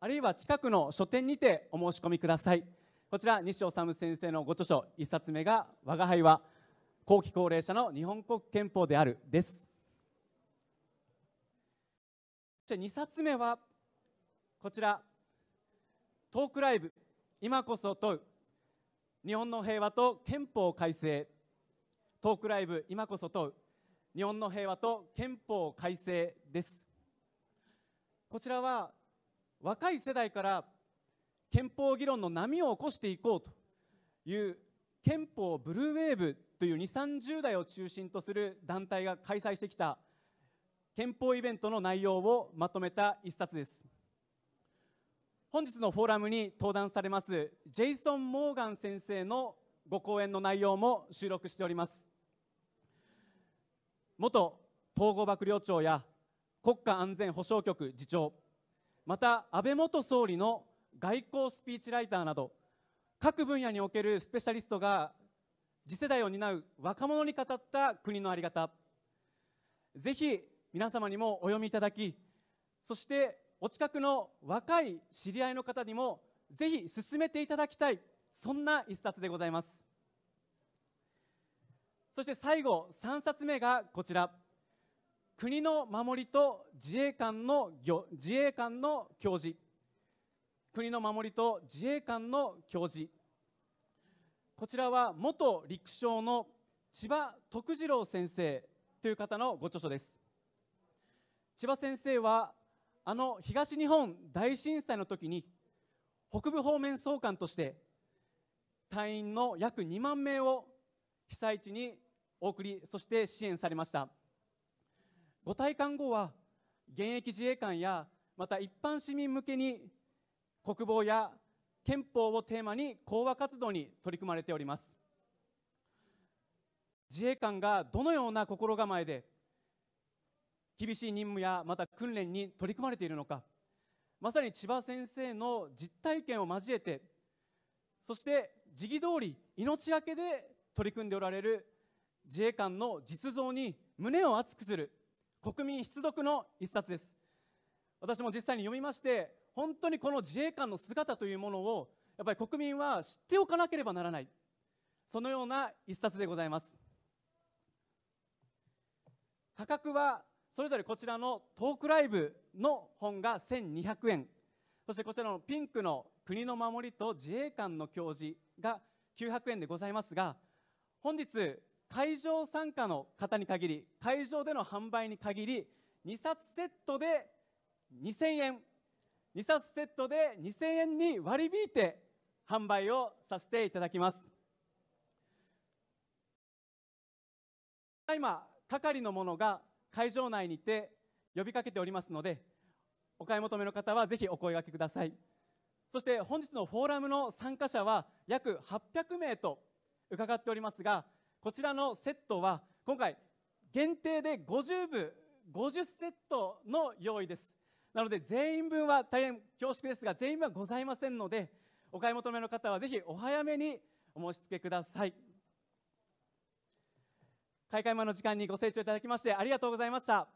あるいは近くの書店にてお申し込みくださいこちら西治先生のご著書1冊目が「我が輩は後期高齢者の日本国憲法である」ですじゃ2冊目はこちらトークライブ今こそ問う日本の平和と憲法改正トークライブ今こそ問う日本の平和と憲法改正ですこちらは若い世代から憲法議論の波を起こしていこうという憲法ブルーウェーブという2 3 0代を中心とする団体が開催してきた憲法イベントの内容をまとめた一冊です本日のフォーラムに登壇されますジェイソン・モーガン先生のご講演の内容も収録しております元統合幕僚長や国家安全保障局次長また安倍元総理の外交スピーチライターなど各分野におけるスペシャリストが次世代を担う若者に語った国のあり方ぜひ皆様にもお読みいただきそしてお近くの若い知り合いの方にもぜひ進めていただきたいそんな一冊でございますそして最後3冊目がこちら国の守りと自衛官の自衛官の教示国の守りと自衛官の教示こちらは元陸将の千葉徳次郎先生という方のご著書です千葉先生はあの東日本大震災の時に北部方面総監として隊員の約2万名を被災地にお送りそして支援されましたご体官後は現役自衛官やまた一般市民向けに国防や憲法をテーマに講話活動に取り組まれております自衛官がどのような心構えで厳しい任務やまた訓練に取り組まれているのかまさに千葉先生の実体験を交えてそして時期通り命がけで取り組んでおられる自衛官の実像に胸を熱くする国民必読の一冊です私も実際に読みまして本当にこの自衛官の姿というものをやっぱり国民は知っておかなければならないそのような一冊でございます価格はそれぞれこちらのトークライブの本が1200円そしてこちらのピンクの国の守りと自衛官の教示が900円でございますが本日会場参加の方に限り会場での販売に限り2冊セットで2000円2冊セットで2000円に割り引いて販売をさせていただきます今係の者が会場内にて呼びかけておりますのでお買い求めの方はぜひお声がけくださいそして本日のフォーラムの参加者は約800名と伺っておりますがこちらのセットは今回限定で50部50セットの用意ですなので全員分は大変恐縮ですが全員分はございませんのでお買い求めの方はぜひお早めにお申し付けください開会前の時間にご清聴いただきましてありがとうございました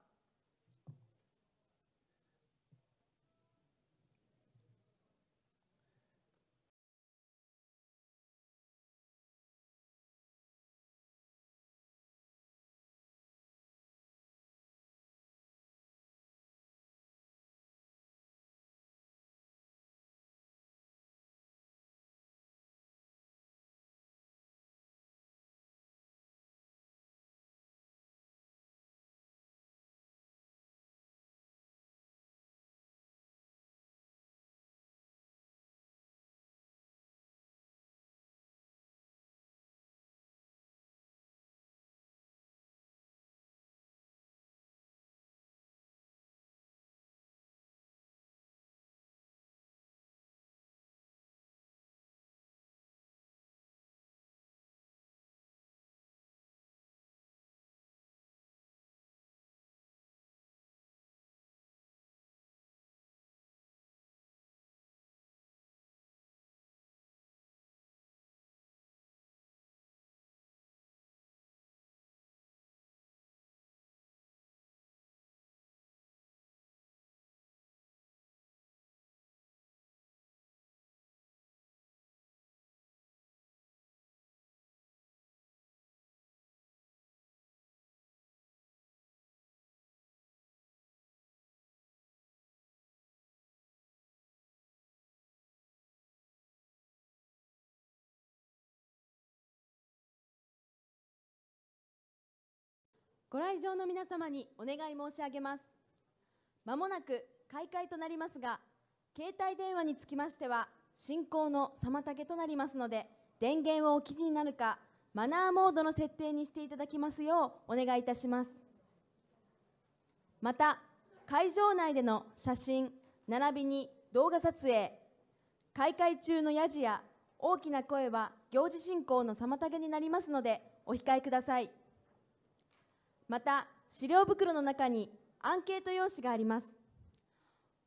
ご来場の皆様にお願い申し上げますまもなく開会となりますが携帯電話につきましては進行の妨げとなりますので電源をお切りになるかマナーモードの設定にしていただきますようお願いいたしますまた会場内での写真並びに動画撮影開会中のやじや大きな声は行事進行の妨げになりますのでお控えください。また資料袋の中にアンケート用紙があります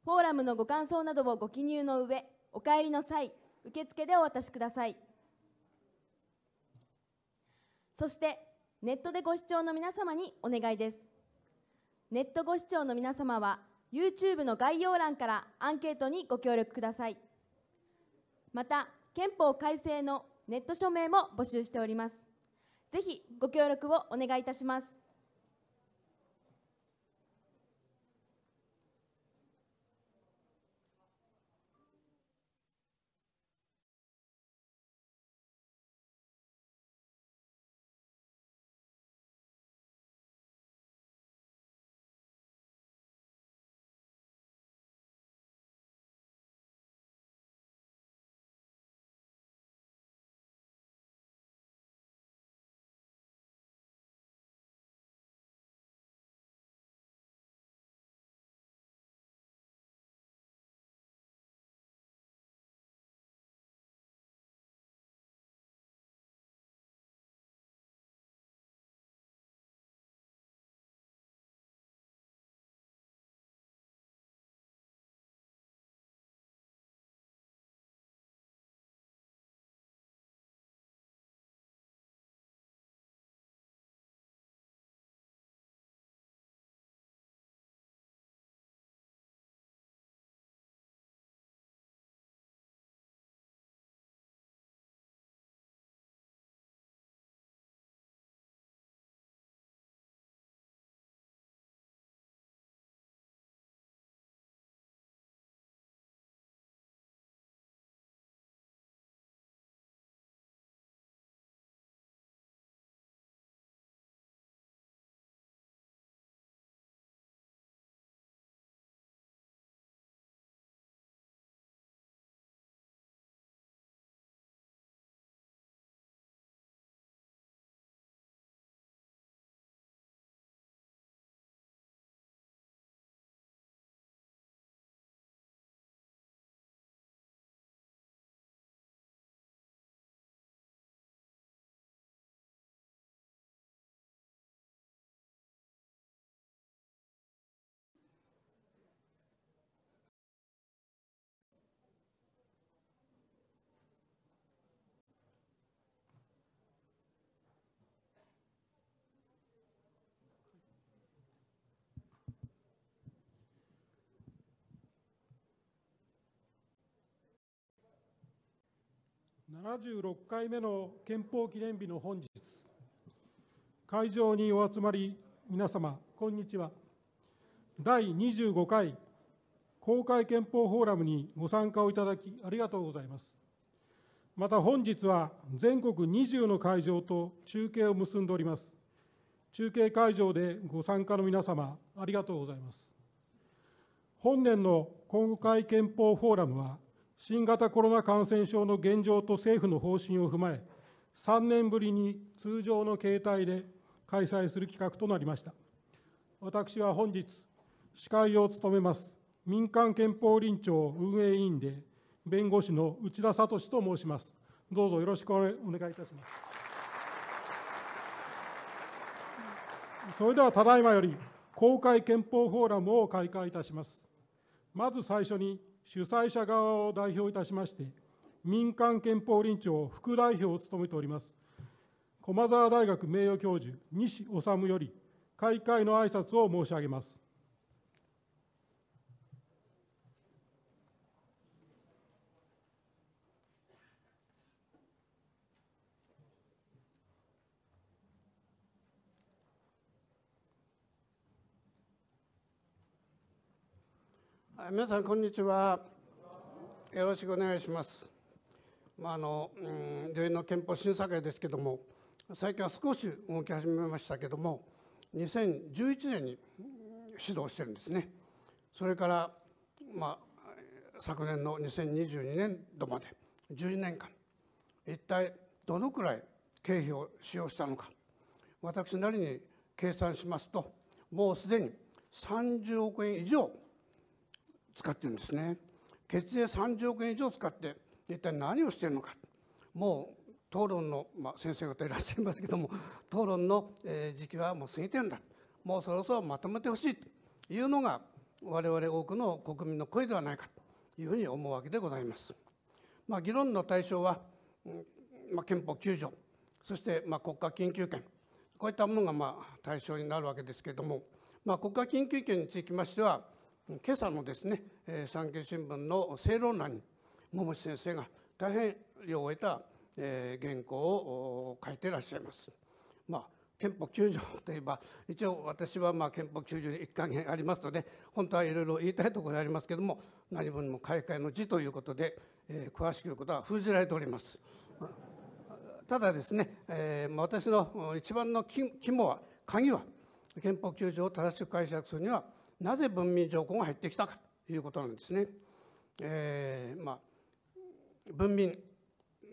フォーラムのご感想などをご記入の上お帰りの際受付でお渡しくださいそしてネットでご視聴の皆様にお願いですネットご視聴の皆様は YouTube の概要欄からアンケートにご協力くださいまた憲法改正のネット署名も募集しておりますぜひご協力をお願いいたします76回目の憲法記念日の本日、会場にお集まり、皆様、こんにちは。第25回公開憲法フォーラムにご参加をいただき、ありがとうございます。また本日は全国20の会場と中継を結んでおります。中継会場でご参加の皆様、ありがとうございます。本年の公開憲法フォーラムは、新型コロナ感染症の現状と政府の方針を踏まえ、3年ぶりに通常の形態で開催する企画となりました。私は本日、司会を務めます、民間憲法臨庁運営委員で、弁護士の内田聡と申します。どうぞよろしくお願いいたします。それではただいまより、公開憲法フォーラムを開会いたします。まず最初に、主催者側を代表いたしまして、民間憲法臨調副代表を務めております、駒澤大学名誉教授、西修より、開会の挨拶を申し上げます。皆さんこんにちはよろしくお願いしますまああの、うん、女優の憲法審査会ですけども最近は少し動き始めましたけども2011年に指導してるんですねそれからまあ昨年の2022年度まで12年間一体どのくらい経費を使用したのか私なりに計算しますともうすでに30億円以上使ってるんですね血税30億円以上使って一体何をしてるのかもう討論の、まあ、先生方いらっしゃいますけども 討論の、え時期はもう過ぎてるんだもうそろそろまとめてほしいというのが我々多くの国民の声ではないかというふうに思うわけでございます。まあ、議論の対象は、まあ、憲法9条そして、まあ、国家緊急権こういったものが、まあ、対象になるわけですけれども、まあ、国家緊急権につきましては今朝のですね、えー、産経新聞の正論欄に桃地先生が大変量を得た、えー、原稿を書いていらっしゃいます。まあ憲法9条といえば一応私はまあ憲法9条に一貫ありますので本当はいろいろ言いたいところでありますけれども何分も開会の字ということで、えー、詳しくいうことは封じられております。ただですね、えー、私の一番の肝は鍵は憲法9条を正しく解釈するにはなぜ文民条項が入ってきたかということなんですね。えーまあ、文民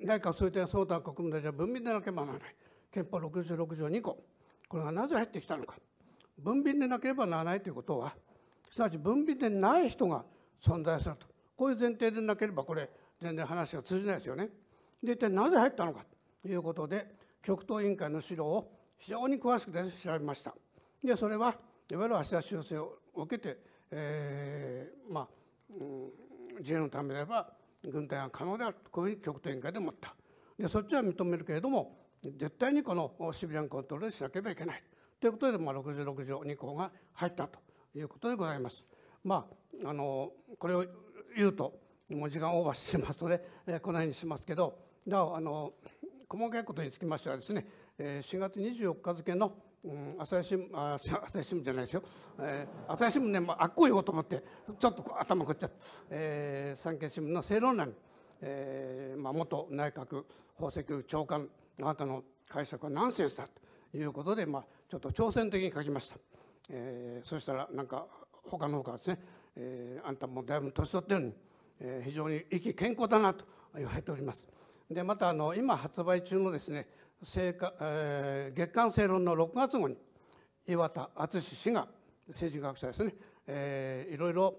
内閣総理大臣総理国務大臣は文民でなければならない憲法66条2項これがなぜ入ってきたのか文民でなければならないということはすなわち文民でない人が存在するとこういう前提でなければこれ全然話が通じないですよね。で一体なぜ入ったのかということで極東委員会の資料を非常に詳しく調べました。でそれはいわゆる芦田修正分けて、えー、まあ、うん、自衛のためであれば軍隊が可能であるとこういう極点開で持ったでそっちは認めるけれども絶対にこのシビアンコントロールしなければいけないということで、まあ、66条2項が入ったということでございます。まあ、あのこれを言うともう時間オーバーしてますので、えー、この辺にしますけどなおあの細かいことにつきましてはですね4月24日付のうん、朝日新あ朝日新聞じゃないですよ、えー、朝日新聞ね、まあ、あっこいおうと思ってちょっと頭こっちゃって、えー、産経新聞の正論欄、えーまあ、元内閣法石長官あなたの解釈はナンセンスだということで、まあ、ちょっと挑戦的に書きました、えー、そしたらなんか他のほかですね、えー、あんたもだいぶ年取ってるのに、えー、非常に息健康だなと言われておりますでまたあの今発売中のですねえー、月刊正論の6月号に岩田敦氏が政治学者ですね、えー、いろいろ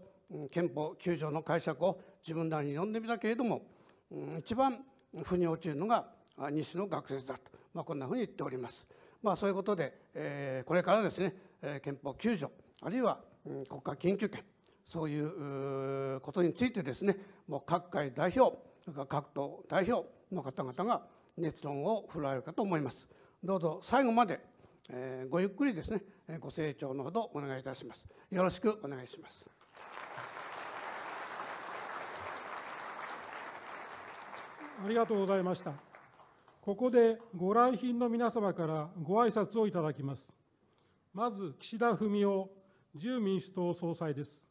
憲法9条の解釈を自分なりに読んでみたけれども、うん、一番腑に落ちるのが西の学説だと、まあ、こんなふうに言っております。まあ、そういうことで、えー、これからですね、えー、憲法9条あるいは、うん、国家緊急権そういうことについてですねもう各界代表各党代表の方々が熱論を振られるかと思います。どうぞ最後まで、えー、ごゆっくりですね、えご清聴のほどお願いいたします。よろしくお願いします。ありがとうございました。ここでご来賓の皆様からご挨拶をいただきます。まず、岸田文雄自由民主党総裁です。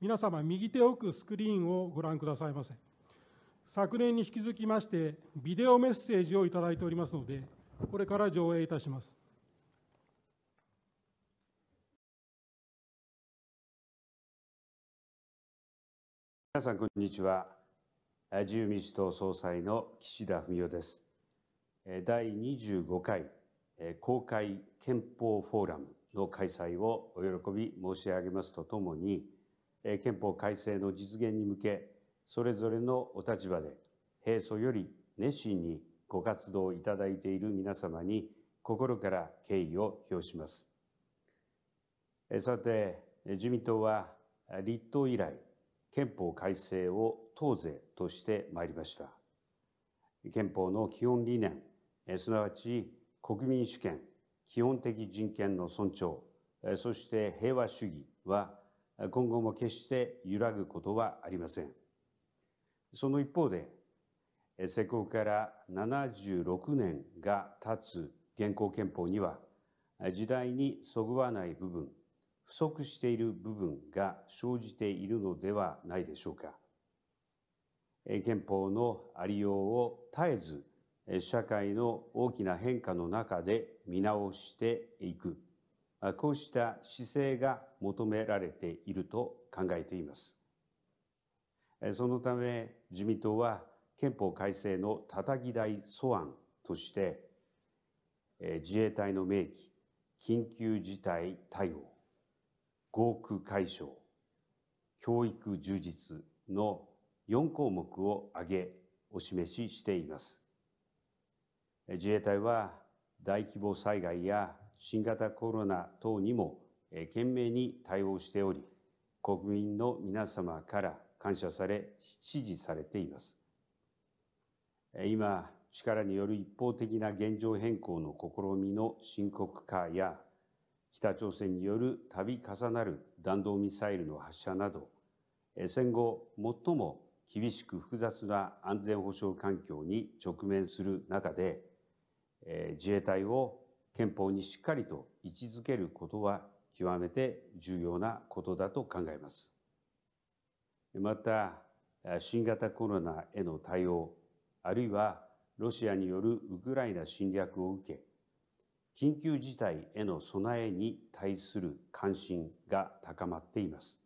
皆様、右手奥スクリーンをご覧くださいませ。昨年に引き続きまして、ビデオメッセージをいただいておりますので、これから上映いたします。皆さん、こんにちは。自由民主党総裁の岸田文雄です。第25回公開憲法フォーラムの開催をお喜び申し上げますとともに、憲法改正の実現に向け、それぞれのお立場で、平素より熱心にご活動いただいている皆様に心から敬意を表します。さて、自民党は立党以来、憲法改正を党税としてまいりました。憲法の基本理念、すなわち国民主権、基本的人権の尊重、そして平和主義は今後も決して揺らぐことはありません。その一方で施行から76年が経つ現行憲法には時代にそぐわない部分不足している部分が生じているのではないでしょうか。憲法のありようを絶えず社会の大きな変化の中で見直していくこうした姿勢が求められていると考えています。そのため自民党は憲法改正のたたき台素案として自衛隊の明記緊急事態対応合区解消教育充実の4項目を挙げお示ししています自衛隊は大規模災害や新型コロナ等にも懸命に対応しており国民の皆様から感謝され支持されています今力による一方的な現状変更の試みの深刻化や北朝鮮による度重なる弾道ミサイルの発射など戦後最も厳しく複雑な安全保障環境に直面する中で自衛隊を憲法にしっかりと位置づけることは極めて重要なことだと考えます。また新型コロナへの対応あるいはロシアによるウクライナ侵略を受け緊急事態への備えに対する関心が高まっています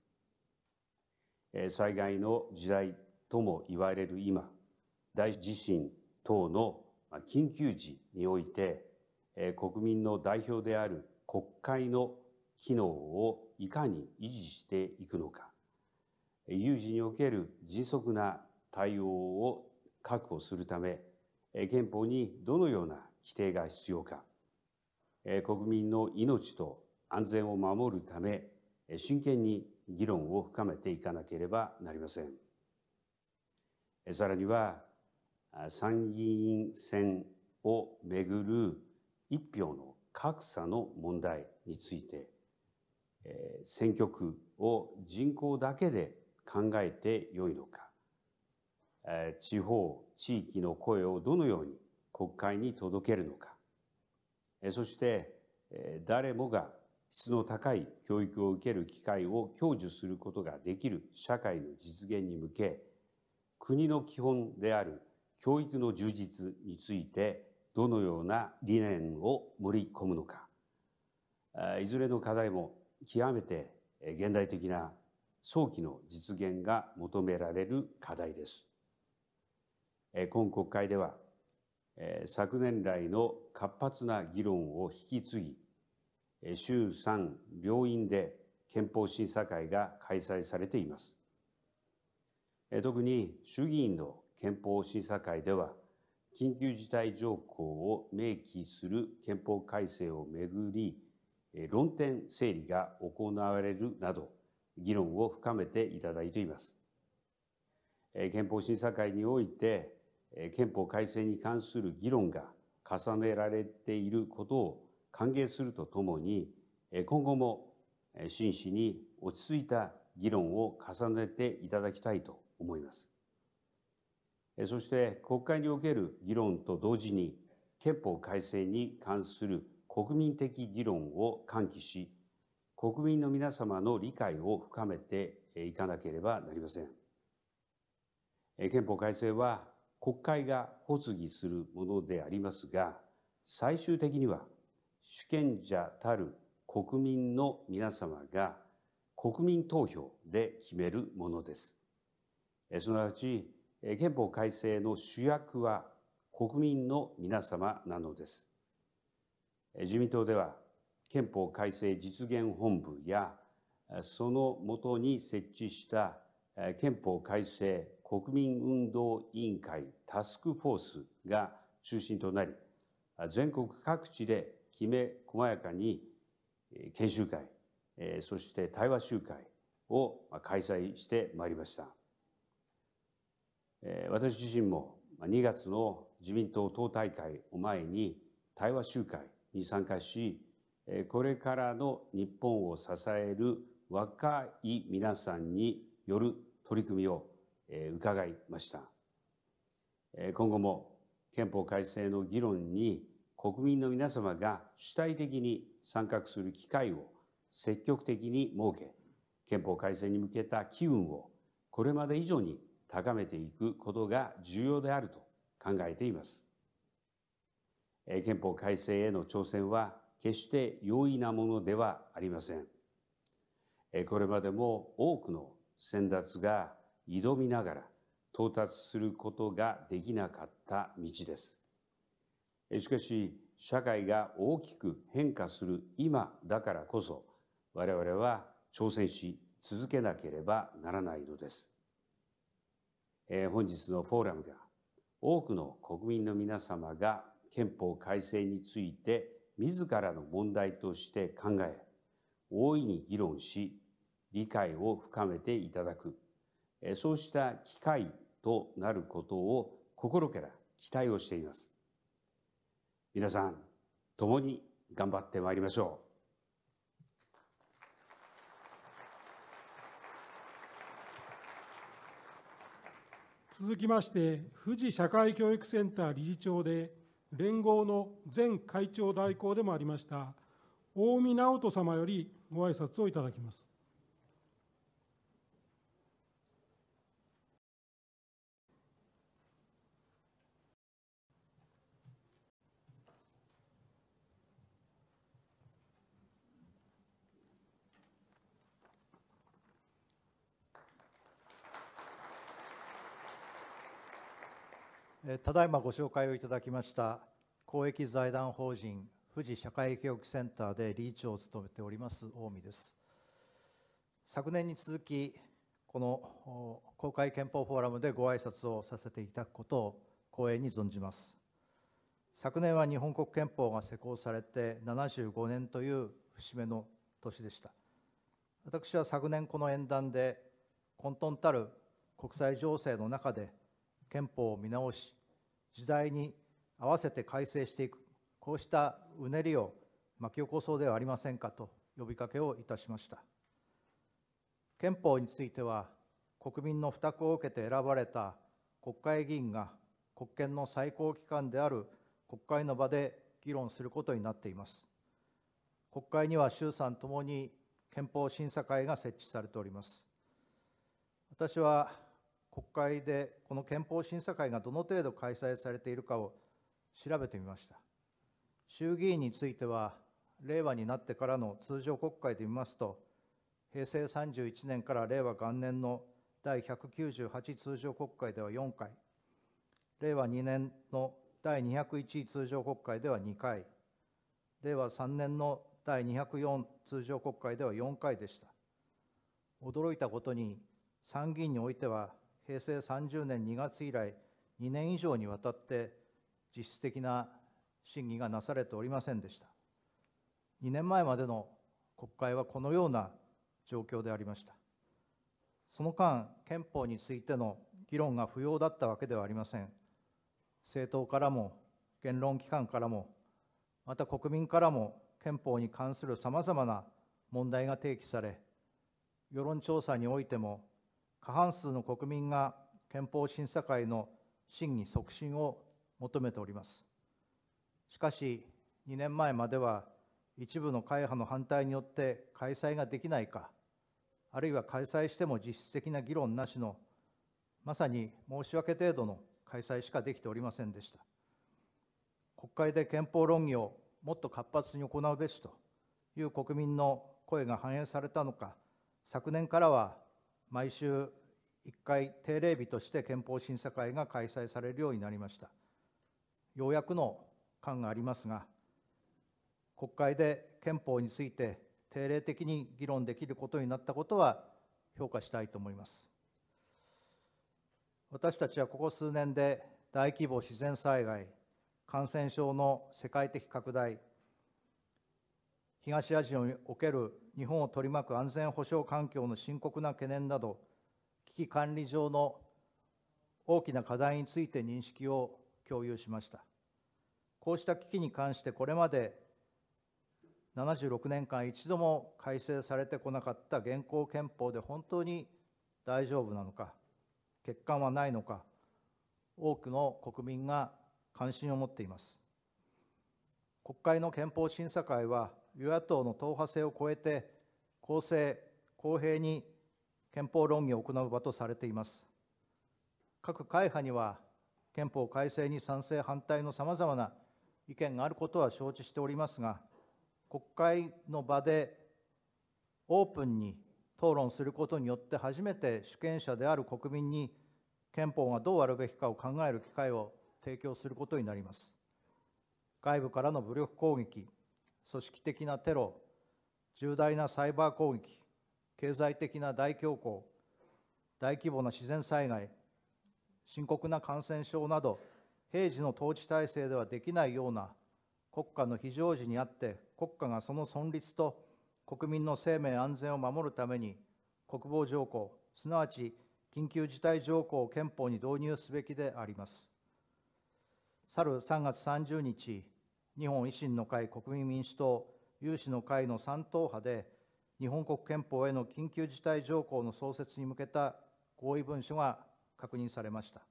災害の時代とも言われる今大地震等の緊急時において国民の代表である国会の機能をいかに維持していくのか有事における迅速な対応を確保するため、憲法にどのような規定が必要か、国民の命と安全を守るため、真剣に議論を深めていかなければなりません。さらには、参議院選をめぐる一票の格差の問題について、選挙区を人口だけで考えてよいのか地方地域の声をどのように国会に届けるのかそして誰もが質の高い教育を受ける機会を享受することができる社会の実現に向け国の基本である教育の充実についてどのような理念を盛り込むのかいずれの課題も極めて現代的な早期の実現が求められる課題です。今国会では昨年来の活発な議論を引き継ぎ衆参両院で憲法審査会が開催されています特に衆議院の憲法審査会では緊急事態条項を明記する憲法改正をめぐり論点整理が行われるなど議論を深めていただいています。憲法審査会において憲法改正に関する議論が重ねられていることを歓迎するとともに今後も真摯に落ち着いた議論を重ねていただきたいと思います。そして国会における議論と同時に憲法改正に関する国民的議論を喚起し国民の皆様の理解を深めていかなければなりません。憲法改正は国会が発議するものでありますが、最終的には主権者たる国民の皆様が国民投票で決めるものです。すなわち、憲法改正の主役は国民の皆様なのです。自民党では憲法改正実現本部やそのもとに設置した憲法改正国民運動委員会タスクフォースが中心となり全国各地できめ細やかに研修会そして対話集会を開催してまいりました私自身も2月の自民党党大会を前に対話集会に参加しこれからの日本を支える若い皆さんによる取り組みを伺いました。今後も憲法改正の議論に国民の皆様が主体的に参画する機会を積極的に設け、憲法改正に向けた機運をこれまで以上に高めていくことが重要であると考えています。憲法改正への挑戦は決して容易なものではありません。これまでも多くの先達が挑みながら到達することができなかった道です。しかし、社会が大きく変化する今だからこそ、我々は挑戦し続けなければならないのです。え本日のフォーラムが多くの国民の皆様が憲法改正について自らの問題として考え大いに議論し理解を深めていただくそうした機会となることを心から期待をしています皆さん共に頑張ってまいりましょう続きまして富士社会教育センター理事長で連合の前会長代行でもありました近江直人様よりご挨拶をいただきます。ただいまご紹介をいただきました公益財団法人富士社会教育センターで理事長を務めております近江です昨年に続きこの公開憲法フォーラムでご挨拶をさせていただくことを光栄に存じます昨年は日本国憲法が施行されて75年という節目の年でした私は昨年この演談で混沌たる国際情勢の中で憲法を見直し時代に合わせて改正していくこうしたうねりを巻き起こそうではありませんかと呼びかけをいたしました憲法については国民の負託を受けて選ばれた国会議員が国権の最高機関である国会の場で議論することになっています国会には衆参ともに憲法審査会が設置されております私は国会でこの憲法審査会がどの程度開催されているかを調べてみました衆議院については令和になってからの通常国会で見ますと平成31年から令和元年の第198通常国会では4回令和2年の第201通常国会では2回令和3年の第204通常国会では4回でした驚いたことに参議院においては平成30年2月以来2年以上にわたって実質的な審議がなされておりませんでした2年前までの国会はこのような状況でありましたその間憲法についての議論が不要だったわけではありません政党からも言論機関からもまた国民からも憲法に関するさまざまな問題が提起され世論調査においても過半数の国民が憲法審査会の審議促進を求めておりますしかし2年前までは一部の会派の反対によって開催ができないかあるいは開催しても実質的な議論なしのまさに申し訳程度の開催しかできておりませんでした国会で憲法論議をもっと活発に行うべしという国民の声が反映されたのか昨年からは毎週1回定例日として憲法審査会が開催されるようになりましたようやくの感がありますが国会で憲法について定例的に議論できることになったことは評価したいと思います私たちはここ数年で大規模自然災害感染症の世界的拡大東アジアにおける日本を取り巻く安全保障環境の深刻な懸念など危機管理上の大きな課題について認識を共有しましたこうした危機に関してこれまで76年間一度も改正されてこなかった現行憲法で本当に大丈夫なのか欠陥はないのか多くの国民が関心を持っています国会の憲法審査会は与野党の党派性を超えて、公正、公平に憲法論議を行う場とされています。各会派には、憲法改正に賛成・反対のさまざまな意見があることは承知しておりますが、国会の場でオープンに討論することによって初めて主権者である国民に憲法がどうあるべきかを考える機会を提供することになります。外部からの武力攻撃組織的なテロ重大なサイバー攻撃経済的な大恐慌大規模な自然災害深刻な感染症など平時の統治体制ではできないような国家の非常時にあって国家がその存立と国民の生命安全を守るために国防条項すなわち緊急事態条項を憲法に導入すべきであります。去る3月30日日本維新の会、国民民主党、有志の会の3党派で、日本国憲法への緊急事態条項の創設に向けた合意文書が確認されました。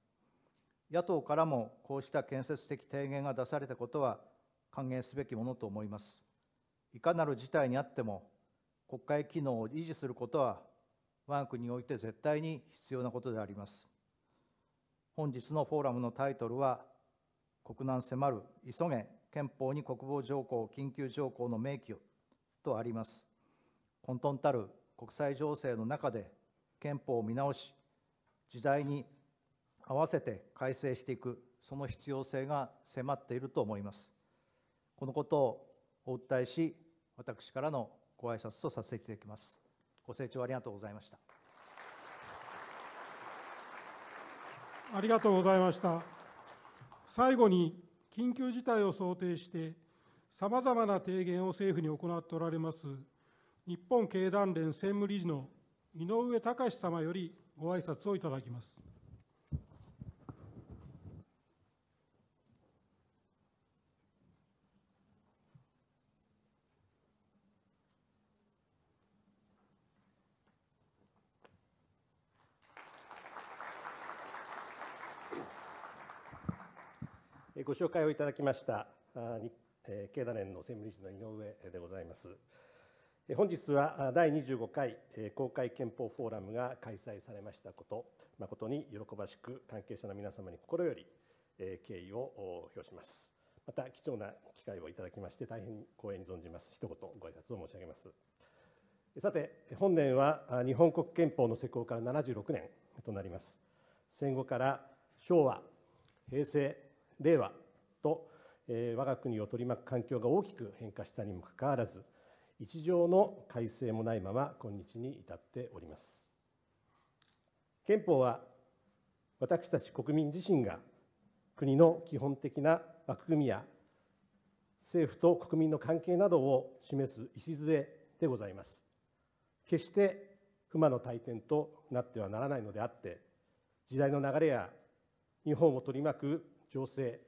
野党からもこうした建設的提言が出されたことは歓迎すべきものと思います。いかなる事態にあっても、国会機能を維持することは、我が国において絶対に必要なことであります。本日のフォーラムのタイトルは、国難迫る急げ憲法に国防条項、緊急条項の明記をとあります。混沌たる国際情勢の中で憲法を見直し、時代に合わせて改正していく、その必要性が迫っていると思います。このことをお訴えし、私からのご挨拶とさせていただきます。ご清聴ありがとうございました。ありがとうございました。最後に緊急事態を想定して、さまざまな提言を政府に行っておられます、日本経団連専務理事の井上隆様よりご挨拶をいただきます。紹介をいただきました経団連の専務理事の井上でございます本日は第25回公開憲法フォーラムが開催されましたこと誠に喜ばしく関係者の皆様に心より敬意を表しますまた貴重な機会をいただきまして大変光栄に存じます一言ご挨拶を申し上げますさて本年は日本国憲法の施行から76年となります戦後から昭和平成令和と、えー、我が国を取り巻く環境が大きく変化したにもかかわらず一条の改正もないまま今日に至っております憲法は私たち国民自身が国の基本的な枠組みや政府と国民の関係などを示す礎でございます決して不満の大点となってはならないのであって時代の流れや日本を取り巻く情勢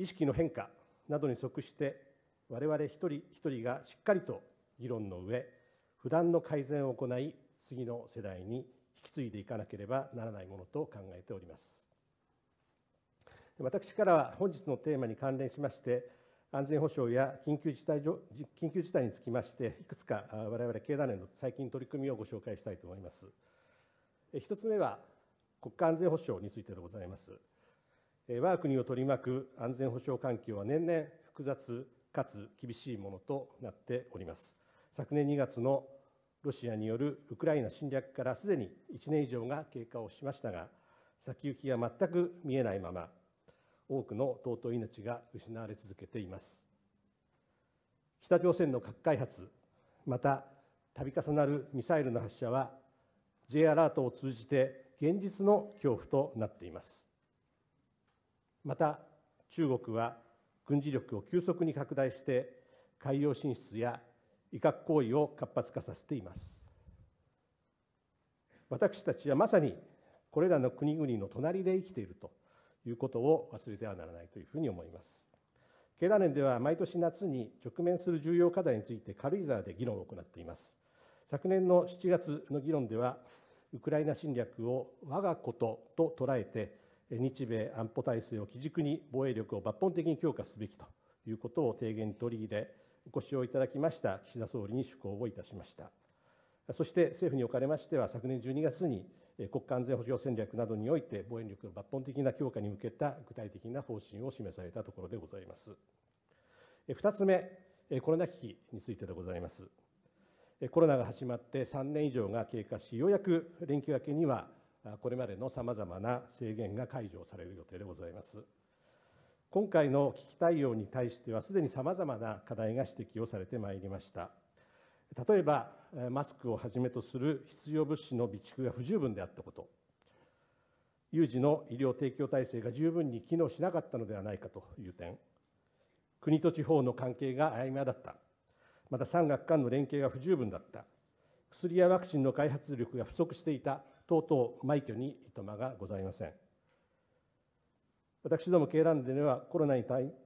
意識の変化などに即して我々一人一人がしっかりと議論の上不断の改善を行い次の世代に引き継いでいかなければならないものと考えております私からは本日のテーマに関連しまして安全保障や緊急事態緊急事態につきましていくつか我々経団連の最近取り組みをご紹介したいと思います一つ目は国家安全保障についてでございます我が国を取り巻く安全保障環境は年々複雑かつ厳しいものとなっております昨年2月のロシアによるウクライナ侵略からすでに1年以上が経過をしましたが先行きが全く見えないまま多くの尊い命が失われ続けています北朝鮮の核開発また度重なるミサイルの発射は J アラートを通じて現実の恐怖となっていますまた中国は軍事力を急速に拡大して海洋進出や威嚇行為を活発化させています私たちはまさにこれらの国々の隣で生きているということを忘れてはならないというふうに思います経団連では毎年夏に直面する重要課題について軽井沢で議論を行っています昨年の7月の議論ではウクライナ侵略を我がことと捉えて日米安保体制を基軸に防衛力を抜本的に強化すべきということを提言に取り入れお越しをいただきました岸田総理に祝行をいたしましたそして政府におかれましては昨年12月に国家安全保障戦略などにおいて防衛力の抜本的な強化に向けた具体的な方針を示されたところでございます2つ目コロナ危機についてでございますコロナが始まって3年以上が経過しようやく連休明けにはこれまでのさまざまな制限が解除される予定でございます。今回の危機対応に対してはすでにさまざまな課題が指摘をされてまいりました例えばマスクをはじめとする必要物資の備蓄が不十分であったこと有事の医療提供体制が十分に機能しなかったのではないかという点国と地方の関係が曖昧だったまた産学官の連携が不十分だった薬やワクチンの開発力が不足していたとうとう枚挙にいとまがございません私ども経団連ではコロナに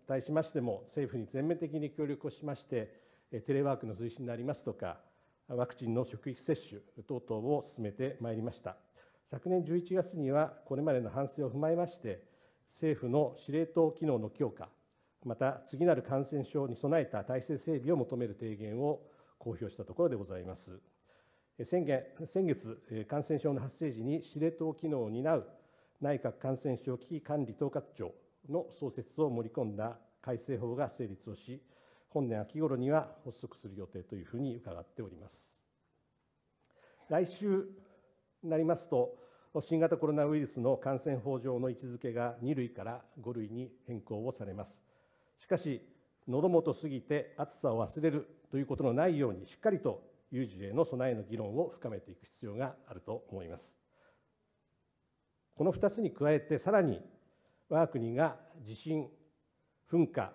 対しましても政府に全面的に協力をしましてテレワークの推進でありますとかワクチンの職域接種等々を進めてまいりました昨年11月にはこれまでの反省を踏まえまして政府の司令塔機能の強化また次なる感染症に備えた体制整備を求める提言を公表したところでございます。先月、感染症の発生時に司令塔機能を担う内閣感染症危機管理統括庁の創設を盛り込んだ改正法が成立をし、本年秋ごろには発足する予定というふうに伺っております。来週になりますと、新型コロナウイルスの感染法上の位置づけが2類から5類に変更をされます。しかし、喉元過ぎて暑さを忘れるということのないように、しっかりと有事への備えの議論を深めていく必要があると思います。この2つに加えてさらに我が国が地震噴火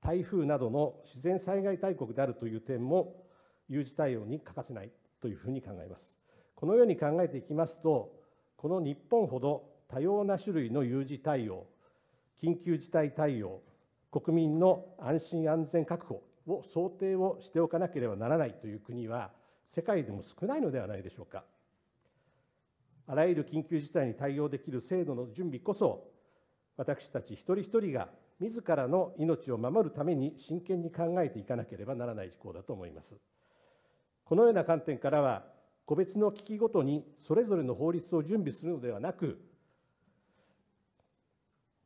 台風などの自然災害大国であるという点も有事対応に欠かせないというふうに考えますこのように考えていきますとこの日本ほど多様な種類の有事対応緊急事態対応国民の安心安全確保を想定をしておかなければならないという国は世界でも少ないのではないでしょうかあらゆる緊急事態に対応できる制度の準備こそ私たち一人一人が自らの命を守るために真剣に考えていかなければならない事項だと思いますこのような観点からは個別の危機ごとにそれぞれの法律を準備するのではなく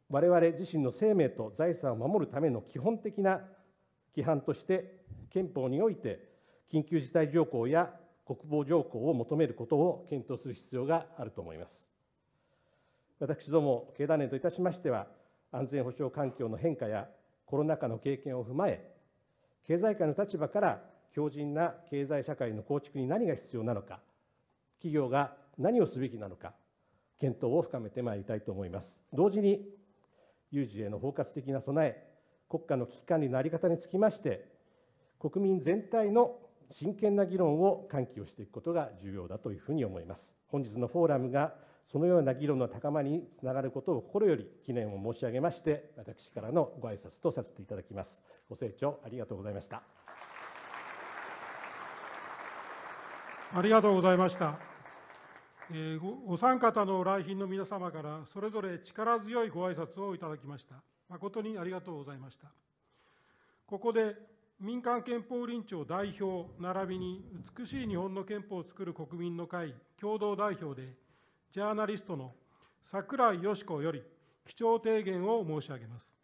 我々自身の生命と財産を守るための基本的な規範として憲法において緊急事態条項や国防条項を求めることを検討する必要があると思います私ども経団連といたしましては安全保障環境の変化やコロナ禍の経験を踏まえ経済界の立場から強靭な経済社会の構築に何が必要なのか企業が何をすべきなのか検討を深めてまいりたいと思います同時に有事への包括的な備え国家の危機管理のあり方につきまして国民全体の真剣な議論を喚起をしていくことが重要だというふうに思います本日のフォーラムがそのような議論の高まりにつながることを心より記念を申し上げまして私からのご挨拶とさせていただきますご清聴ありがとうございましたありがとうございました、えー、お三方の来賓の皆様からそれぞれ力強いご挨拶をいただきました誠にありがとうございました。ここで民間憲法臨調代表並びに美しい日本の憲法を作る国民の会共同代表でジャーナリストの櫻井よし子より基調提言を申し上げます。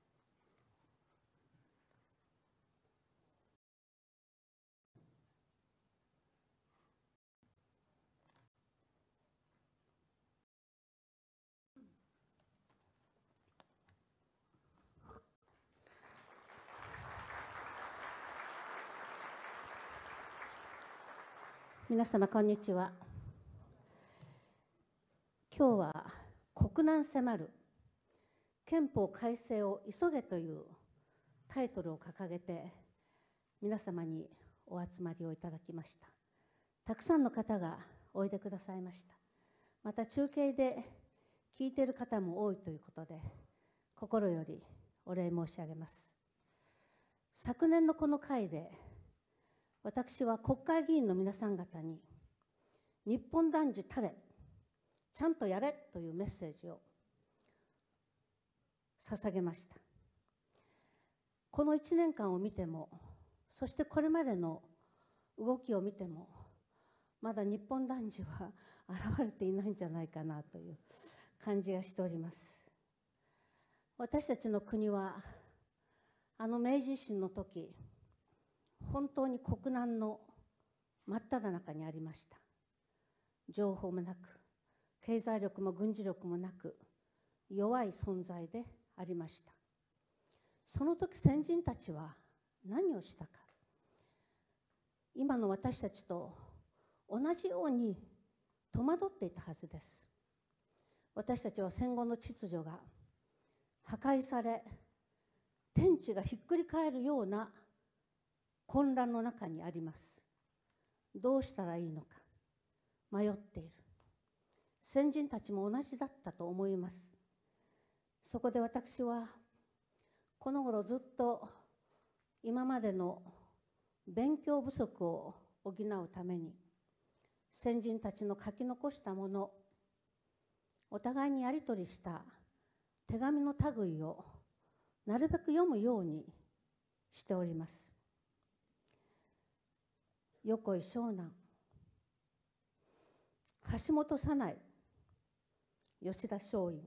皆様こんにちは今日は国難迫る憲法改正を急げというタイトルを掲げて皆様にお集まりをいただきましたたくさんの方がおいでくださいましたまた中継で聞いている方も多いということで心よりお礼申し上げます昨年のこの回で私は国会議員の皆さん方に、日本男児たれ、ちゃんとやれというメッセージを捧げました。この1年間を見ても、そしてこれまでの動きを見ても、まだ日本男児は現れていないんじゃないかなという感じがしております。私たちの国はあの明治維新の時本当に国難の真っ只中にありました情報もなく経済力も軍事力もなく弱い存在でありましたその時先人たちは何をしたか今の私たちと同じように戸惑っていたはずです私たちは戦後の秩序が破壊され天地がひっくり返るような混乱の中にありますどうしたらいいのか迷っている先人たちも同じだったと思いますそこで私はこの頃ずっと今までの勉強不足を補うために先人たちの書き残したものお互いにやり取りした手紙の類をなるべく読むようにしております横井湘南橋本早苗吉田松陰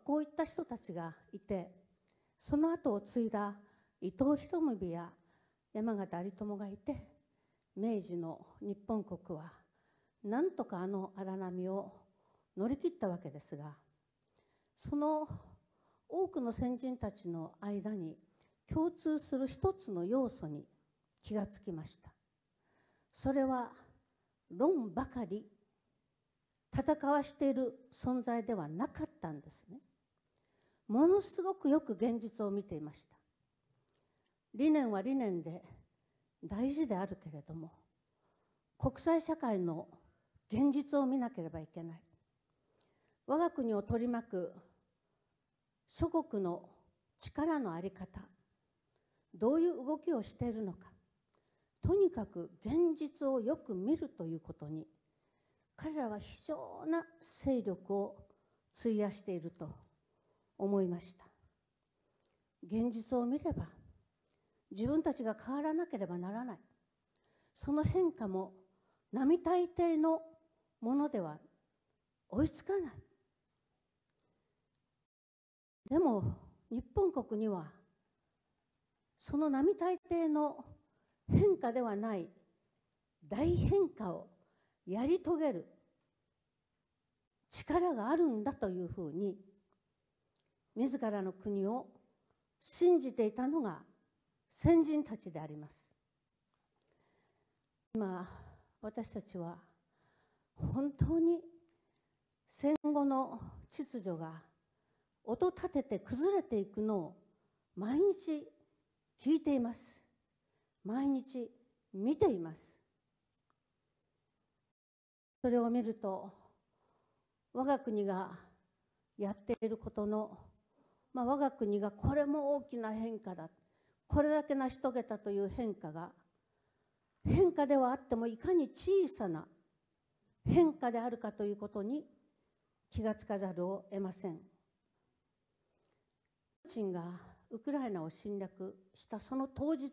こういった人たちがいてその後を継いだ伊藤博文や山形有朋がいて明治の日本国はなんとかあの荒波を乗り切ったわけですがその多くの先人たちの間に共通する一つの要素に気がつきましたそれは論ばかり戦わしている存在ではなかったんですねものすごくよく現実を見ていました理念は理念で大事であるけれども国際社会の現実を見なければいけない我が国を取り巻く諸国の力の在り方どういう動きをしているのかとにかく現実をよく見るということに彼らは非常な勢力を費やしていると思いました現実を見れば自分たちが変わらなければならないその変化も並大抵のものでは追いつかないでも日本国にはその並大抵の変化ではない大変化をやり遂げる力があるんだというふうに自らの国を信じていたのが先人たちであります今私たちは本当に戦後の秩序が音立てて崩れていくのを毎日聞いています毎日見ていますそれを見ると我が国がやっていることの、まあ、我が国がこれも大きな変化だこれだけ成し遂げたという変化が変化ではあってもいかに小さな変化であるかということに気がつかざるを得ません。プーチンがウクライナを侵略したその当日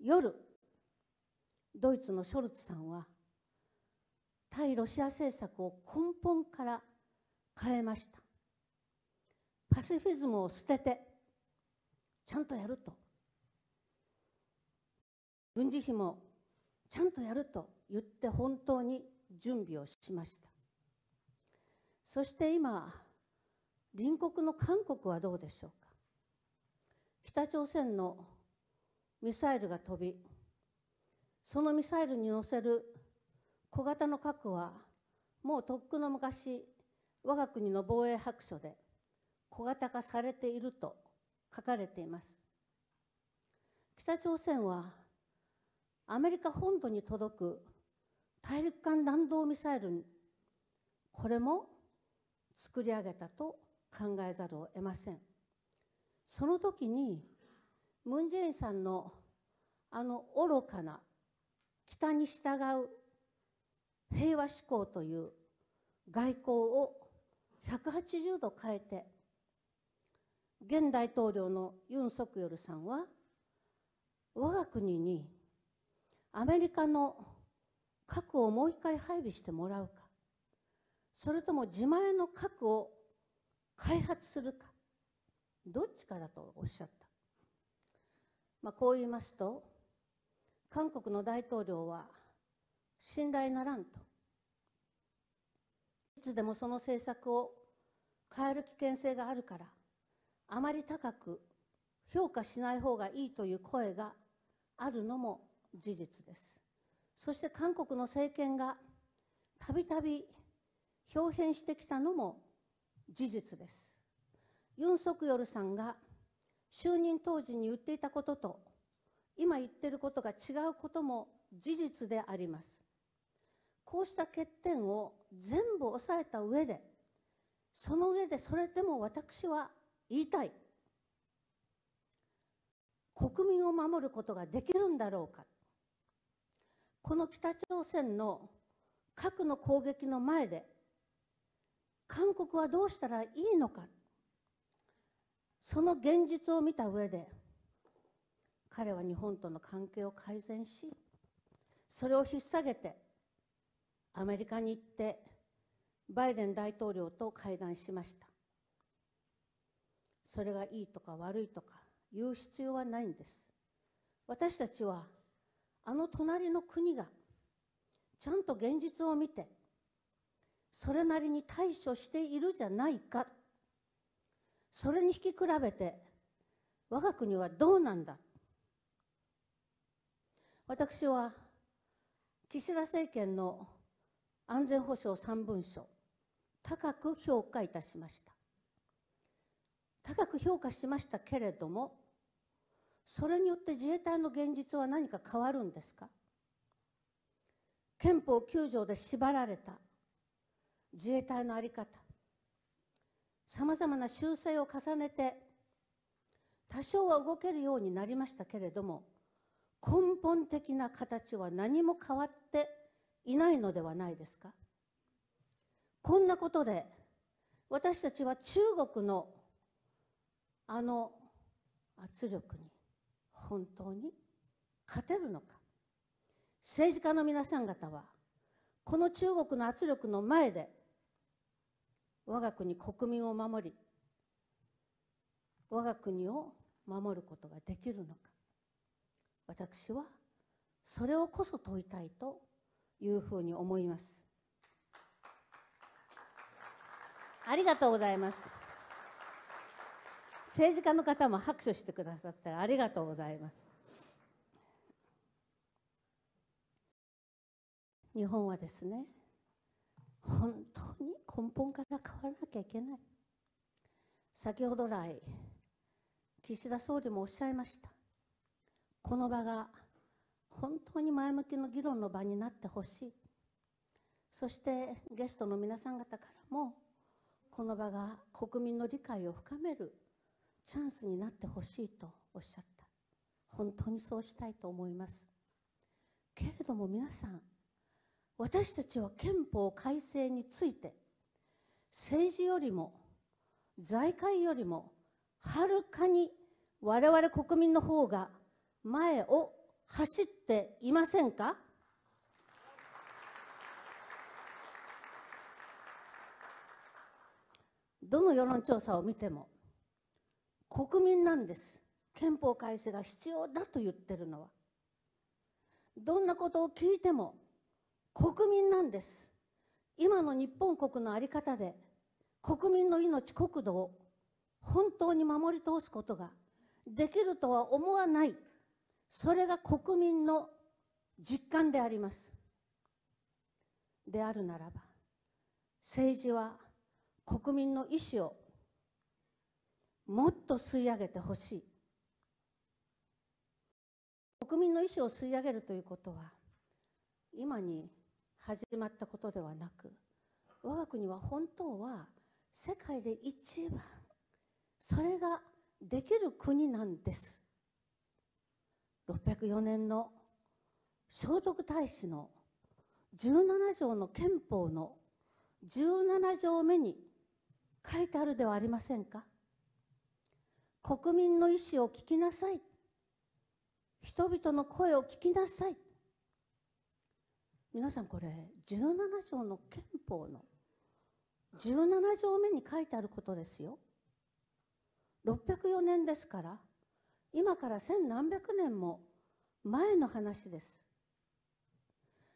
夜ドイツのショルツさんは対ロシア政策を根本から変えましたパシフィズムを捨ててちゃんとやると軍事費もちゃんとやると言って本当に準備をしましたそして今隣国の韓国はどうでしょうか北朝鮮のミサイルが飛びそのミサイルに乗せる小型の核はもうとっくの昔我が国の防衛白書で小型化されていると書かれています北朝鮮はアメリカ本土に届く大陸間弾道ミサイルこれも作り上げたと考えざるを得ませんその時にムン・ジェインさんのあの愚かな北に従う平和志向という外交を180度変えて現大統領のユン・ソクヨルさんは我が国にアメリカの核をもう一回配備してもらうかそれとも自前の核を開発するかどっちかだとおっしゃった。まあ、こう言いますと韓国の大統領は信頼ならんといつでもその政策を変える危険性があるからあまり高く評価しない方がいいという声があるのも事実ですそして韓国の政権がたびたび表変してきたのも事実ですユン・ソクヨルさんが就任当時に言っていたことと今言ってることが違うことも事実でありますこうした欠点を全部抑えた上でその上でそれでも私は言いたい国民を守ることができるんだろうかこの北朝鮮の核の攻撃の前で韓国はどうしたらいいのかその現実を見た上で彼は日本との関係を改善しそれを引っ提げてアメリカに行ってバイデン大統領と会談しましたそれがいいとか悪いとか言う必要はないんです私たちはあの隣の国がちゃんと現実を見てそれなりに対処しているじゃないかそれに引き比べて我が国はどうなんだ私は岸田政権の安全保障3文書高く評価いたしました高く評価しましたけれどもそれによって自衛隊の現実は何か変わるんですか憲法9条で縛られた自衛隊の在り方さまざまな修正を重ねて多少は動けるようになりましたけれども根本的な形は何も変わっていないのではないですかこんなことで私たちは中国のあの圧力に本当に勝てるのか政治家の皆さん方はこの中国の圧力の前で我が国国民を守り我が国を守ることができるのか私はそれをこそ問いたいというふうに思いますありがとうございます政治家の方も拍手してくださったらありがとうございます日本はですね本当に根本から変わらなきゃいけない先ほど来岸田総理もおっしゃいましたこの場が本当に前向きの議論の場になってほしいそしてゲストの皆さん方からもこの場が国民の理解を深めるチャンスになってほしいとおっしゃった本当にそうしたいと思いますけれども皆さん私たちは憲法改正について政治よりも財界よりもはるかに我々国民の方が前を走っていませんか どの世論調査を見ても国民なんです憲法改正が必要だと言ってるのはどんなことを聞いても国民なんです今の日本国の在り方で国民の命国土を本当に守り通すことができるとは思わないそれが国民の実感でありますであるならば政治は国民の意思をもっと吸い上げてほしい国民の意思を吸い上げるということは今に始まったことではなく我が国は本当は世界で一番それができる国なんです604年の聖徳太子の17条の憲法の17条目に書いてあるではありませんか国民の意思を聞きなさい人々の声を聞きなさい皆さんこれ17条の憲法の17条目に書いてあることですよ。604年ですから今から千何百年も前の話です。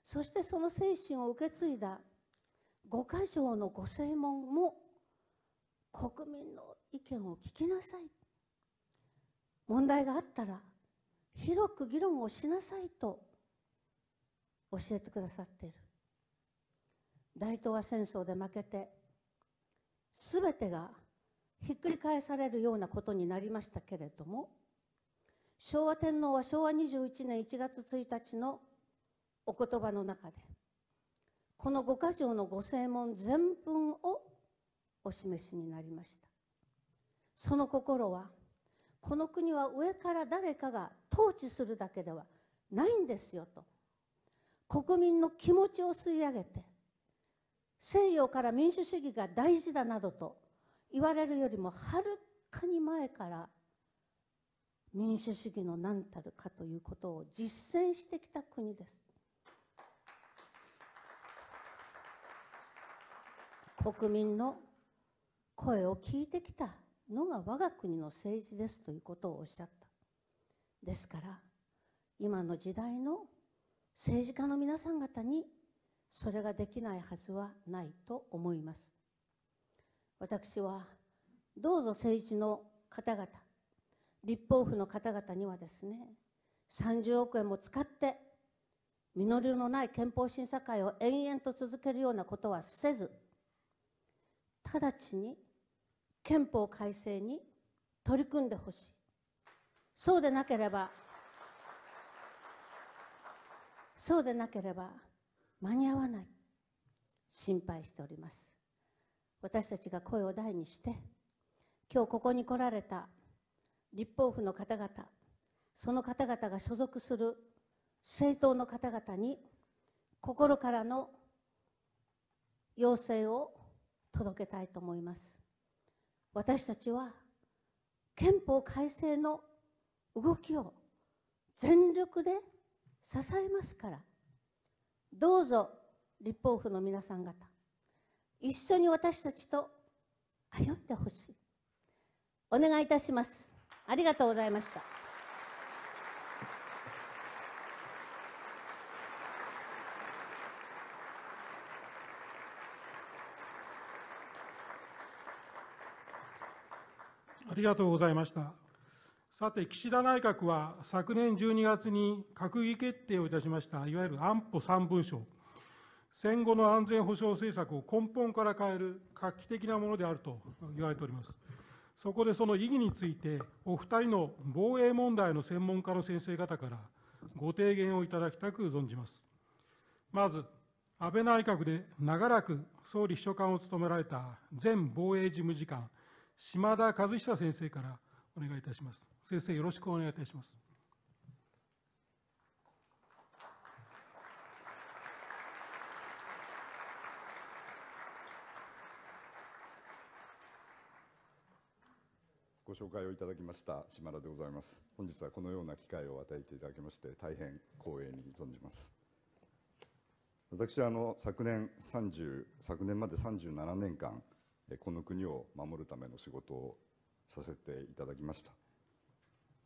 そしてその精神を受け継いだ五箇条の御正門も国民の意見を聞きなさい問題があったら広く議論をしなさいと教えてくださっている大東亜戦争で負けて全てがひっくり返されるようなことになりましたけれども昭和天皇は昭和21年1月1日のお言葉の中でこの五箇条のご正門全文をお示しになりましたその心はこの国は上から誰かが統治するだけではないんですよと国民の気持ちを吸い上げて西洋から民主主義が大事だなどと言われるよりもはるかに前から民主主義の何たるかということを実践してきた国です。国民の声を聞いてきたのが我が国の政治ですということをおっしゃった。ですから今の時代の政治家の皆さん方にそれができないはずはないと思います私はどうぞ政治の方々立法府の方々にはですね30億円も使って実りのない憲法審査会を延々と続けるようなことはせず直ちに憲法改正に取り組んでほしいそうでなければそうでなければ間に合わない心配しております私たちが声を大にして今日ここに来られた立法府の方々その方々が所属する政党の方々に心からの要請を届けたいと思います私たちは憲法改正の動きを全力で支えますからどうぞ立法府の皆さん方一緒に私たちと歩んでほしいお願いいたしますありがとうございましたありがとうございましたさて、岸田内閣は昨年12月に閣議決定をいたしました、いわゆる安保3文書、戦後の安全保障政策を根本から変える画期的なものであると言われております。そこでその意義について、お二人の防衛問題の専門家の先生方からご提言をいただきたく存じます。まず、安倍内閣で長らく総理秘書官を務められた前防衛事務次官、島田和久先生から、お願いいたします。先生、よろしくお願いいたします。ご紹介をいただきました島田でございます本日はこのような機会を与えていただきまして大変光栄に存じます私はあの昨年30昨年まで37年間この国を守るための仕事をさせていただきました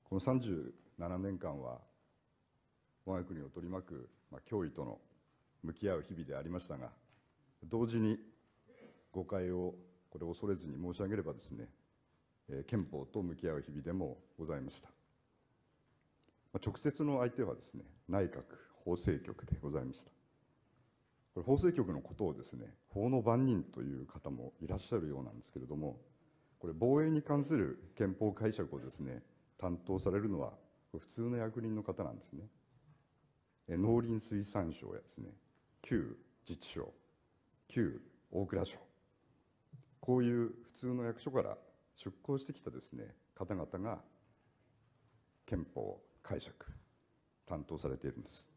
この37年間は我が国を取り巻く、まあ、脅威との向き合う日々でありましたが同時に誤解をこれ恐れずに申し上げればですね、え憲法と向き合う日々でもございました、まあ、直接の相手はですね内閣法制局でございましたこれ法制局のことをですね法の番人という方もいらっしゃるようなんですけれどもこれ防衛に関する憲法解釈をですね担当されるのは普通の役人の方なんですね農林水産省やですね旧自治省旧大蔵省こういう普通の役所から出向してきたですね方々が憲法解釈担当されているんです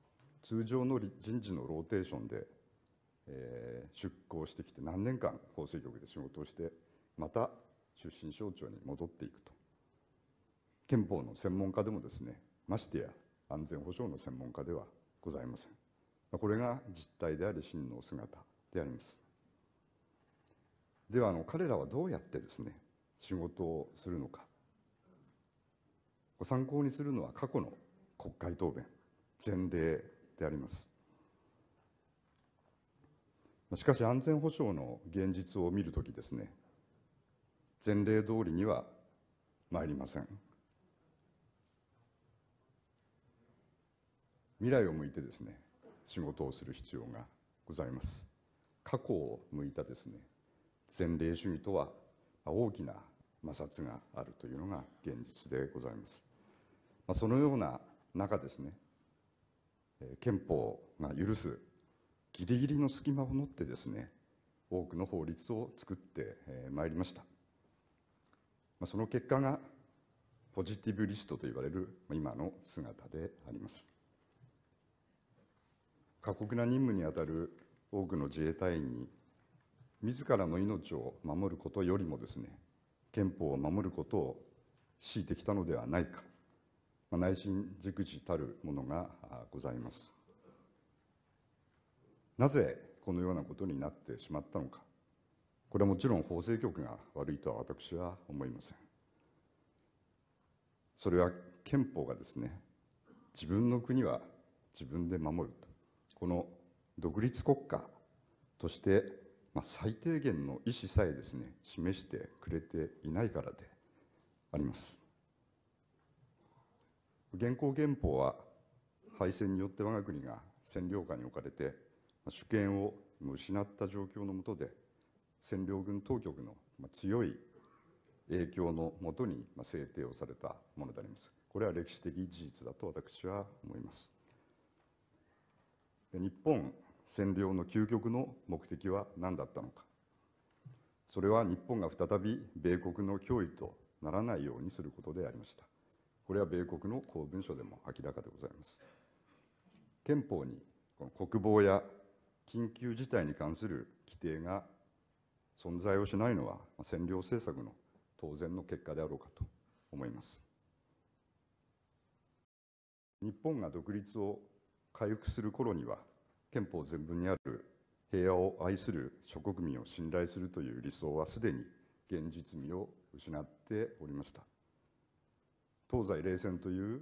通常の人事のローテーションで、えー、出向してきて何年間法制局で仕事をしてまた出身省庁に戻っていくと憲法の専門家でもですねましてや安全保障の専門家ではございませんこれが実態であり真の姿でありますではあの彼らはどうやってですね仕事をするのかご参考にするのは過去の国会答弁前例でありますしかし安全保障の現実を見るときですね前例通りには参りません未来を向いてですね仕事をする必要がございます過去を向いたですね前例主義とは大きな摩擦があるというのが現実でございます、まそのような中ですね憲法が許すギリギリの隙間を持ってですね多くの法律を作ってまいりましたその結果がポジティブリストといわれる今の姿であります過酷な任務にあたる多くの自衛隊員に自らの命を守ることよりもですね憲法を守ることを強いてきたのではないか、まあ、内心じくじたるものがございますなぜこのようなことになってしまったのかこれはもちろん法制局が悪いとは私は思いません。それは憲法がですね、自分の国は自分で守ると、この独立国家として、まあ、最低限の意思さえですね、示してくれていないからであります。現行憲法は敗戦によって我が国が占領下に置かれて主権を失った状況のもとで占領軍当局の強い影響のもとに制定をされたものであります。これは歴史的事実だと私は思います。日本占領の究極の目的は何だったのか。それは日本が再び米国の脅威とならないようにすることでありました。これは米国の公文書でも明らかでございます。憲法にこの国防や緊急事態に関する規定が存在をしないのは占領政策の当然の結果であろうかと思います日本が独立を回復する頃には憲法全文にある平和を愛する諸国民を信頼するという理想はすでに現実味を失っておりました東西冷戦という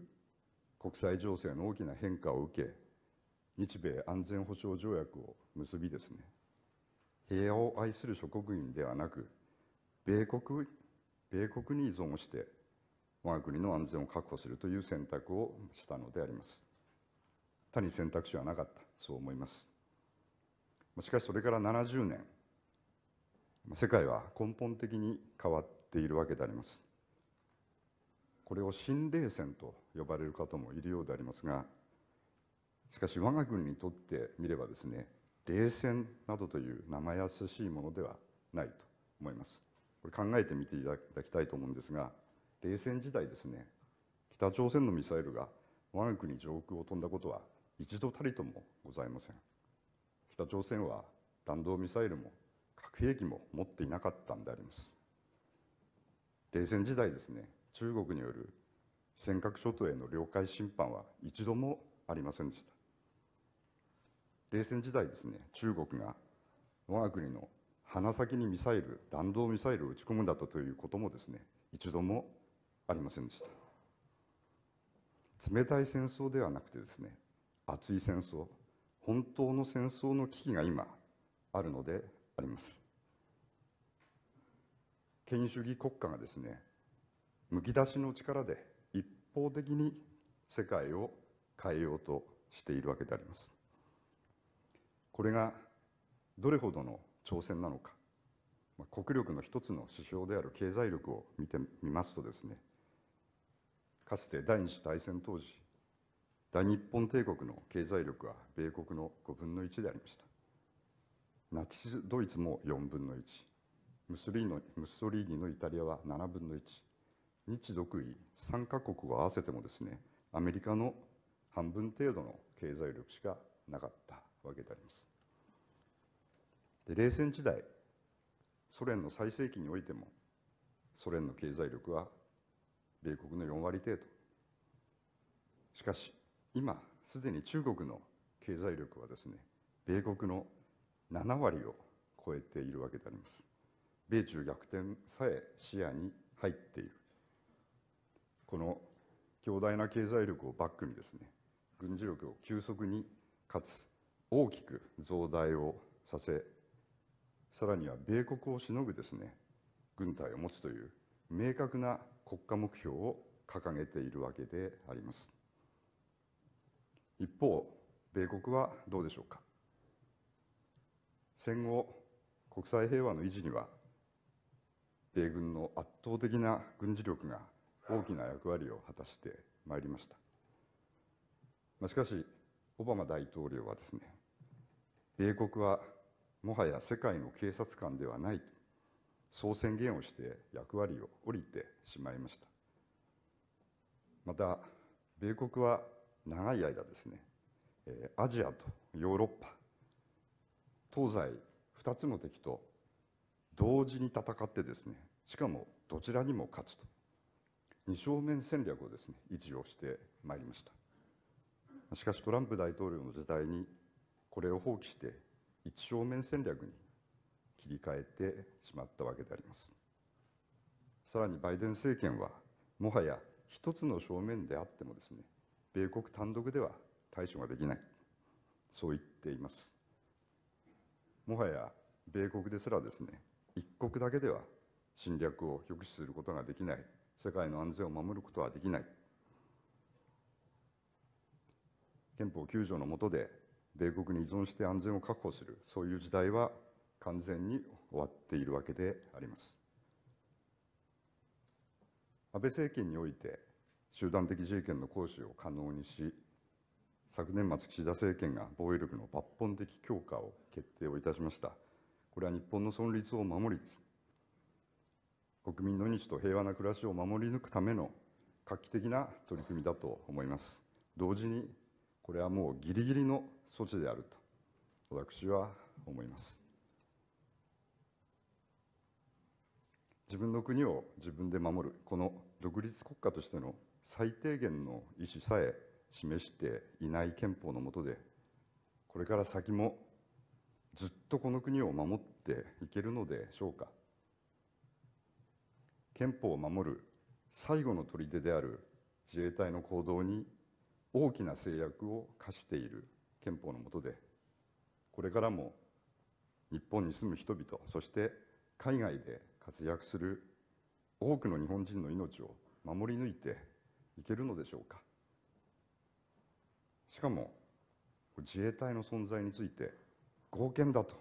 国際情勢の大きな変化を受け日米安全保障条約を結びですね平和を愛する諸国民ではなく米国米国に依存して我が国の安全を確保するという選択をしたのであります他に選択肢はなかったそう思いますしかしそれから70年世界は根本的に変わっているわけでありますこれを新冷戦と呼ばれる方もいるようでありますがしかし我が国にとってみればですね冷戦などという生易しいものではないと思います。これ考えてみていただきたいと思うんですが冷戦時代ですね北朝鮮のミサイルが我が国上空を飛んだことは一度たりともございません北朝鮮は弾道ミサイルも核兵器も持っていなかったんであります冷戦時代ですね中国による尖閣諸島への領海侵犯は一度もありませんでした冷戦時代ですね、中国が我が国の鼻先にミサイル、弾道ミサイルを撃ち込むんだとということもですね、一度もありませんでした。冷たい戦争ではなくてですね、熱い戦争、本当の戦争の危機が今あるのであります。権威主義国家がですね、むき出しの力で一方的に世界を変えようとしているわけであります。これがどれほどの挑戦なのか、ま国力の一つの指標である経済力を見てみますとですねかつて第二次大戦当時大日本帝国の経済力は米国の5分の1でありましたナチスドイツも4分の1ムスリームッソリーニのイタリアは7分の1日独位3カ国を合わせてもですねアメリカの半分程度の経済力しかなかった分けてあります。で冷戦時代ソ連の最盛期においてもソ連の経済力は米国の4割程度しかし今すでに中国の経済力はですね米国の7割を超えているわけであります米中逆転さえ視野に入っているこの強大な経済力をバックにですね軍事力を急速にかつ大きく増大をさせさらには米国をしのぐですね軍隊を持つという明確な国家目標を掲げているわけであります一方米国はどうでしょうか戦後国際平和の維持には米軍の圧倒的な軍事力が大きな役割を果たしてまいりました、まあ、しかしオバマ大統領はですね米国はもはや世界の警察官ではないとそう宣言をして役割を降りてしまいましたまた米国は長い間ですねアジアとヨーロッパ東西2つの敵と同時に戦ってですねしかもどちらにも勝つと二正面戦略をですね維持をしてまいりましたしかしトランプ大統領の時代にこれを放棄して一正面戦略に切り替えてしまったわけでありますさらにバイデン政権はもはや一つの正面であってもですね米国単独では対処ができないそう言っていますもはや米国ですらですね一国だけでは侵略を抑止することができない世界の安全を守ることはできない憲法9条の下で米国に依存して安全を確保するそういう時代は完全に終わっているわけであります安倍政権において集団的自衛権の行使を可能にし昨年末岸田政権が防衛力の抜本的強化を決定をいたしましたこれは日本の存立を守り国民の日と平和な暮らしを守り抜くための画期的な取り組みだと思います同時にこれはもうギリギリの措置であると私は思います自分の国を自分で守るこの独立国家としての最低限の意思さえ示していない憲法の下でこれから先もずっとこの国を守っていけるのでしょうか憲法を守る最後の砦である自衛隊の行動に大きな制約を課している憲法の下で、これからも日本に住む人々、そして海外で活躍する多くの日本人の命を守り抜いていけるのでしょうか。しかも自衛隊の存在について合憲だと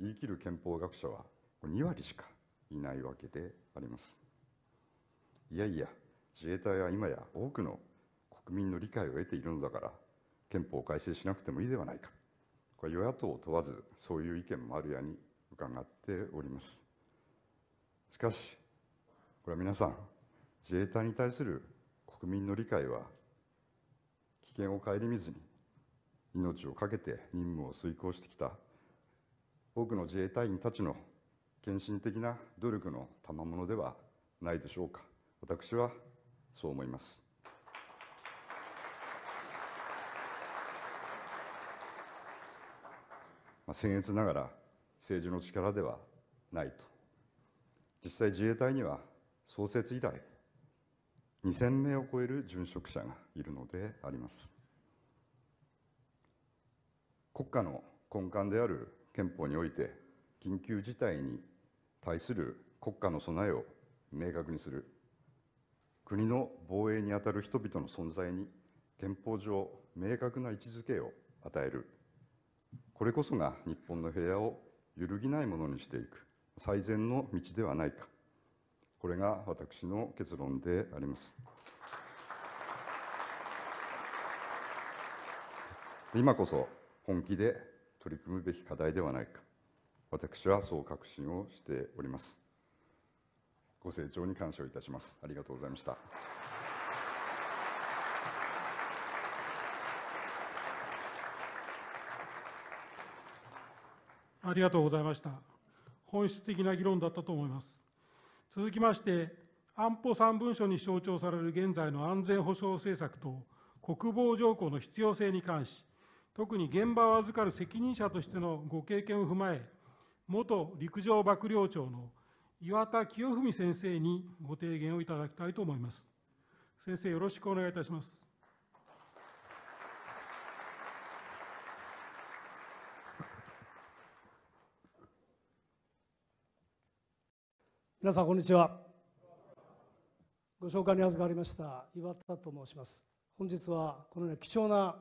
言い切る憲法学者は2割しかいないわけでありますいやいや自衛隊は今や多くの国民の理解を得ているのだから憲法を改正しなくてもいいではないかこれ与野党を問わずそういう意見もあるやに伺っておりますしかしこれは皆さん自衛隊に対する国民の理解は危険を顧みずに命を懸けて任務を遂行してきた多くの自衛隊員たちの献身的な努力の賜物ではないでしょうか私はそう思います。あ、僭越ながら政治の力ではないと実際自衛隊には創設以来2000名を超える殉職者がいるのであります国家の根幹である憲法において緊急事態に対する国家の備えを明確にする国の防衛にあたる人々の存在に憲法上明確な位置づけを与えるこれこそが日本の平和を揺るぎないものにしていく最善の道ではないかこれが私の結論であります今こそ本気で取り組むべき課題ではないか私はそう確信をしておりますご清聴に感謝いたしますありがとうございましたありがとうございました。本質的な議論だったと思います。続きまして、安保3文書に象徴される現在の安全保障政策と国防条項の必要性に関し、特に現場を預かる責任者としてのご経験を踏まえ、元陸上幕僚長の岩田清文先生にご提言をいただきたいと思います。先生、よろしくお願いいたします。皆さんこんにちはご紹介に預かりました岩田と申します本日はこのような貴重な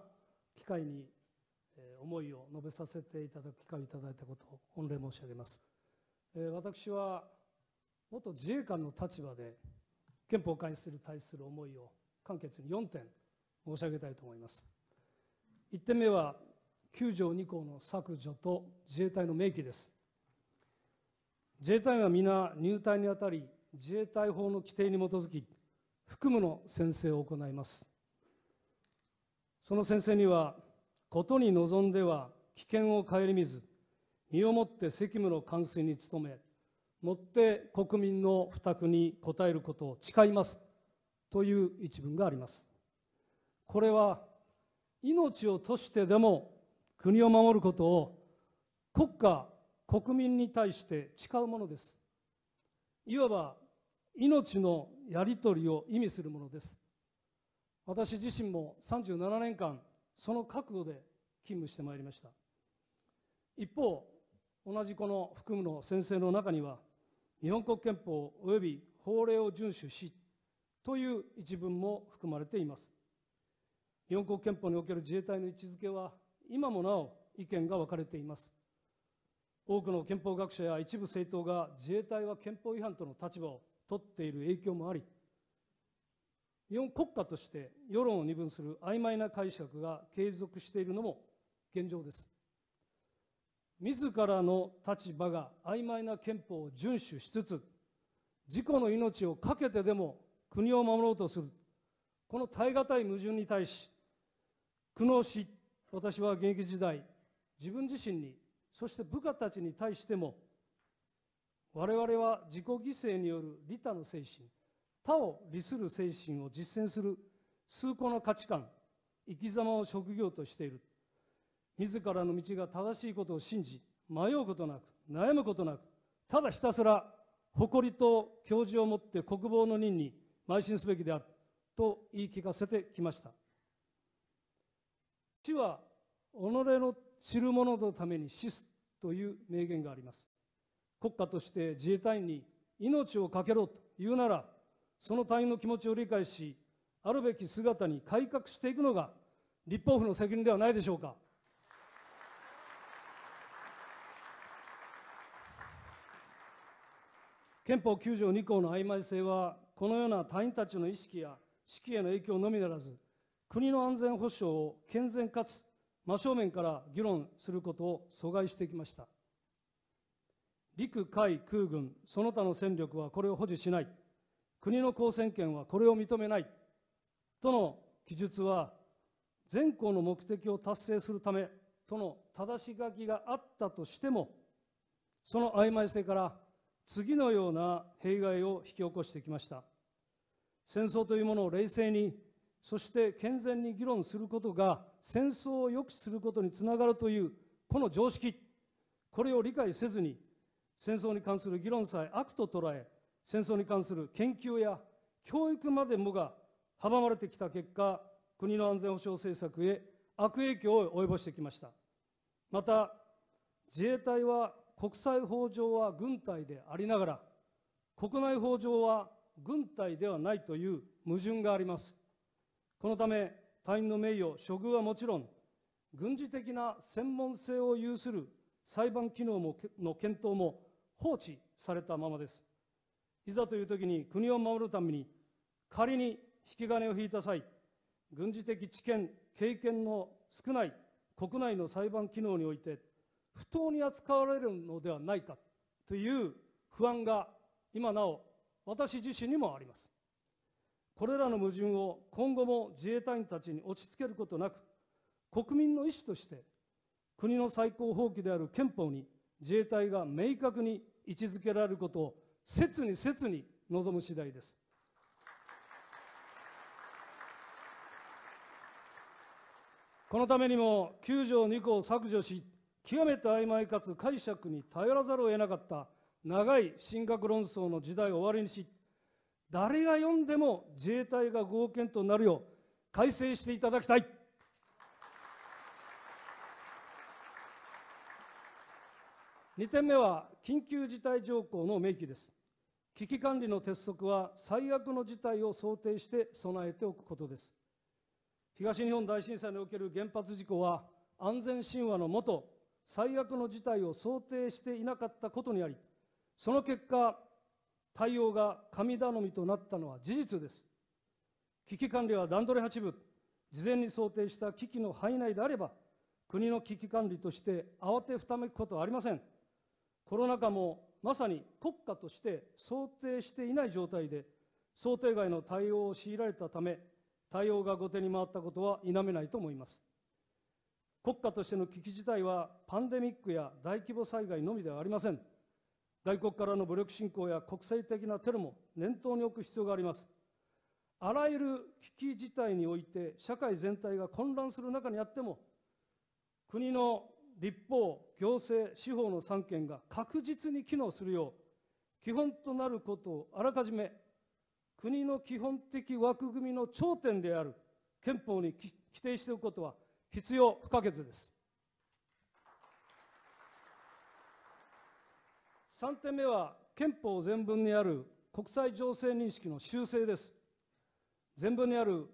機会に思いを述べさせていただく機会をいただいたことを御礼申し上げます私は元自衛官の立場で憲法改正に対する思いを簡潔に4点申し上げたいと思います1点目は9条2項の削除と自衛隊の明記です自衛隊員は皆入隊にあたり自衛隊法の規定に基づき服務の宣誓を行いますその宣誓には事に望んでは危険を顧みず身をもって責務の完遂に努めもって国民の負託に応えることを誓いますという一文がありますこれは命を賭してでも国を守ることを国家国民に対して誓うものですいわば命のやり取りを意味するものです私自身も37年間その覚悟で勤務してまいりました一方同じこの含むの先生の中には日本国憲法及び法令を遵守しという一文も含まれています日本国憲法における自衛隊の位置づけは今もなお意見が分かれています多くの憲法学者や一部政党が自衛隊は憲法違反との立場を取っている影響もあり日本国家として世論を二分する曖昧な解釈が継続しているのも現状です自らの立場が曖昧な憲法を遵守しつつ自己の命を懸けてでも国を守ろうとするこの耐え難い矛盾に対し苦悩し私は現役時代自分自身にそして部下たちに対しても我々は自己犠牲による利他の精神他を利する精神を実践する崇高な価値観生き様を職業としている自らの道が正しいことを信じ迷うことなく悩むことなくただひたすら誇りと教授を持って国防の任に邁進すべきであると言い聞かせてきました死は己の知る者のために死すという名言があります国家として自衛隊員に命を懸けろというならその隊員の気持ちを理解しあるべき姿に改革していくのが立法府の責任ではないでしょうか憲法9条2項の曖昧性はこのような隊員たちの意識や士気への影響のみならず国の安全保障を健全かつ真正面から議論することを阻害してきました陸海空軍その他の戦力はこれを保持しない国の交戦権はこれを認めないとの記述は全校の目的を達成するためとの正し書きがあったとしてもその曖昧性から次のような弊害を引き起こしてきました戦争というものを冷静にそして健全に議論することが戦争を抑止することにつながるというこの常識これを理解せずに戦争に関する議論さえ悪と捉え戦争に関する研究や教育までもが阻まれてきた結果国の安全保障政策へ悪影響を及ぼしてきましたまた自衛隊は国際法上は軍隊でありながら国内法上は軍隊ではないという矛盾がありますこのため隊員の名誉処遇はもちろん軍事的な専門性を有する裁判機能もの検討も放置されたままですいざという時に国を守るために仮に引き金を引いた際軍事的知見経験の少ない国内の裁判機能において不当に扱われるのではないかという不安が今なお私自身にもありますこれらの矛盾を今後も自衛隊員たちに落ち着けることなく、国民の意思として、国の最高法規である憲法に自衛隊が明確に位置づけられることを切に切に望む次第です。このためにも9条2項を削除し、極めて曖昧かつ解釈に頼らざるを得なかった長い神学論争の時代を終わりにし、誰が読んでも自衛隊が合憲となるよう改正していただきたい。2点目は緊急事態条項の明記です。危機管理の鉄則は最悪の事態を想定して備えておくことです。東日本大震災における原発事故は安全神話のもと最悪の事態を想定していなかったことにありその結果対応が神頼みとなったのは事実です危機管理は段取り8分、事前に想定した危機の範囲内であれば国の危機管理として慌てふためくことはありませんコロナ禍もまさに国家として想定していない状態で想定外の対応を強いられたため対応が後手に回ったことは否めないと思います国家としての危機事態はパンデミックや大規模災害のみではありません外国からの武力侵攻や国際的なテロも念頭に置く必要があります。あらゆる危機事態において社会全体が混乱する中にあっても国の立法、行政、司法の三権が確実に機能するよう基本となることをあらかじめ国の基本的枠組みの頂点である憲法に規定しておくことは必要不可欠です。3点目は憲法全文にある国際情勢認識の修正です全文にある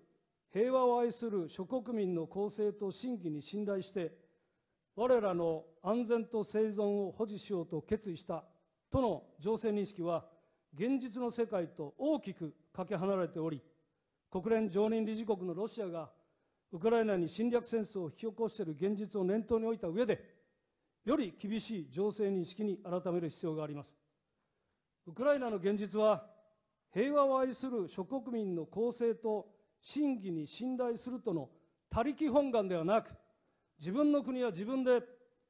平和を愛する諸国民の公正と真偽に信頼して我らの安全と生存を保持しようと決意したとの情勢認識は現実の世界と大きくかけ離れており国連常任理事国のロシアがウクライナに侵略戦争を引き起こしている現実を念頭に置いた上でより厳しい情勢認識に改める必要があります。ウクライナの現実は、平和を愛する諸国民の公正と真偽に信頼するとの他力本願ではなく、自分の国は自分で、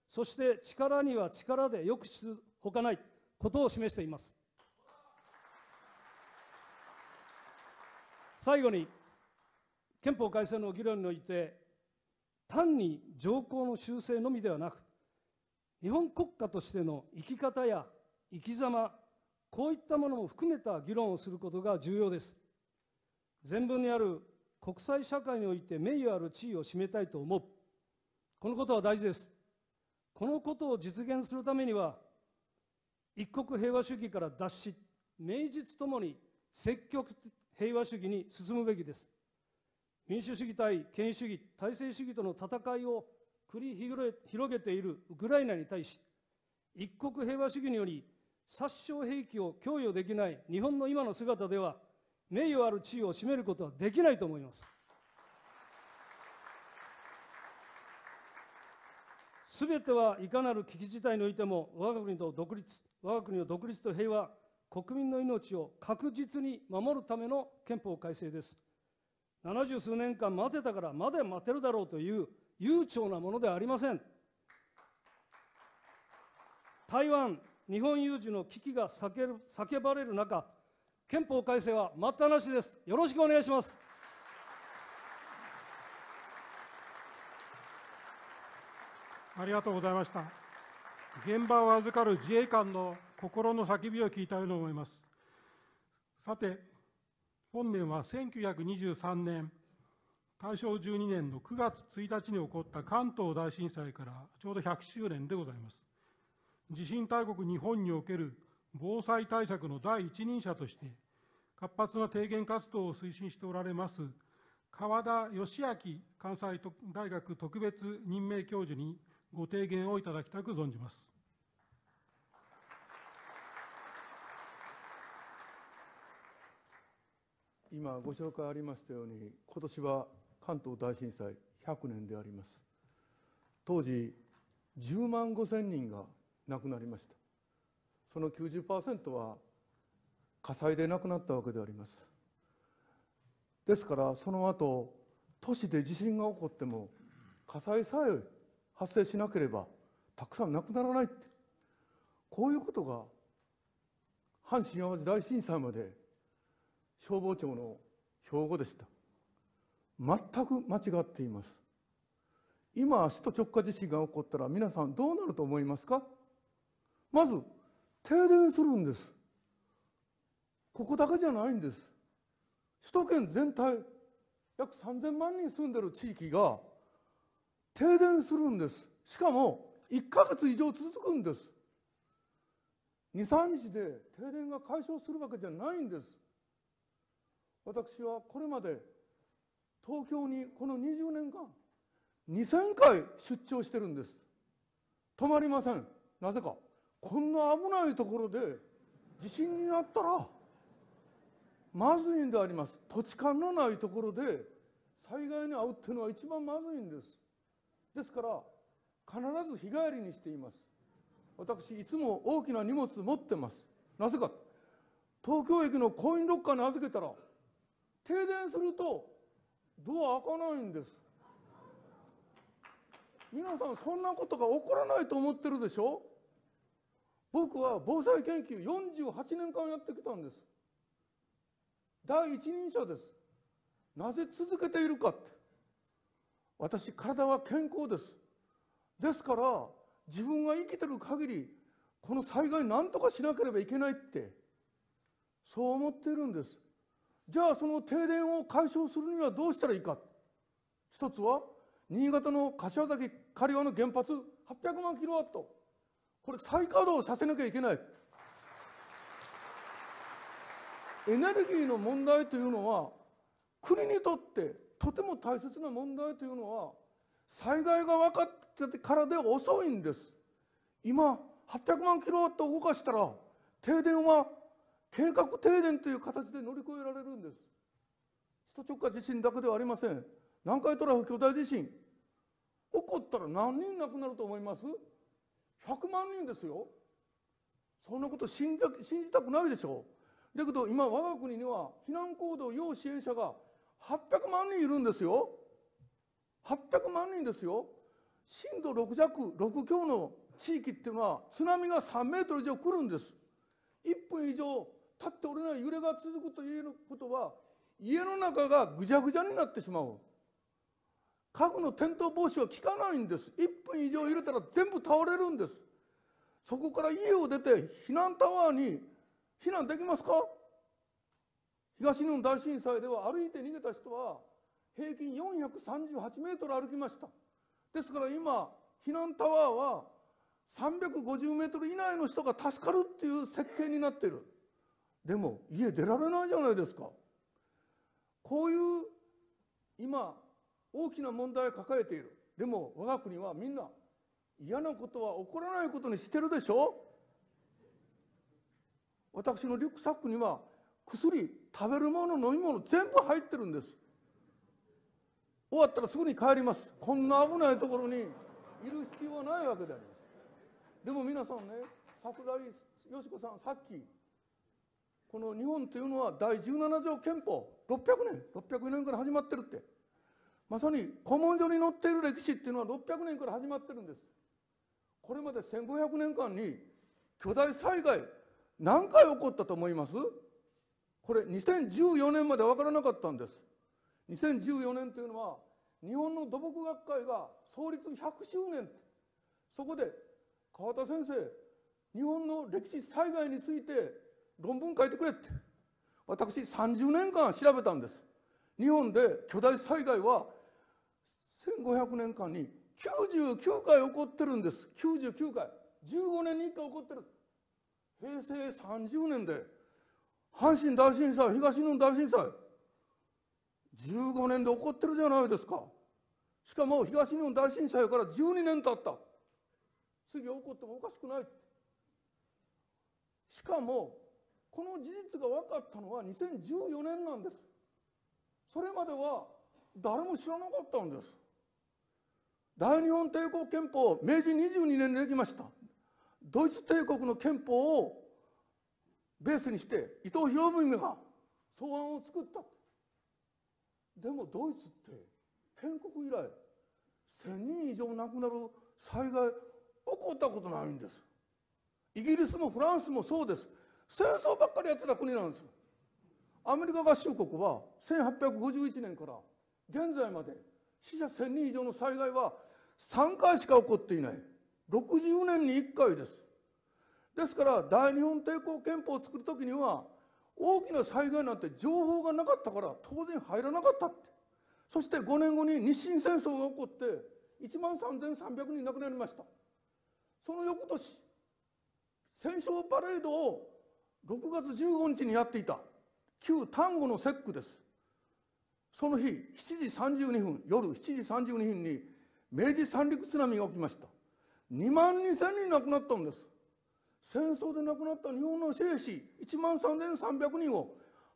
そして力には力で抑止ほかないことを示しています。最後に、憲法改正の議論において、単に条項の修正のみではなく、日本国家としての生き方や生き様こういったものも含めた議論をすることが重要です全文にある国際社会において名誉ある地位を占めたいと思うこのことは大事ですこのことを実現するためには一国平和主義から脱し名実ともに積極平和主義に進むべきです民主主義対権威主義体制主義との戦いを繰り広げているウクライナに対し、一国平和主義により殺傷兵器を供与できない日本の今の姿では、名誉ある地位を占めることはできないと思います。すべてはいかなる危機事態においても、我が国と独立、我が国の独立と平和、国民の命を確実に守るための憲法改正です。70数年間待てたからまだ待てるだろうという悠長なものではありません台湾日本有事の危機が叫叫ばれる中憲法改正は待ったなしですよろしくお願いしますありがとうございました現場を預かる自衛官の心の叫びを聞いたように思いますさて本年は1923年大正12年の9月1日に起こった関東大震災からちょうど100周年でございます。地震大国日本における防災対策の第一人者として、活発な提言活動を推進しておられます、川田義明関西大学特別任命教授にご提言をいただきたく存じます。今ご紹介ありましたように今年は関東大震災100年であります当時10万5千人が亡くなりましたその90%は火災で亡くなったわけでありますですからその後都市で地震が起こっても火災さえ発生しなければたくさんなくならないってこういうことが阪神・淡路大震災まで消防庁の標語でした全く間違っています今首都直下地震が起こったら皆さんどうなると思いますかまず停電するんですここだけじゃないんです首都圏全体約3000万人住んでる地域が停電するんですしかも1か月以上続くんです23日で停電が解消するわけじゃないんです私はこれまで東京にこの20年間2000回出張してるんです止まりませんなぜかこんな危ないところで地震になったらまずいんであります土地勘のないところで災害に遭うっていうのは一番まずいんですですから必ず日帰りにしています私いつも大きな荷物持ってますなぜか東京駅のコインロッカーに預けたら停電するとドア開かないんです皆さんそんなことが起こらないと思ってるでしょ僕は防災研究48年間やってきたんです第一人者ですなぜ続けているかって私体は健康ですですから自分が生きてる限りこの災害何とかしなければいけないってそう思っているんですじゃあその停電を解消するにはどうしたらいいか一つは新潟の柏崎刈羽の原発800万キロワットこれ再稼働させなきゃいけないエネルギーの問題というのは国にとってとても大切な問題というのは災害が分かってからで遅いんです今800万キロワット動かしたら停電は計画停電という形で乗り越えられるんです首都直下地震だけではありません南海トラフ巨大地震起こったら何人亡くなると思います ?100 万人ですよそんなこと信じたくないでしょうだけど今我が国には避難行動要支援者が800万人いるんですよ800万人ですよ震度6弱6強の地域っていうのは津波が3メートル以上来るんです1分以上立っておれない揺れが続くということは家の中がぐじゃぐじゃになってしまう家具の転倒防止は効かないんです1分以上入れたら全部倒れるんですそこから家を出て避難タワーに避難できますか東日本大震災では歩いて逃げた人は平均438メートル歩きましたですから今避難タワーは350メートル以内の人が助かるっていう設計になっているでも家出られないじゃないですかこういう今大きな問題を抱えているでも我が国はみんな嫌なことは起こらないことにしてるでしょ私のリュックサックには薬食べるもの飲み物全部入ってるんです終わったらすぐに帰りますこんな危ないところにいる必要はないわけでありますでも皆さんね桜井よし子さんさっきこの日本というのは第17条憲法600年604年から始まってるってまさに古文書に載っている歴史っていうのは600年から始まってるんですこれまで1500年間に巨大災害何回起こったと思いますこれ2014年まで分からなかったんです2014年というのは日本の土木学会が創立100周年そこで川田先生日本の歴史災害について論文書いてくれって私30年間調べたんです日本で巨大災害は1500年間に99回起こってるんです99回15年に1回起こってる平成30年で阪神大震災東日本大震災15年で起こってるじゃないですかしかも東日本大震災から12年経った次起こってもおかしくないしかもこの事実が分かったのは2014年なんですそれまでは誰も知らなかったんです大日本帝国憲法明治22年にできましたドイツ帝国の憲法をベースにして伊藤博文が草案を作ったでもドイツって建国以来1,000人以上亡くなる災害起こったことないんですイギリスもフランスもそうです戦争ばっかりやってた国なんですアメリカ合衆国は1851年から現在まで死者1000人以上の災害は3回しか起こっていない60年に1回ですですから大日本帝国憲法を作る時には大きな災害なんて情報がなかったから当然入らなかったってそして5年後に日清戦争が起こって1万3300人亡くなりましたその翌年戦勝パレードを6月15日にやっていた旧丹後の節句ですその日7時32分夜7時32分に明治三陸津波が起きました2万2千人亡くなったんです戦争で亡くなった日本の兵士1万3300人を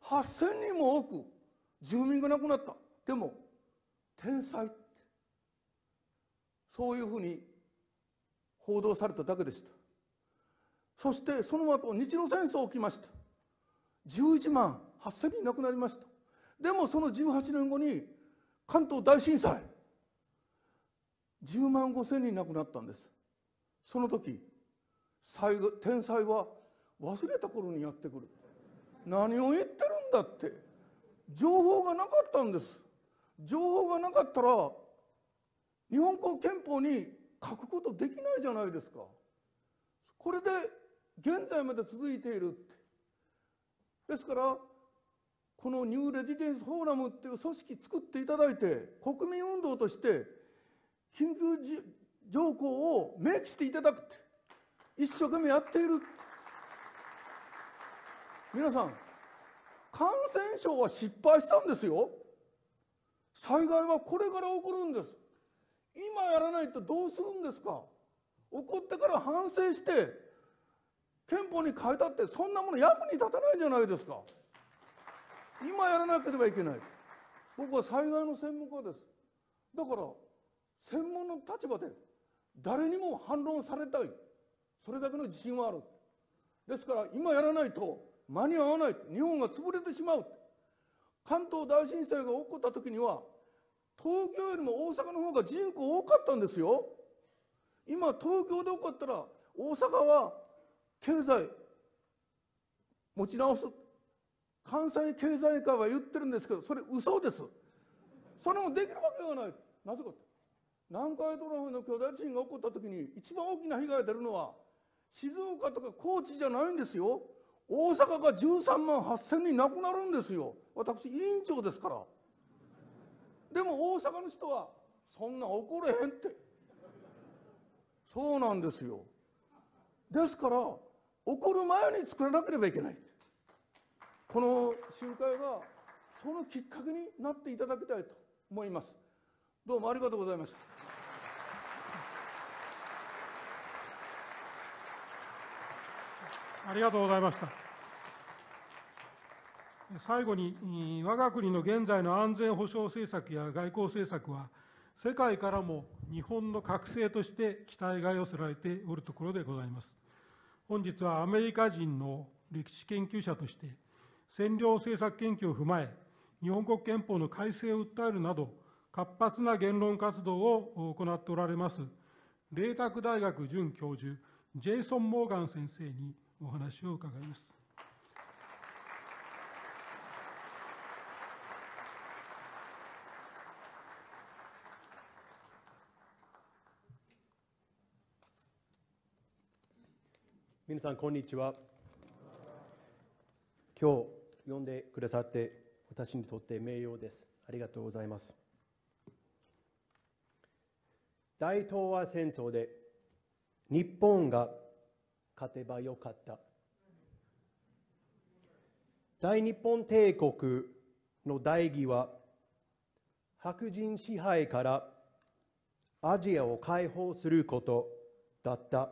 8,000人も多く住民が亡くなったでも天才ってそういうふうに報道されただけでしたそしてその後日露戦争起きました11万8,000人亡くなりましたでもその18年後に関東大震災10万5,000人亡くなったんですその時災天災は忘れた頃にやってくる何を言ってるんだって情報がなかったんです情報がなかったら日本国憲法に書くことできないじゃないですかこれで現在まで続いているってですからこのニューレジデンスフォーラムっていう組織作っていただいて国民運動として緊急条項を明記していただくって一生懸命やっているって皆さん感染症は失敗したんですよ災害はこれから起こるんです今やらないとどうするんですか起こってから反省して憲法に変えたってそんなもの役に立たないじゃないですか今やらなければいけない僕は災害の専門家ですだから専門の立場で誰にも反論されたいそれだけの自信はあるですから今やらないと間に合わない日本が潰れてしまう関東大震災が起こった時には東京よりも大阪の方が人口多かったんですよ今東京で起こったら大阪は経済持ち直す関西経済界は言ってるんですけどそれ嘘ですそれもできるわけがないなぜかって南海トラフの巨大地震が起こった時に一番大きな被害が出るのは静岡とか高知じゃないんですよ大阪が13万8,000人亡くなるんですよ私委員長ですからでも大阪の人はそんな怒れへんってそうなんですよですから起こる前に作らなければいけないこの集会がそのきっかけになっていただきたいと思いますどうもありがとうございましたありがとうございました最後に我が国の現在の安全保障政策や外交政策は世界からも日本の覚醒として期待が寄せられておるところでございます本日はアメリカ人の歴史研究者として、占領政策研究を踏まえ、日本国憲法の改正を訴えるなど、活発な言論活動を行っておられます、麗澤大学准教授、ジェイソン・モーガン先生にお話を伺います。皆さんこんにちは今日呼んでくださって私にとって名誉ですありがとうございます大東亜戦争で日本が勝てばよかった大日本帝国の大義は白人支配からアジアを解放することだった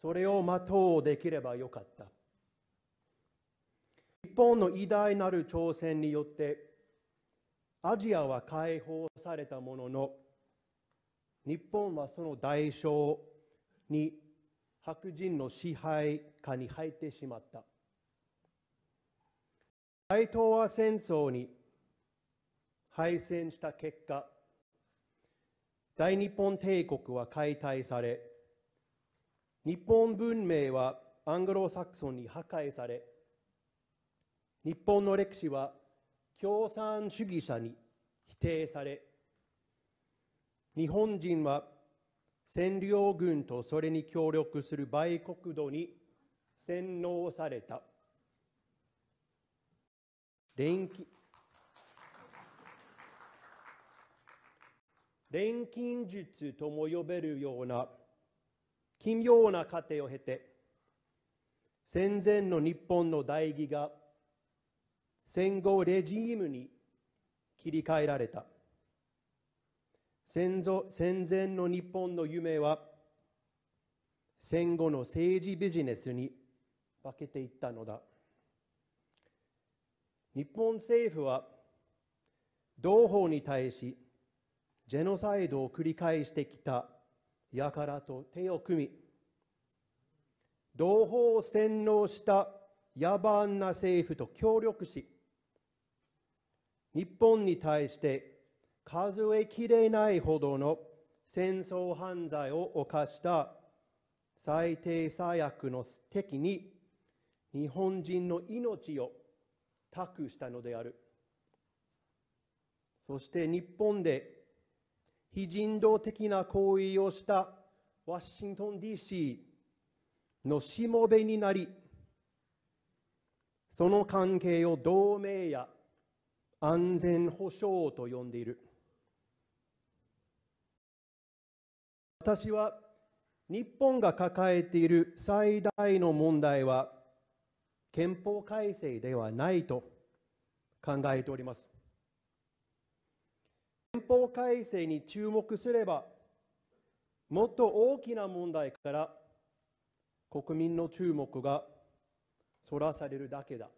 それを全うできればよかった日本の偉大なる挑戦によってアジアは解放されたものの日本はその代償に白人の支配下に入ってしまった大東亜戦争に敗戦した結果大日本帝国は解体され日本文明はアングロサクソンに破壊され日本の歴史は共産主義者に否定され日本人は占領軍とそれに協力する売国奴に洗脳された錬金錬金術とも呼べるような奇妙な過程を経て戦前の日本の代議が戦後レジームに切り替えられた戦前の日本の夢は戦後の政治ビジネスに化けていったのだ日本政府は同胞に対しジェノサイドを繰り返してきたやからと手を組み同胞を洗脳した野蛮な政府と協力し日本に対して数えきれないほどの戦争犯罪を犯した最低最悪の敵に日本人の命を託したのであるそして日本で非人道的な行為をしたワシントン DC のしもべになりその関係を同盟や安全保障と呼んでいる私は日本が抱えている最大の問題は憲法改正ではないと考えております法改正に注目すれば、もっと大きな問題から国民の注目がそらされるだけだ。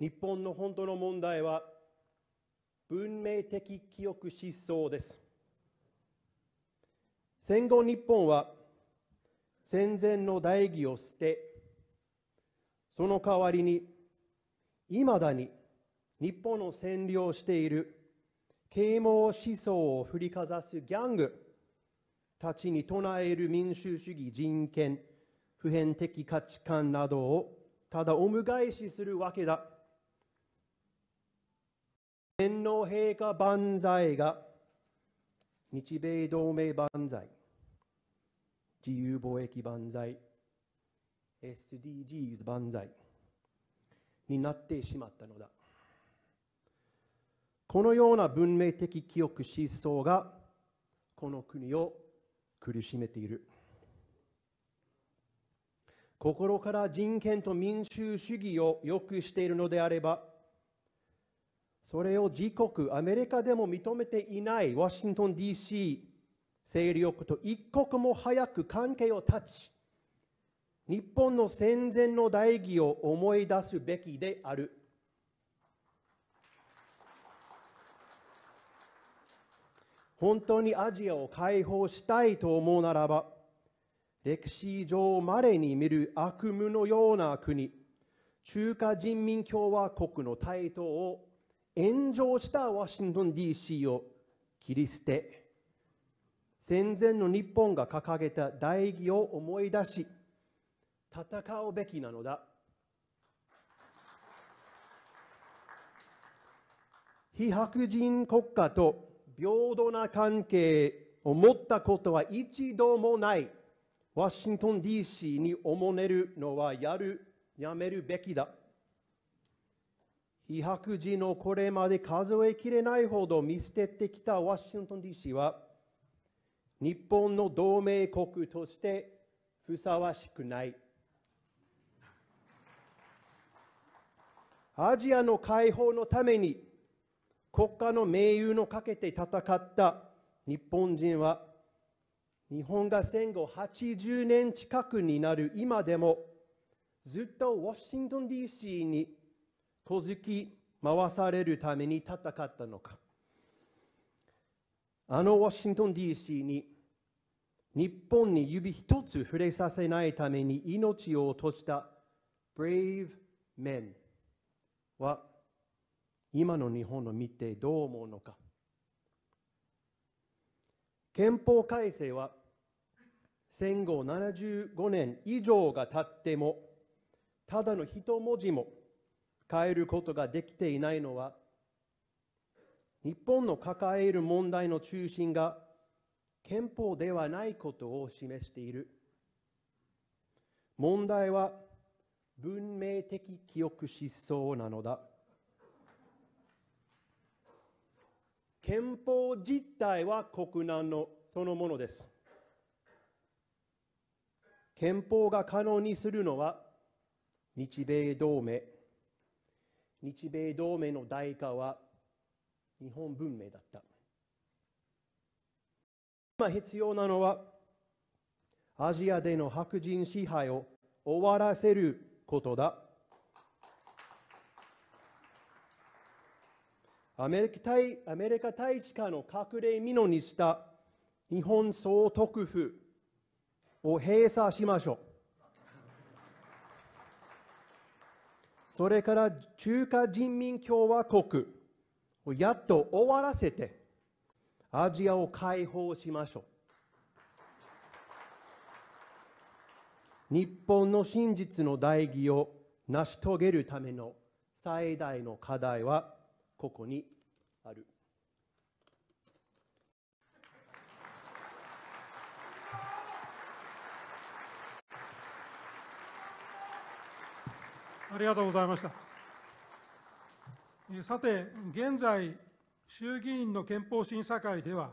日本の本当の問題は文明的記憶失踪です。戦後日本は戦前の代議を捨て、その代わりにいまだに日本を占領している啓蒙思想を振りかざすギャングたちに唱える民主主義人権普遍的価値観などをただお迎えしするわけだ天皇陛下万歳が日米同盟万歳自由貿易万歳 SDGs 万歳になってしまったのだこのような文明的記憶思想がこの国を苦しめている心から人権と民主主義を良くしているのであればそれを自国アメリカでも認めていないワシントン DC 勢力と一刻も早く関係を断ち日本の戦前の大義を思い出すべきである。本当にアジアを解放したいと思うならば、歴史上まれに見る悪夢のような国、中華人民共和国の台頭を炎上したワシントン DC を切り捨て、戦前の日本が掲げた大義を思い出し、戦うべきなのだ非白人国家と平等な関係を持ったことは一度もないワシントン DC におもねるのはやるやめるべきだ非白人のこれまで数えきれないほど見捨ててきたワシントン DC は日本の同盟国としてふさわしくない。アジアの解放のために国家の盟友のかけて戦った日本人は日本が戦後80年近くになる今でもずっとワシントン DC に小突き回されるために戦ったのかあのワシントン DC に日本に指一つ触れさせないために命を落とした Brave Men は今の日本を見てどう思うのか憲法改正は戦後75年以上が経ってもただの一文字も変えることができていないのは日本の抱える問題の中心が憲法ではないことを示している問題は文明的記憶思想なのだ憲法自体は国難のそのものです憲法が可能にするのは日米同盟日米同盟の代価は日本文明だった今必要なのはアジアでの白人支配を終わらせることだアメリカ大アメリカ大使館の隠れ蓑にした日本総督府を閉鎖しましょう。それから中華人民共和国をやっと終わらせてアジアを解放しましょう。日本の真実の大義を成し遂げるための最大の課題はここにある。ありがとうございました。さて、現在、衆議院の憲法審査会では、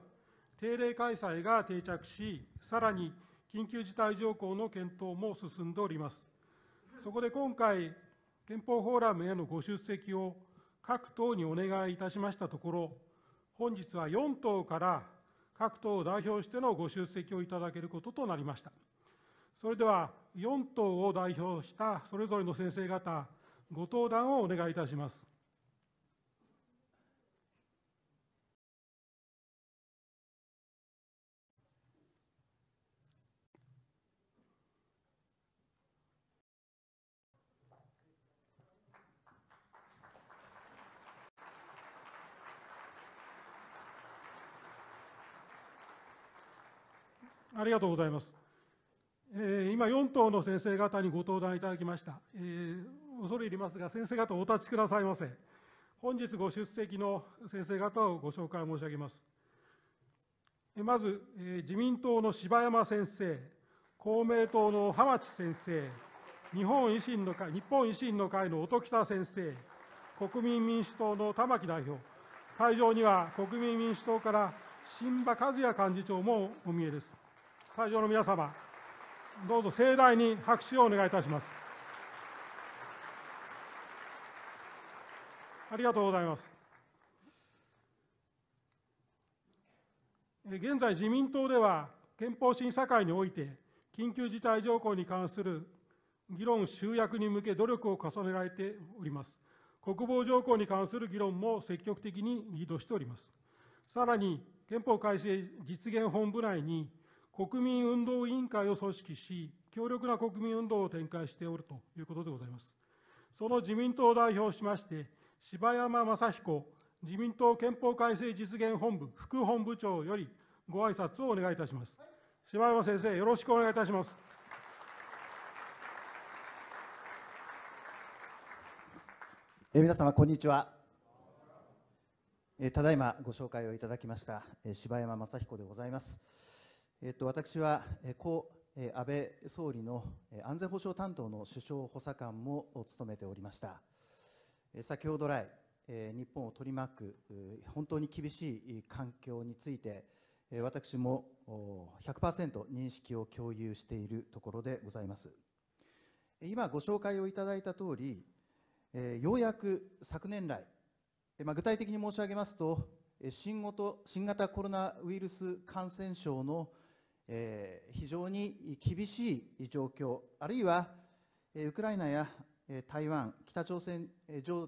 定例開催が定着し、さらに緊急事態条項の検討も進んでおります。そこで今回、憲法フォーラムへのご出席を各党にお願いいたしましたところ、本日は4党から各党を代表してのご出席をいただけることとなりました。それでは、4党を代表したそれぞれの先生方、ご登壇をお願いいたします。ありがとうございます。えー、今、4頭の先生方にご登壇いただきました。えー、恐れ入りますが、先生方、お立ちくださいませ。本日ご出席の先生方をご紹介申し上げます。まず、えー、自民党の柴山先生、公明党の浜地先生、日本維新の会日本維新の会の音喜多先生、国民民主党の玉木代表、会場には国民民主党から新馬和也幹事長もお見えです。会場の皆様、どうぞ盛大に拍手をお願いいたします。ありがとうございます。現在、自民党では憲法審査会において、緊急事態条項に関する議論集約に向け努力を重ねられております。国防条項に関する議論も積極的にリードしております。さらに、憲法改正実現本部内に、国民運動委員会を組織し、強力な国民運動を展開しておるということでございます。その自民党を代表しまして、柴山雅彦自民党憲法改正実現本部副本部長よりご挨拶をお願いいたします。柴山先生、よろしくお願いいたします。え皆様、こんにちは。えただいまご紹介をいただきました、え柴山雅彦でございます。えっと、私は故安倍総理の安全保障担当の首相補佐官も務めておりました先ほど来日本を取り巻く本当に厳しい環境について私も100%認識を共有しているところでございます今ご紹介をいただいた通りようやく昨年来具体的に申し上げますと新型コロナウイルス感染症のえ非常に厳しい状況あるいはウクライナや台湾北朝鮮情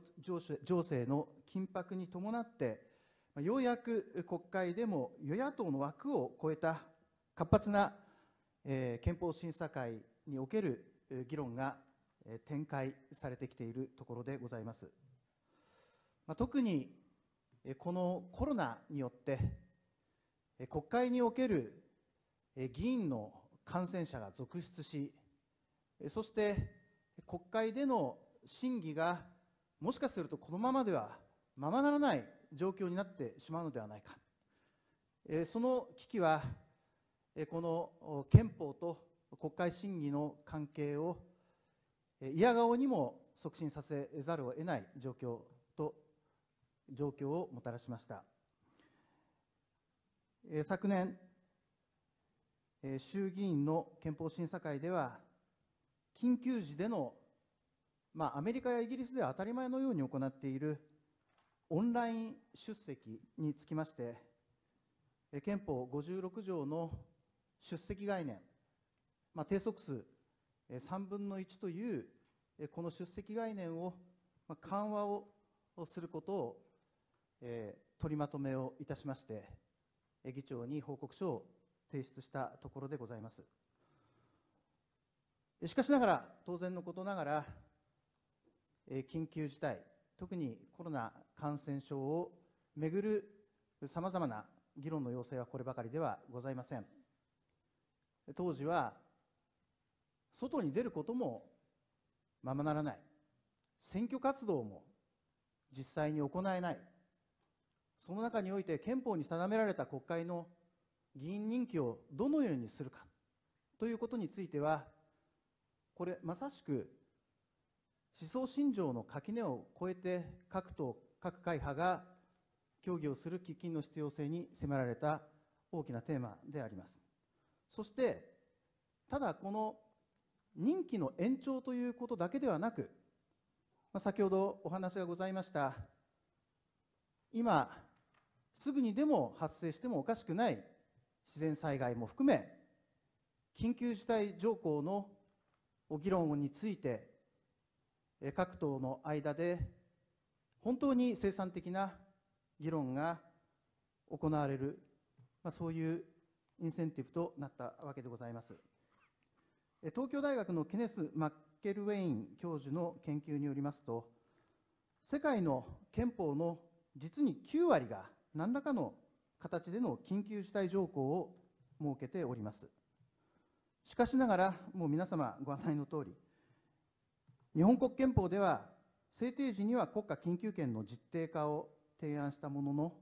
勢の緊迫に伴ってようやく国会でも与野党の枠を超えた活発な憲法審査会における議論が展開されてきているところでございます。特にこのコロナによって国会における議員の感染者が続出しそして国会での審議がもしかするとこのままではままならない状況になってしまうのではないかその危機はこの憲法と国会審議の関係を嫌顔にも促進させざるを得ない状況と状況をもたらしました昨年衆議院の憲法審査会では、緊急時での、まあ、アメリカやイギリスでは当たり前のように行っているオンライン出席につきまして、憲法56条の出席概念、まあ、定則数3分の1というこの出席概念を緩和をすることを取りまとめをいたしまして議長に報告書を提出したところでございますしかしながら当然のことながら緊急事態特にコロナ感染症をめぐるさまざまな議論の要請はこればかりではございません当時は外に出ることもままならない選挙活動も実際に行えないその中において憲法に定められた国会の議員任期をどのようにするかということについては、これ、まさしく思想信条の垣根を越えて各党、各会派が協議をする喫緊の必要性に迫られた大きなテーマであります。そして、ただこの任期の延長ということだけではなく、まあ、先ほどお話がございました、今、すぐにでも発生してもおかしくない自然災害も含め緊急事態条項の議論について各党の間で本当に生産的な議論が行われる、まあ、そういうインセンティブとなったわけでございます東京大学のケネス・マッケルウェイン教授の研究によりますと世界の憲法の実に9割が何らかの形での緊急事態条項を設けております。しかしながら、もう皆様ご案内のとおり、日本国憲法では、制定時には国家緊急権の実定化を提案したものの、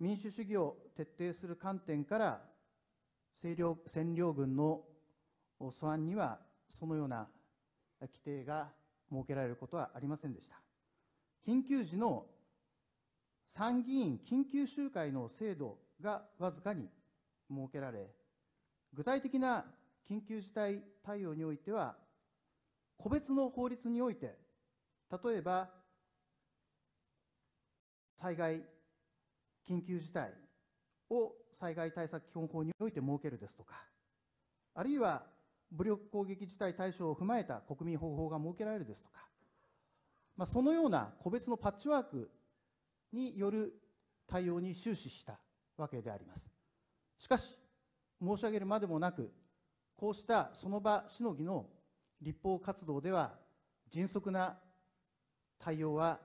民主主義を徹底する観点から占領、占領軍の素案にはそのような規定が設けられることはありませんでした。緊急時の参議院緊急集会の制度がわずかに設けられ、具体的な緊急事態対応においては、個別の法律において、例えば災害緊急事態を災害対策基本法において設けるですとか、あるいは武力攻撃事態対象を踏まえた国民保護法が設けられるですとか、まあ、そのような個別のパッチワークによる対応に終始したわけでありますしかし申し上げるまでもなくこうしたその場しのぎの立法活動では迅速な対応は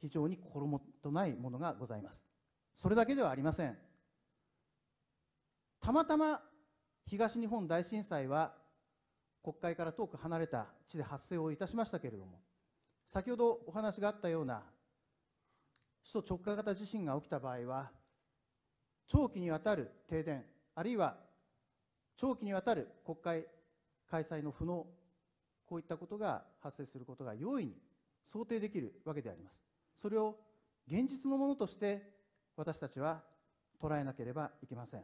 非常に心もとないものがございますそれだけではありませんたまたま東日本大震災は国会から遠く離れた地で発生をいたしましたけれども先ほどお話があったような首都直下型地震が起きた場合は長期にわたる停電あるいは長期にわたる国会開催の不能こういったことが発生することが容易に想定できるわけでありますそれを現実のものとして私たちは捉えなければいけません、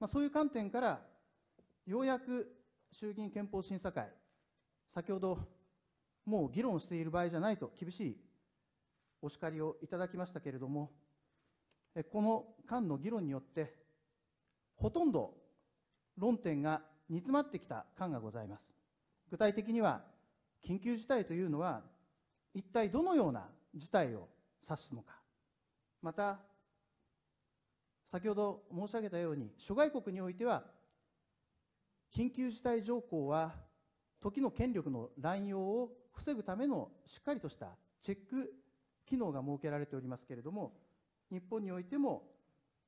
まあ、そういう観点からようやく衆議院憲法審査会先ほどもう議論している場合じゃないと厳しいお叱りをいただきましたけれどもこの間の議論によってほとんど論点が煮詰まってきた感がございます具体的には緊急事態というのは一体どのような事態を指すのかまた先ほど申し上げたように諸外国においては緊急事態条項は時の権力の乱用を防ぐためのしっかりとしたチェック機能が設けられておりますけれども、日本においても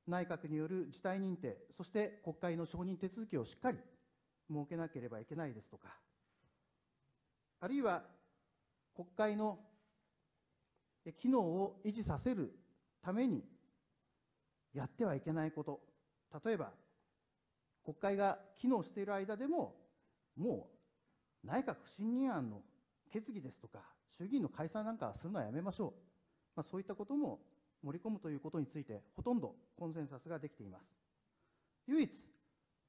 内閣による事態認定、そして国会の承認手続きをしっかり設けなければいけないですとか、あるいは国会の機能を維持させるためにやってはいけないこと、例えば国会が機能している間でも、もう内閣不信任案の決議ですとか、衆議院の解散なんかするのはやめましょう。まあ、そういったことも盛り込むということについてほとんどコンセンサスができています唯一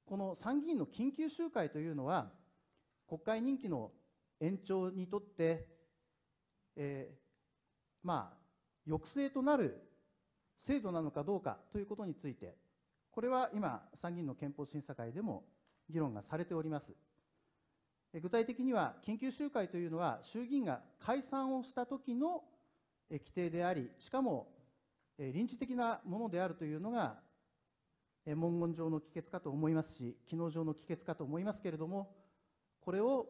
この参議院の緊急集会というのは国会任期の延長にとって、えー、まあ抑制となる制度なのかどうかということについてこれは今参議院の憲法審査会でも議論がされております具体的には緊急集会というのは衆議院が解散をした時の規定であり、しかも臨時的なものであるというのが、文言上の帰結かと思いますし、機能上の帰結かと思いますけれども、これを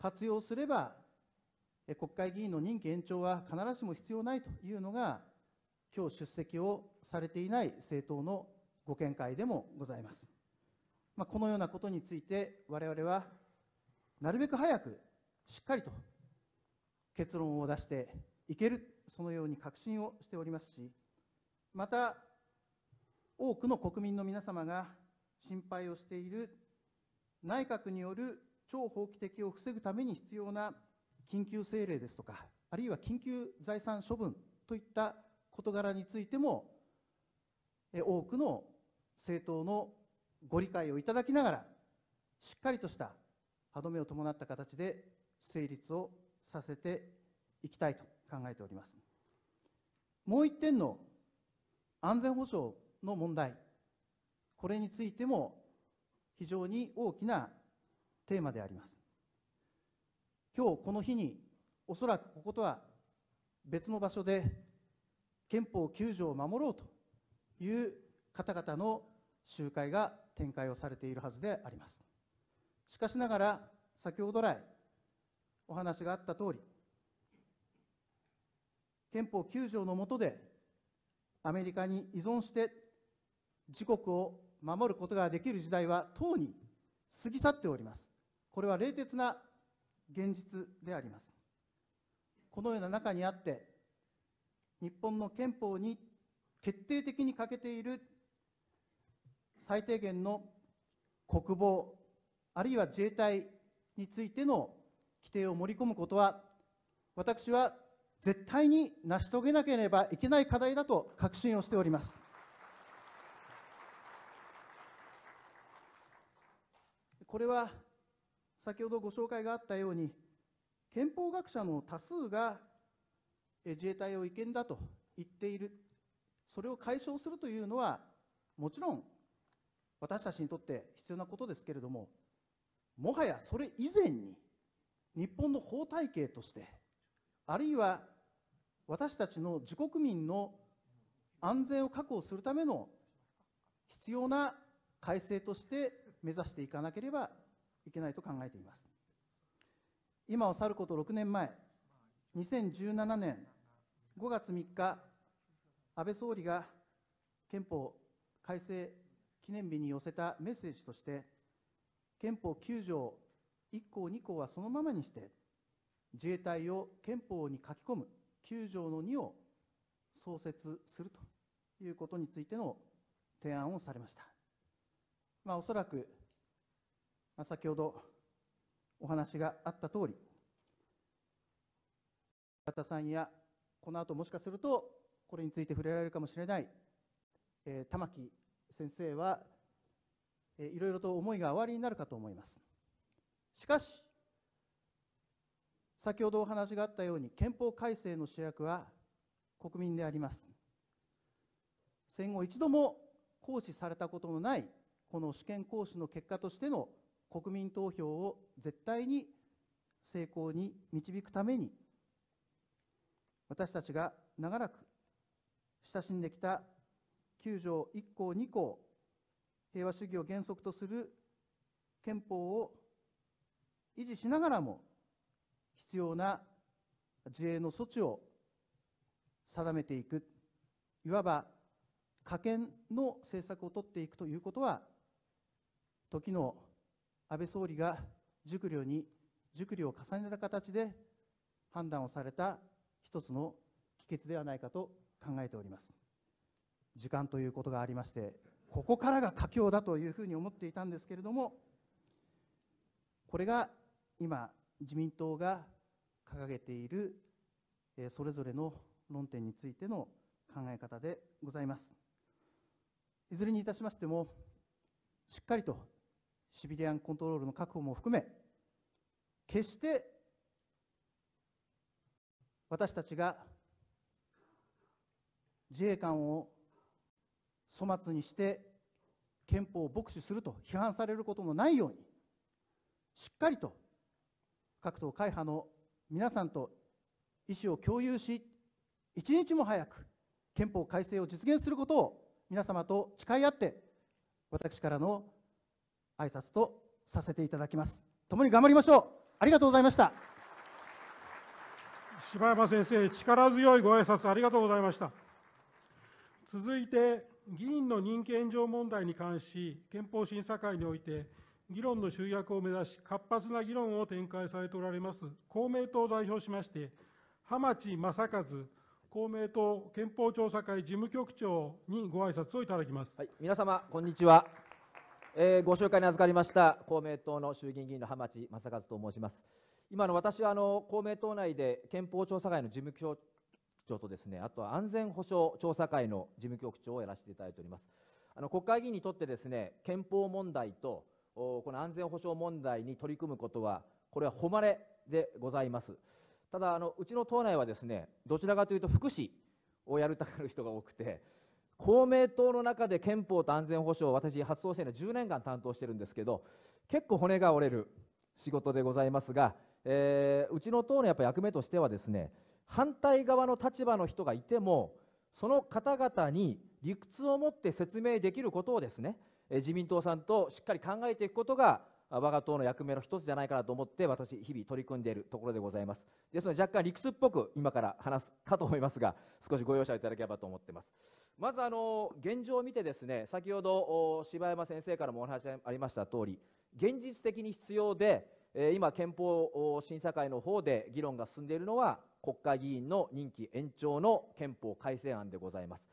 活用すれば、国会議員の任期延長は必ずしも必要ないというのが、今日出席をされていない政党のご見解でもございます。まあ、このようなことについて、我々はなるべく早くしっかりと結論を出していけるそのように確信をしておりますしまた多くの国民の皆様が心配をしている内閣による超法規的を防ぐために必要な緊急政令ですとかあるいは緊急財産処分といった事柄についても多くの政党のご理解をいただきながらしっかりとした歯止めを伴った形で成立をさせていきたいと考えておりますもう一点の安全保障の問題これについても非常に大きなテーマであります今日この日におそらくこことは別の場所で憲法9条を守ろうという方々の集会が展開をされているはずでありますしかしながら先ほど来お話があった通り憲法9条の下で、アメリカに依存して自国を守ることができる時代は、とうに過ぎ去っております。これは冷徹な現実であります。このような中にあって、日本の憲法に決定的に欠けている最低限の国防、あるいは自衛隊についての規定を盛り込むことは、私は絶対に成し遂げなければいけない課題だと確信をしております。これは先ほどご紹介があったように憲法学者の多数が自衛隊を違憲だと言っているそれを解消するというのはもちろん私たちにとって必要なことですけれどももはやそれ以前に日本の法体系としてあるいは私たちの自国民の安全を確保するための必要な改正として目指していかなければいけないと考えています今を去ること6年前2017年5月3日安倍総理が憲法改正記念日に寄せたメッセージとして憲法9条1項2項はそのままにして自衛隊を憲法に書き込む9条の2を創設するということについての提案をされました、まあ、おそらく、まあ、先ほどお話があった通り岩田さんやこの後もしかするとこれについて触れられるかもしれない、えー、玉木先生は、えー、いろいろと思いがおありになるかと思いますしかし先ほどお話があったように憲法改正の主役は国民であります戦後一度も行使されたことのないこの主権行使の結果としての国民投票を絶対に成功に導くために私たちが長らく親しんできた9条1項2項平和主義を原則とする憲法を維持しながらも必要な事例の措置を定めていくいわば科研の政策を取っていくということは時の安倍総理が熟慮に熟慮を重ねた形で判断をされた一つの帰結ではないかと考えております時間ということがありましてここからが佳境だというふうに思っていたんですけれどもこれが今自民党が掲げているそれぞれの論点についての考え方でございますいずれにいたしましてもしっかりとシビリアンコントロールの確保も含め決して私たちが自衛官を粗末にして憲法を牧師すると批判されることのないようにしっかりと各党会派の皆さんと意思を共有し一日も早く憲法改正を実現することを皆様と誓い合って私からの挨拶とさせていただきます共に頑張りましょうありがとうございました柴山先生力強いご挨拶ありがとうございました続いて議員の任期延長問題に関し憲法審査会において議論の集約を目指し、活発な議論を展開されておられます公明党を代表しまして、浜地正和公明党憲法調査会事務局長にご挨拶をいただきます、はい、皆様、こんにちは、えー、ご紹介に預かりました公明党の衆議院議員の浜地正和と申します。今の私はあの公明党内で憲法調査会の事務局長とですねあとは安全保障調査会の事務局長をやらせていただいております。あの国会議員にとってですね憲法問題とこの安全保障問題に取り組むことは、これは誉れでございます。ただあの、うちの党内はですね、どちらかというと福祉をやるたがる人が多くて、公明党の中で憲法と安全保障を私、発当しての10年間担当してるんですけど、結構骨が折れる仕事でございますが、えー、うちの党のやっぱ役目としてはですね、反対側の立場の人がいても、その方々に理屈を持って説明できることをですね、自民党さんとしっかり考えていくことが我が党の役目の一つじゃないかなと思って私日々取り組んでいるところでございますですので若干理屈っぽく今から話すかと思いますが少しご容赦いただければと思ってますまずあの現状を見てですね先ほど柴山先生からもお話ありました通り現実的に必要で今憲法審査会の方で議論が進んでいるのは国会議員の任期延長の憲法改正案でございます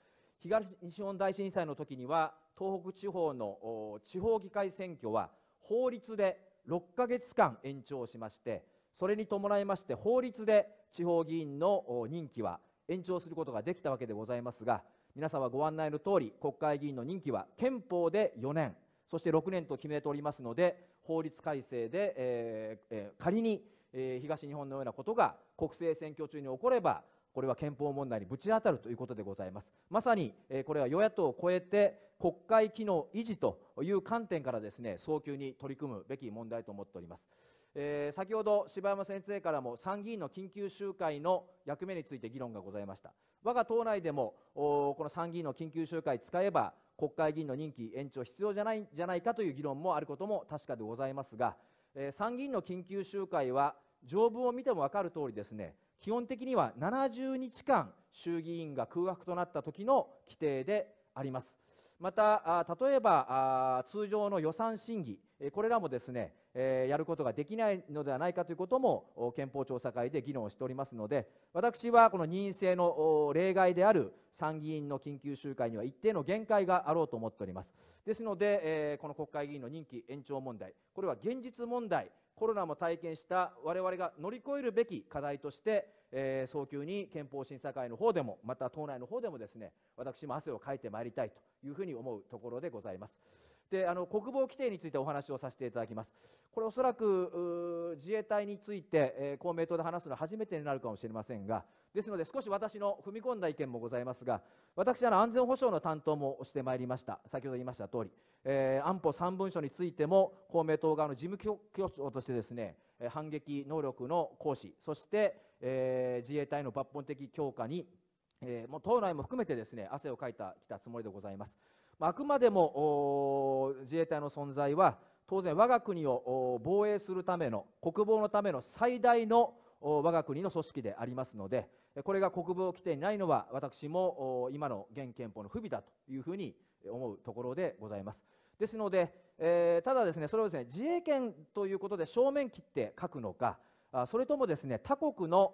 東日本大震災の時には東北地方の地方議会選挙は法律で6ヶ月間延長しましてそれに伴いまして法律で地方議員の任期は延長することができたわけでございますが皆様ご案内のとおり国会議員の任期は憲法で4年そして6年と決めておりますので法律改正で、えーえー、仮に、えー、東日本のようなことが国政選挙中に起こればこれは憲法問題にぶち当たるということでございますまさに、えこれは与野党を超えて国会機能維持という観点からですね早急に取り組むべき問題と思っております、えー、先ほど柴山先生からも参議院の緊急集会の役目について議論がございました我が党内でもこの参議院の緊急集会使えば国会議員の任期延長必要じゃないんじゃないかという議論もあることも確かでございますが、えー、参議院の緊急集会は条文を見ても分かるとおりですね基本的には70日間衆議院が空白となった時の規定であります。また、例えば通常の予算審議、これらもですねやることができないのではないかということも憲法調査会で議論しておりますので、私はこの任意制の例外である参議院の緊急集会には一定の限界があろうと思っております。ですので、この国会議員の任期延長問題、これは現実問題コロナも体験した我々が乗り越えるべき課題として、えー、早急に憲法審査会の方でもまた党内の方でもですね私も汗をかいてまいりたいというふうに思うところでございます。であの国防規定についてお話をさせていただきます、これ、おそらく自衛隊について、えー、公明党で話すのは初めてになるかもしれませんが、ですので、少し私の踏み込んだ意見もございますが、私、あの安全保障の担当もしてまいりました、先ほど言いました通り、えー、安保3文書についても、公明党側の事務局長としてですね、反撃能力の行使、そして、えー、自衛隊の抜本的強化にえー、もう党内も含めてですね汗をかいたきたつもりでございます。あくまでも自衛隊の存在は当然我が国を防衛するための国防のための最大の我が国の組織でありますのでこれが国防規定にないのは私も今の現憲法の不備だというふうに思うところでございます。ですので、えー、ただですねそれをですね自衛権ということで正面切って書くのかそれともですね他国の国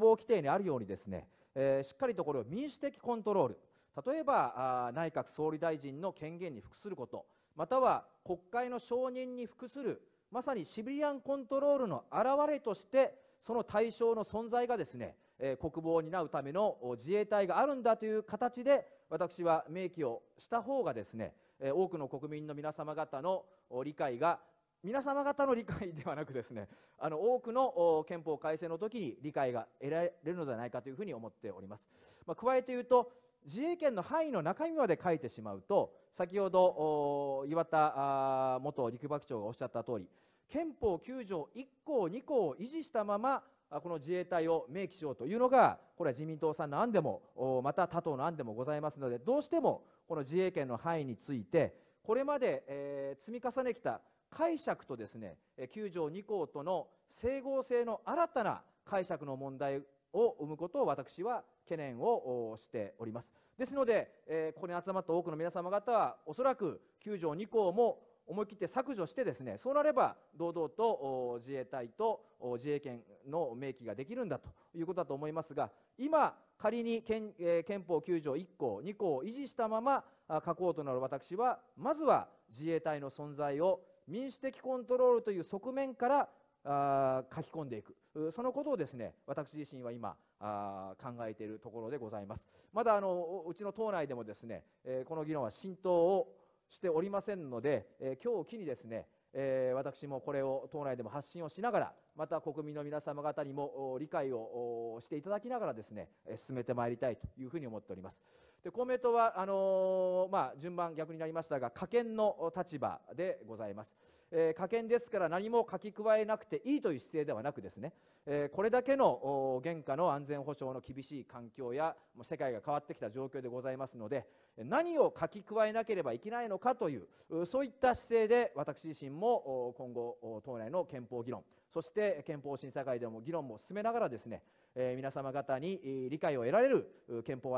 防規定にあるようにですね、えー、しっかりとこれを民主的コントロール例えば内閣総理大臣の権限に服することまたは国会の承認に服するまさにシビリアンコントロールの表れとしてその対象の存在がですね、え国防を担うための自衛隊があるんだという形で私は明記をした方がですね、え多くの国民の皆様方の理解が皆様方の理解ではなくですねあの多くの憲法改正の時に理解が得られるのではないかというふうに思っております、まあ、加えて言うと自衛権の範囲の中身まで書いてしまうと先ほど岩田元陸幕長がおっしゃった通り憲法9条1項2項を維持したままこの自衛隊を明記しようというのがこれは自民党さんの案でもまた他党の案でもございますのでどうしてもこの自衛権の範囲についてこれまで、積み重ねきた解釈とですね9条2項との整合性の新たな解釈の問題を生むことを私は懸念をしておりますですので、えここに集まった多くの皆様方はおそらく9条2項も思い切って削除してですねそうなれば堂々と自衛隊と自衛権の明記ができるんだということだと思いますが今仮に憲,、え憲法9条1項2項を維持したまま書こうとなる私はまずは自衛隊の存在を民主的コントロールという側面からあ書き込んでいくそのことをですね私自身は今あ考えているところでございますまだあのうちの党内でもですね、えー、この議論は浸透をしておりませんので、えー、今日を機にですね、えー、私もこれを党内でも発信をしながらまた国民の皆様方にも理解をしていただきながらですね進めてまいりたいというふうに思っておりますで公明党はあのー、まあ、順番逆になりましたが可見の立場でございますえー、加減ですから何も書き加えなくていいという姿勢ではなくですね、えー、これだけの現下の安全保障の厳しい環境や世界が変わってきた状況でございますので何を書き加えなければいけないのかというそういった姿勢で私自身も今後党内の憲法議論そして憲法審査会でも議論も進めながらですね、えー、皆様方に理解を得られる憲法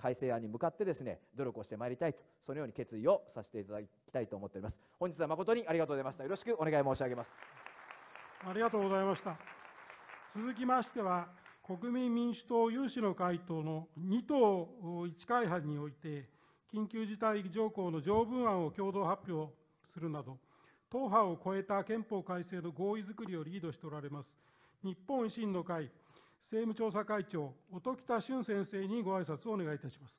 改正案に向かってですね努力をしてまいりたいとそのように決意をさせていただきたいと思っております本日は誠にありがとうございましたよろしくお願い申し上げますありがとうございました続きましては国民民主党有志の回答の2党1会派において緊急事態条項の条文案を共同発表するなど党派を超えた憲法改正の合意づくりをリードしておられます、日本維新の会政務調査会長、音喜多俊先生にご挨拶をお願いいたします。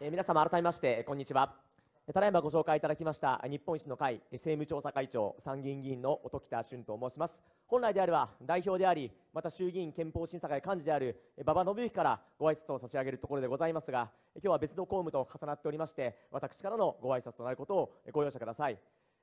えー、皆様、改めまして、こんにちは。ただいまご紹介いただきました日本維新の会政務調査会長参議院議員の音喜多俊と申します本来であれば代表でありまた衆議院憲法審査会幹事である馬場伸之からご挨拶を差し上げるところでございますが今日は別の公務と重なっておりまして私からのご挨拶となることをご容赦ください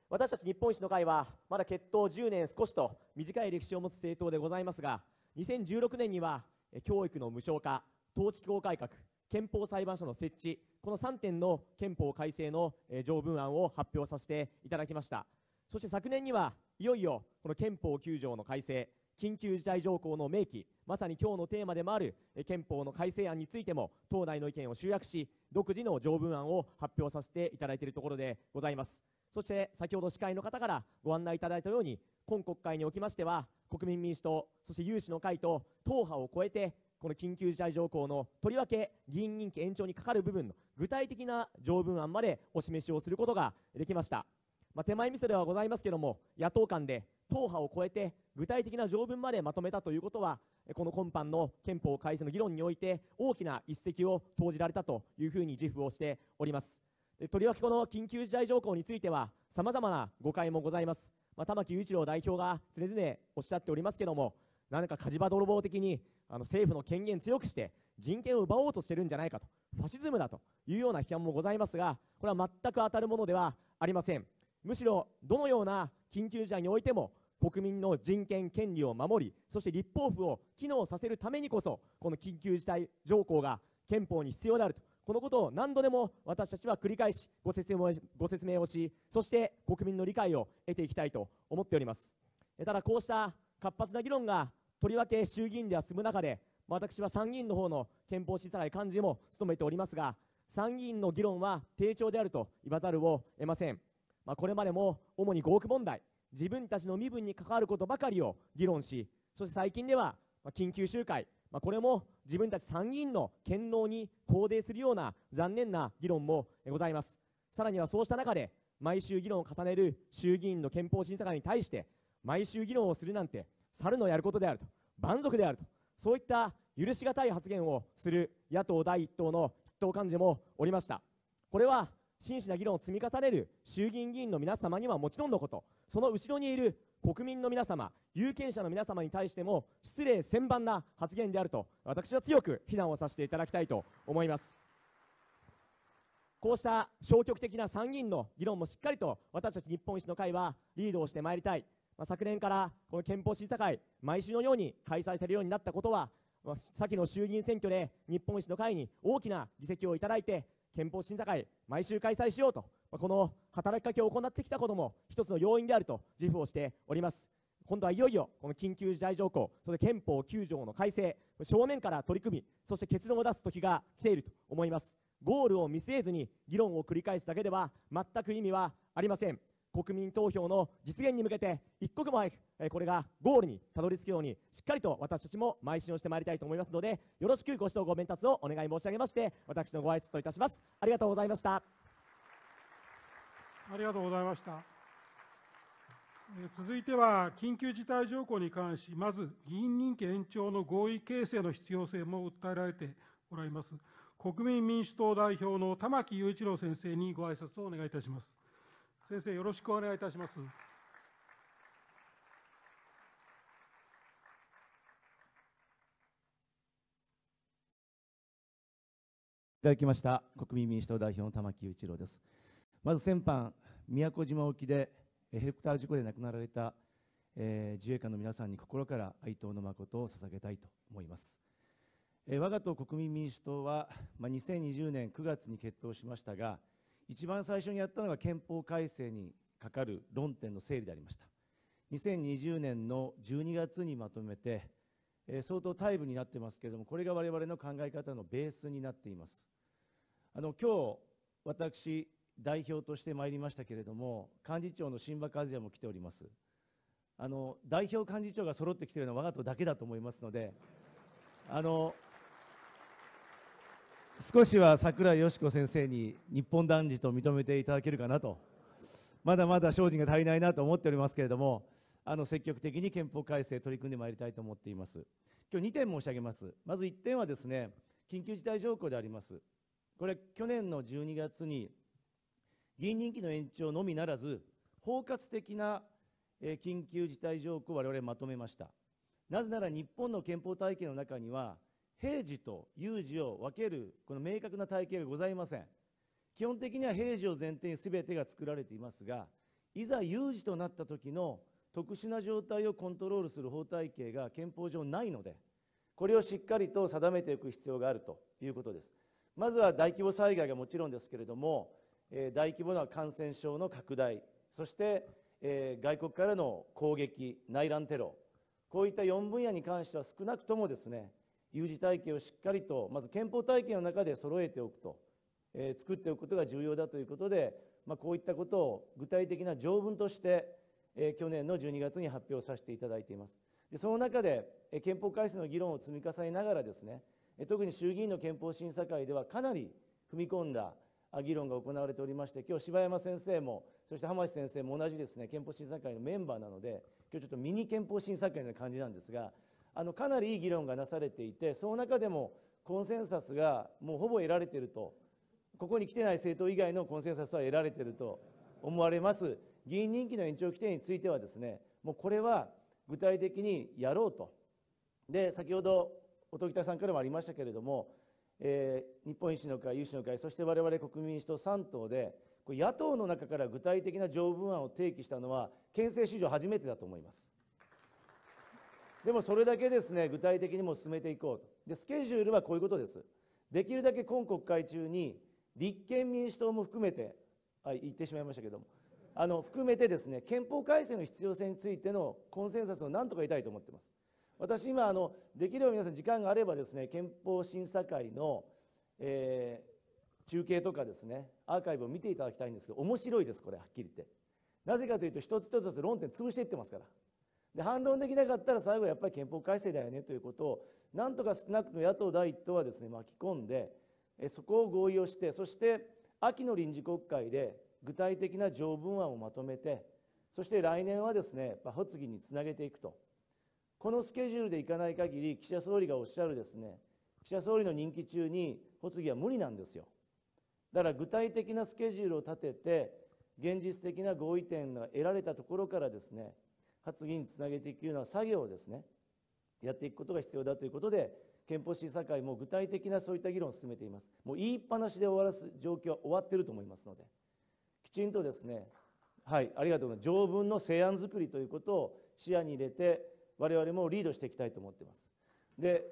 私たち日本維新の会はまだ決闘10年少しと短い歴史を持つ政党でございますが2016年には教育の無償化統治機構改革憲法裁判所の設置この3点の憲法改正の、え条文案を発表させていただきました。そして昨年にはいよいよこの憲法9条の改正、緊急事態条項の明記、まさに今日のテーマでもある憲法の改正案についても、党内の意見を集約し、独自の条文案を発表させていただいているところでございます。そして先ほど司会の方からご案内いただいたように、今国会におきましては、国民民主党、そして有志の会と党派を超えて、この緊急事態条項のとりわけ議員任期延長にかかる部分の具体的な条文案までお示しをすることができました、まあ、手前味噌ではございますけども野党間で党派を超えて具体的な条文までまとめたということはこの今般の憲法改正の議論において大きな一石を投じられたというふうに自負をしておりますとりわけこの緊急事態条項についてはさまざまな誤解もございます、まあ、玉木雄一郎代表が常々おっしゃっておりますけども何か火事場泥棒的にあの政府の権限強くして人権を奪おうとしてるんじゃないかとファシズムだというような批判もございますがこれは全く当たるものではありませんむしろどのような緊急事態においても国民の人権、権利を守りそして立法府を機能させるためにこそこの緊急事態条項が憲法に必要であるとこのことを何度でも私たちは繰り返しご説明説明をしそして国民の理解を得ていきたいと思っておりますただこうした活発な議論がとりわけ衆議院では進む中で、私は参議院の方の憲法審査会幹事も務めておりますが、参議院の議論は低調であると言わざるを得ません。まあ、これまでも主に合区問題、自分たちの身分に関わることばかりを議論し、そして最近では緊急集会、まあ、これも自分たち参議院の権能に肯定するような残念な議論もございます。さらにはそうした中で、毎週議論を重ねる衆議院の憲法審査会に対して、毎週議論をするなんて、猿のやることであると蛮族であるとそういった許しがたい発言をする野党第1党の筆頭幹事もおりましたこれは真摯な議論を積み重ねる衆議院議員の皆様にはもちろんのことその後ろにいる国民の皆様有権者の皆様に対しても失礼千万な発言であると私は強く非難をさせていただきたいと思いますこうした消極的な参議院の議論もしっかりと私たち日本維新の会はリードをしてまいりたいまあ、昨年からこの憲法審査会、毎週のように開催されるようになったことは、まあ、先の衆議院選挙で日本維新の会に大きな議席をいただいて、憲法審査会、毎週開催しようと、まあ、この働きかけを行ってきたことも一つの要因であると自負をしております。今度はいよいよこの緊急事態条項、そて憲法9条の改正、正面から取り組み、そして結論を出す時が来ていると思います。ゴールを見据えずに議論を繰り返すだけでは全く意味はありません。国民投票の実現に向けて、一刻も早く、えこれがゴールにたどり着くように、しっかりと私たちも邁進をしてまいりたいと思いますので、よろしくご指導、ご鞭達をお願い申し上げまして、私のご挨拶といたします。ありがとうございました。ありがとうございました。続いては、緊急事態条項に関し、まず議員任期延長の合意形成の必要性も訴えられておられます。国民民主党代表の玉木雄一郎先生にご挨拶をお願いいたします。先生よろしくお願いいたしますいただきました国民民主党代表の玉木雄一郎ですまず先般宮古島沖でヘリコプター事故で亡くなられた、えー、自衛官の皆さんに心から哀悼の誠を捧げたいと思います、えー、我が党国民民主党は、まあ、2020年9月に決闘しましたが一番最初にやったのが憲法改正にかかる論点の整理でありました2020年の12月にまとめて、えー、相当大部になってますけれどもこれが我々の考え方のベースになっていますあの今日私代表として参りましたけれども幹事長の新馬和也も来ておりますあの代表幹事長が揃ってきているのは我が党だけだと思いますのであの少しは桜井よし子先生に日本男児と認めていただけるかなとまだまだ精進が足りないなと思っておりますけれどもあの積極的に憲法改正取り組んでまいりたいと思っています今日2点申し上げますまず1点はですね緊急事態条項でありますこれ去年の12月に議員任期の延長のみならず包括的な緊急事態条項を我々まとめましたなぜなら日本の憲法体系の中には平時と有事を分けるこの明確な体系がございません基本的には平時を前提に全てが作られていますがいざ有事となった時の特殊な状態をコントロールする法体系が憲法上ないのでこれをしっかりと定めていく必要があるということですまずは大規模災害がもちろんですけれども、え大規模な感染症の拡大そして、え外国からの攻撃内乱テロこういった4分野に関しては少なくともですね有事体系をしっかりとまず憲法体系の中で揃えておくと、えー、作っておくことが重要だということで、まあ、こういったことを具体的な条文として、えー、去年の12月に発表させていただいています。でその中で、えー、憲法改正の議論を積み重ねながらですね、えー、特に衆議院の憲法審査会ではかなり踏み込んだ議論が行われておりまして今日柴山先生もそして浜地先生も同じですね憲法審査会のメンバーなので今日ちょっとミニ憲法審査会の感じなんですがあのかなりいい議論がなされていてその中でもコンセンサスがもうほぼ得られているとここに来てない政党以外のコンセンサスは得られていると思われます議員任期の延長規定についてはですねもうこれは具体的にやろうとで先ほど音喜多さんからもありましたけれども、えー、日本維新の会有志の会そして我々国民主党3党で野党の中から具体的な条文案を提起したのは憲政史上初めてだと思います。でもそれだけですね具体的にも進めていこうとでスケジュールはこういうことですできるだけ今国会中に立憲民主党も含めてあ言ってしまいましたけどもあの含めてですね憲法改正の必要性についてのコンセンサスをなんとか得たいと思ってます私今あのできれば皆さん時間があればですね憲法審査会の、えー、中継とかですねアーカイブを見ていただきたいんですけど面白いですこれはっきり言ってなぜかというと一つ一つ論点潰していってますからで反論できなかったら最後はやっぱり憲法改正だよねということをなんとか少なくとも野党第一党はですね巻き込んでそこを合意をしてそして秋の臨時国会で具体的な条文案をまとめてそして来年はですね発議につなげていくとこのスケジュールでいかない限り岸田総理がおっしゃるですね岸田総理の任期中に発議は無理なんですよだから具体的なスケジュールを立てて現実的な合意点が得られたところからですね発議につなげていくような作業をですねやっていくことが必要だということで憲法審査会も具体的なそういった議論を進めていますもう言いっぱなしで終わらす状況は終わっていると思いますのできちんとですねはいありがとうございます条文の成案作りということを視野に入れて我々もリードしていきたいと思っていますで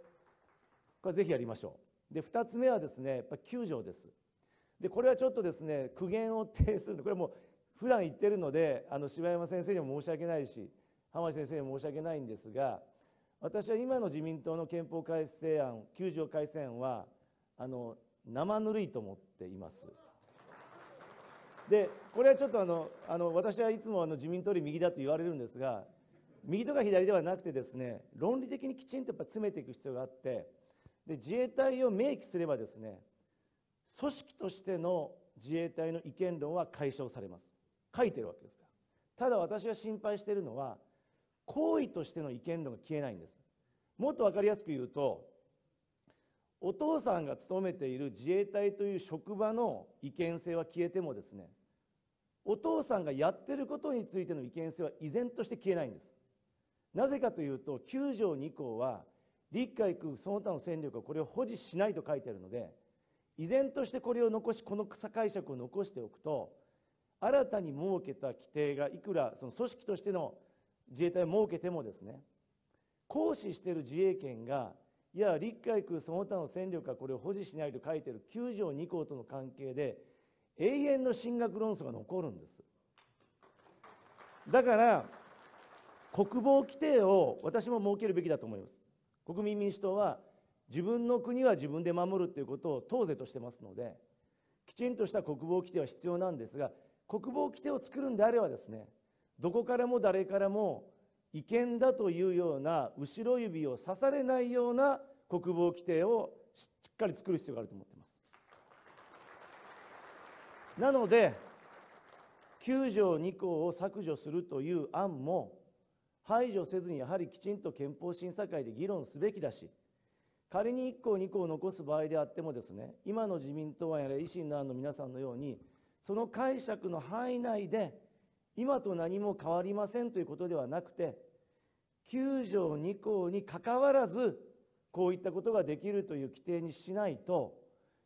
これぜひやりましょうで2つ目はですねやっぱ9条ですでこれはちょっとですね苦言を呈するこれもう普段言ってるのであの柴山先生にも申し訳ないし浜井先生に申し訳ないんですが私は今の自民党の憲法改正案9条改正案はあの生ぬるいと思っています。でこれはちょっとあのあの私はいつもあの自民党より右だと言われるんですが右とか左ではなくてですね論理的にきちんとやっぱ詰めていく必要があってで自衛隊を明記すればですね組織としての自衛隊の意見論は解消されます書いてるわけですからただ私が心配しているのは行為としての違憲度が消えないんですもっと分かりやすく言うとお父さんが勤めている自衛隊という職場の違憲性は消えてもですねお父さんがやってることについての違憲性は依然として消えないんですなぜかというと9条2項は陸海空その他の戦力はこれを保持しないと書いてあるので依然としてこれを残しこの解釈を残しておくと新たに設けた規定がいくらその組織としての自衛隊設けてもですね行使している自衛権がいや陸海空その他の戦力がこれを保持しないと書いてる9条2項との関係で永遠の進学論争が残るんですだから国防規定を私も設けるべきだと思います国民民主党は自分の国は自分で守るということを党是としてますのできちんとした国防規定は必要なんですが国防規定を作るんであればですねどこからも誰からも違憲だというような後ろ指を刺されないような国防規定をしっかり作る必要があると思ってます。なので9条2項を削除するという案も排除せずにやはりきちんと憲法審査会で議論すべきだし仮に1項2項を残す場合であってもですね今の自民党案や維新の案の皆さんのようにその解釈の範囲内で今と何も変わりませんということではなくて9条2項にかかわらずこういったことができるという規定にしないと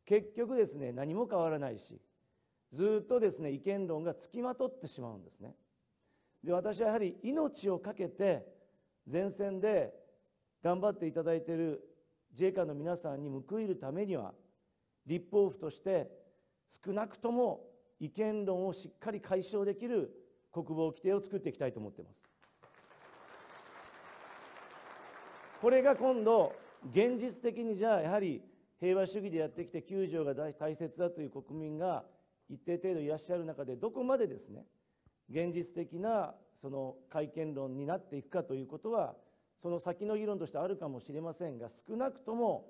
結局ですね何も変わらないしずっとですね意見論がつきまとってしまうんですね。で私はやはり命を懸けて前線で頑張っていただいている自衛官の皆さんに報いるためには立法府として少なくとも違憲論をしっかり解消できる国防規定を作っていきたいと思っていますこれが今度現実的にじゃあやはり平和主義でやってきて9条が大切だという国民が一定程度いらっしゃる中でどこまでですね現実的なその改憲論になっていくかということはその先の議論としてあるかもしれませんが少なくとも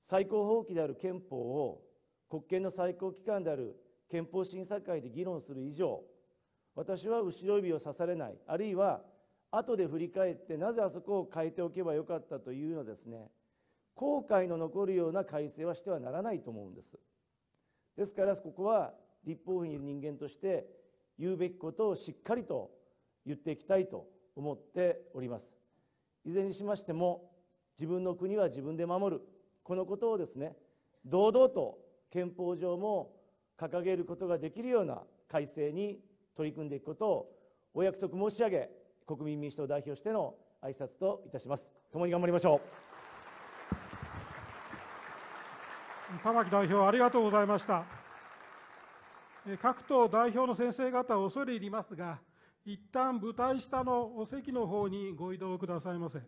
最高法規である憲法を国権の最高機関である憲法審査会で議論する以上私は後ろ指を刺されないあるいは後で振り返ってなぜあそこを変えておけばよかったというのですね後悔の残るような改正はしてはならないと思うんですですからここは立法府にいる人間として言うべきことをしっかりと言っていきたいと思っておりますいずれにしましても自分の国は自分で守るこのことをですね堂々と憲法上も掲げることができるような改正に取り組んでいくことをお約束申し上げ国民民主党代表しての挨拶といたします共に頑張りましょう玉木代表ありがとうございました各党代表の先生方恐れ入りますが一旦舞台下のお席の方にご移動くださいませ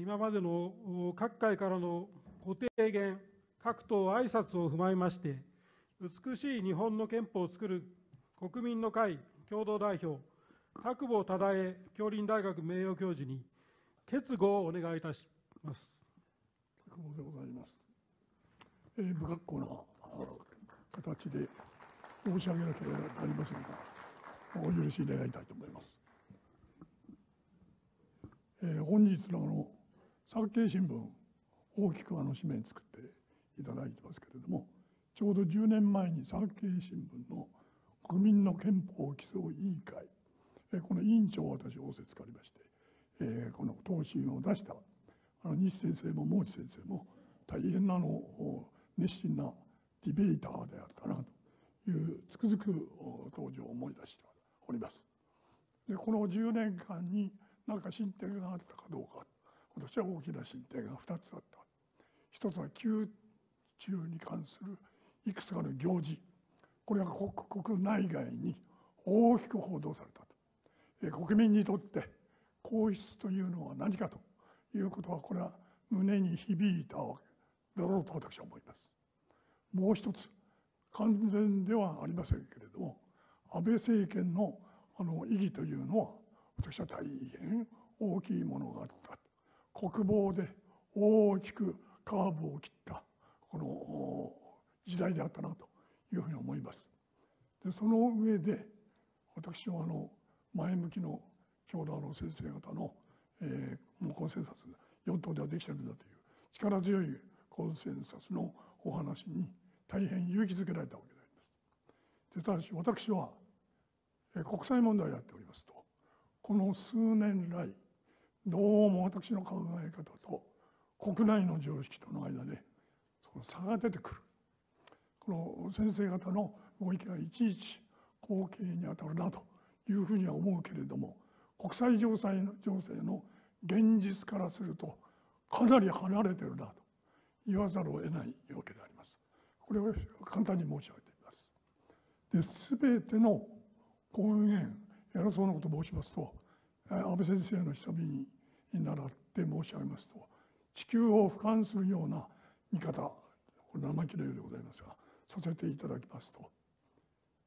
今までの各界からのご提言、各党挨拶を踏まえまして、美しい日本の憲法を作る国民の会共同代表、田久保忠恵教林大学名誉教授に、結合をお願いいたします。田久保でございます。えー、不格好な形で申し上げなければなりませんが、お許し願いたいと思います。えー、本日のあの産経新聞大きくあの紙面作っていただいてますけれどもちょうど10年前に産経新聞の国民の憲法を競う委員会、えー、この委員長を私仰せつかりまして、えー、この答申を出したあの西先生も毛地先生も大変なの熱心なディベーターであったなというつくづく当時を思い出しております。でこの10年間に何か進展があったかどうか今年は大きな進展が2つあった一つは宮中に関するいくつかの行事これが国内外に大きく報道されたと国民にとって皇室というのは何かということはこれは胸に響いたわけだろうと私は思いますもう一つ完全ではありませんけれども安倍政権のあの意義というのは私は大変大きいものがあった国防で大きくカーブを切ったこの時代であったなというふうに思います。でその上で私はあの前向きの教団の先生方の、えー、コンセンサス4党ではできてるんだという力強いコンセンサスのお話に大変勇気づけられたわけであります。でただし私は、えー、国際問題をやっておりますとこの数年来どうも私の考え方と国内の常識との間でその差が出てくるこの先生方のご意見はいちいち後継にあたるなというふうには思うけれども国際情勢の情勢の現実からするとかなり離れてるなと言わざるを得ないわけであります。これを簡単に申し上げています。で全ての根源偉そうなこと申しますと安倍先生の下火に習って申し上げますと地球を俯瞰するような見方これ生きれでございますがさせていただきますと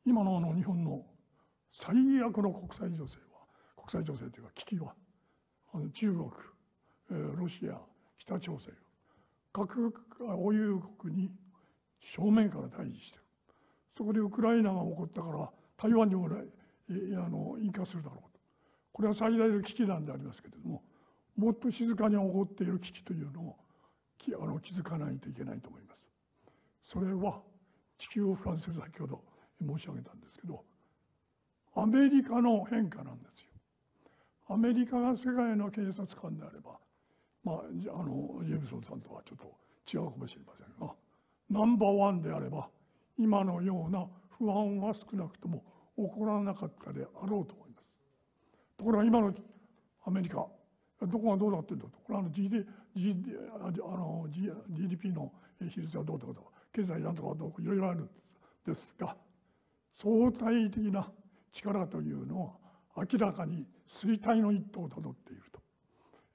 今のあの日本の最悪の国際情勢は国際情勢というか危機はあの中国、えロシア北朝鮮核保有国に正面から対峙しているそこでウクライナが起こったから台湾にもあの引火するだろうこれは最大の危機なんでありますけれどももっと静かに起こっている危機というのをあの気づかないといけないと思います。それは地球を俯瞰する先ほど申し上げたんですけどアメリカの変化なんですよ。アメリカが世界の警察官であれば、まあ、あのジェブソンさんとはちょっと違うかもしれませんがナンバーワンであれば今のような不安は少なくとも起こらなかったであろうと思います。ところが今のアメリカどこがどうなってんだとこれあの GD GD あの GDP の比率がどうとかとか経済なんとかどうかいろいろあるんですが相対的な力というのは明らかに衰退の一途をたどっている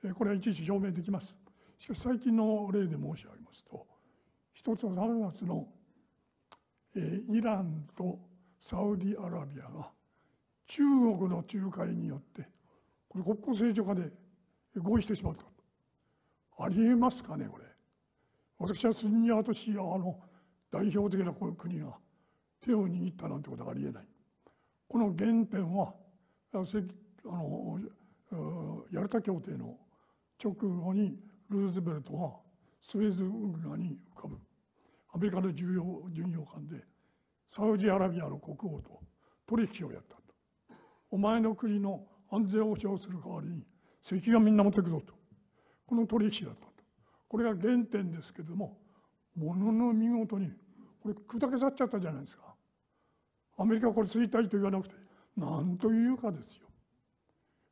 とこれはいちいち表明できます。しかし最近の例で申し上げますと一つは3月のイランとサウジアラビアが中国の仲介によってこれ国交正常化で合意してしまったありえますかねこれ私はスンニアとシーアの代表的な国が手を握ったなんてことはありえないこの原点はあのヤルタ協定の直後にルーズベルトはスウェーズ運河に浮かぶアメリカの重要巡洋艦でサウジアラビアの国王と取引をやったお前の国の安全を保障する代わりに石油みんな持っていくぞとこの取引だったとこれが原点ですけれどもものの見事にこれ砕け去っちゃったじゃないですかアメリカはこれ衰退と言わなくて何というかですよ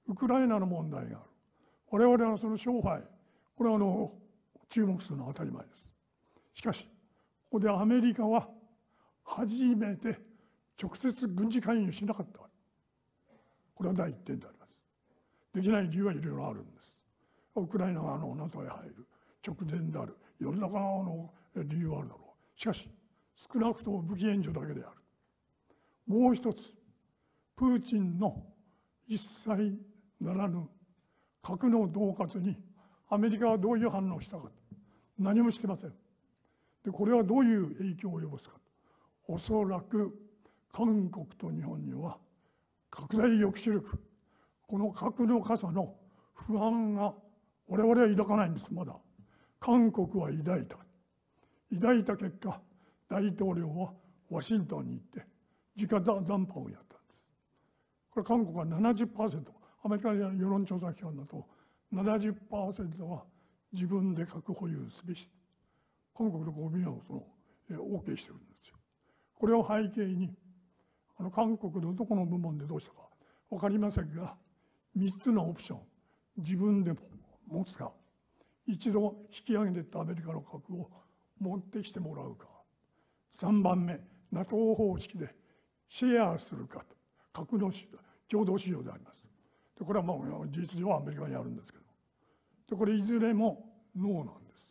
ウクライナの問題がある我々はその勝敗これはあの注目するのは当たり前ですしかしここでアメリカは初めて直接軍事介入しなかったこれは第一点であります。できない理由はいろいろあるんです。ウクライナの NATO へ入る直前であるいろんなの理由はあるだろう。しかし少なくとも武器援助だけである。もう一つプーチンの一切ならぬ核の恫喝にアメリカはどういう反応したか何もしてません。でこれはどういう影響を及ぼすかおそらく韓国と日本には拡大抑止力この核の傘の不安が我々は抱かないんですまだ韓国は抱いた抱いた結果大統領はワシントンに行って直談判をやったんですこれ韓国は70%アメリカの世論調査機関だと70%は自分で核保有すべし韓国のゴミをその OK してるんですよこれを背景にの韓国のどこの部門でどうしたか分かりませんが3つのオプション自分でも持つか一度引き上げていったアメリカの核を持ってきてもらうか3番目 NATO 方式でシェアするかと核の共同市場でありますでこれはまあ事実上はアメリカにあるんですけどでこれいずれもノーなんです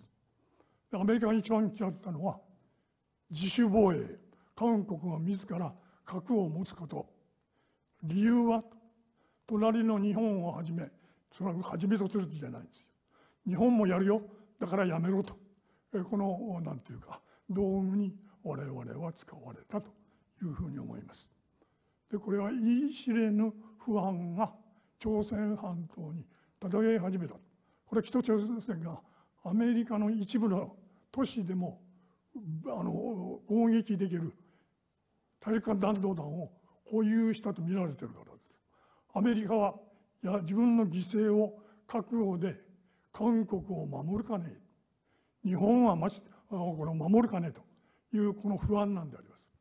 アメリカが一番嫌ったのは自主防衛韓国が自ら核を持つこと理由は隣の日本をはじめそれははじめとするじゃないんですよ日本もやるよだからやめろとこの何て言うか道具に我々は使われたというふうに思います。でこれは言い知れぬ不安が朝鮮半島に漂い始めたこれ北朝鮮がアメリカの一部の都市でもあの攻撃できる大陸間弾道弾を保有したと見られているからです。アメリカはいや自分の犠牲を覚悟で韓国を守るかね日本はまあこれを守るかねというこの不安なんであります。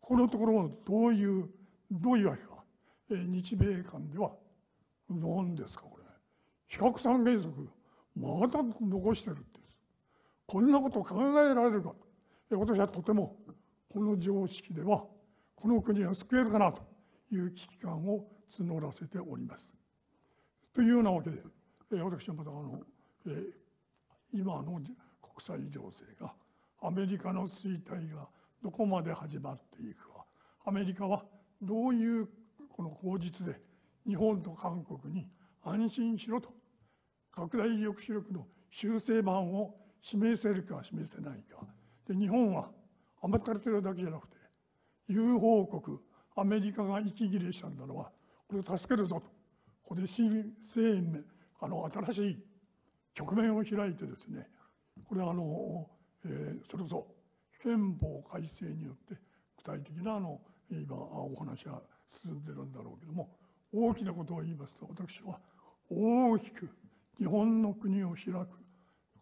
このところをどういうどういうわけか、えー、日米間では何ですかこれ非核三原則また残してるんです。こんなことを考えられるかえ私はとてもこの常識ではこの国は救えるかなという危機感を募らせております。というようなわけで、え私はまたあの、え今の国際情勢がアメリカの衰退がどこまで始まっていくかアメリカはどういうこの口実で日本と韓国に安心しろと拡大抑止力の修正版を示せるか示せないかで日本は甘たれてるだけじゃなくて友好国アメリカが息切れしたんだのはこれを助けるぞとここで新生命あの新しい局面を開いてですねこれはあの、えー、それこそ憲法改正によって具体的なあの今お話が進んでるんだろうけども大きなことを言いますと私は大きく日本の国を開く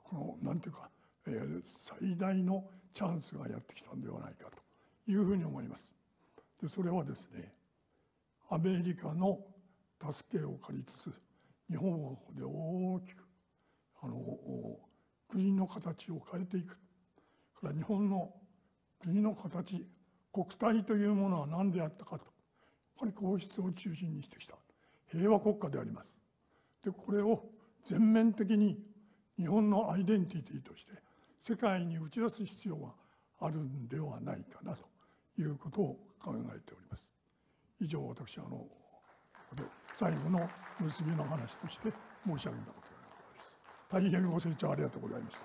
このなんていうか、えー、最大のチャンスがやってきたんではないかというふうに思います。でそれはですねアメリカの助けを借りつつ日本はここで大きくあの国の形を変えていくから日本の国の形国体というものは何であったかとやっぱり皇室を中心にしてきた平和国家であります。でこれを全面的に日本のアイデンティティとして世界に打ち出す必要はあるんではないかなということを考えております。以上私あのここ最後の結びの話として申し上げたこと大変ご清聴ありがとうございまし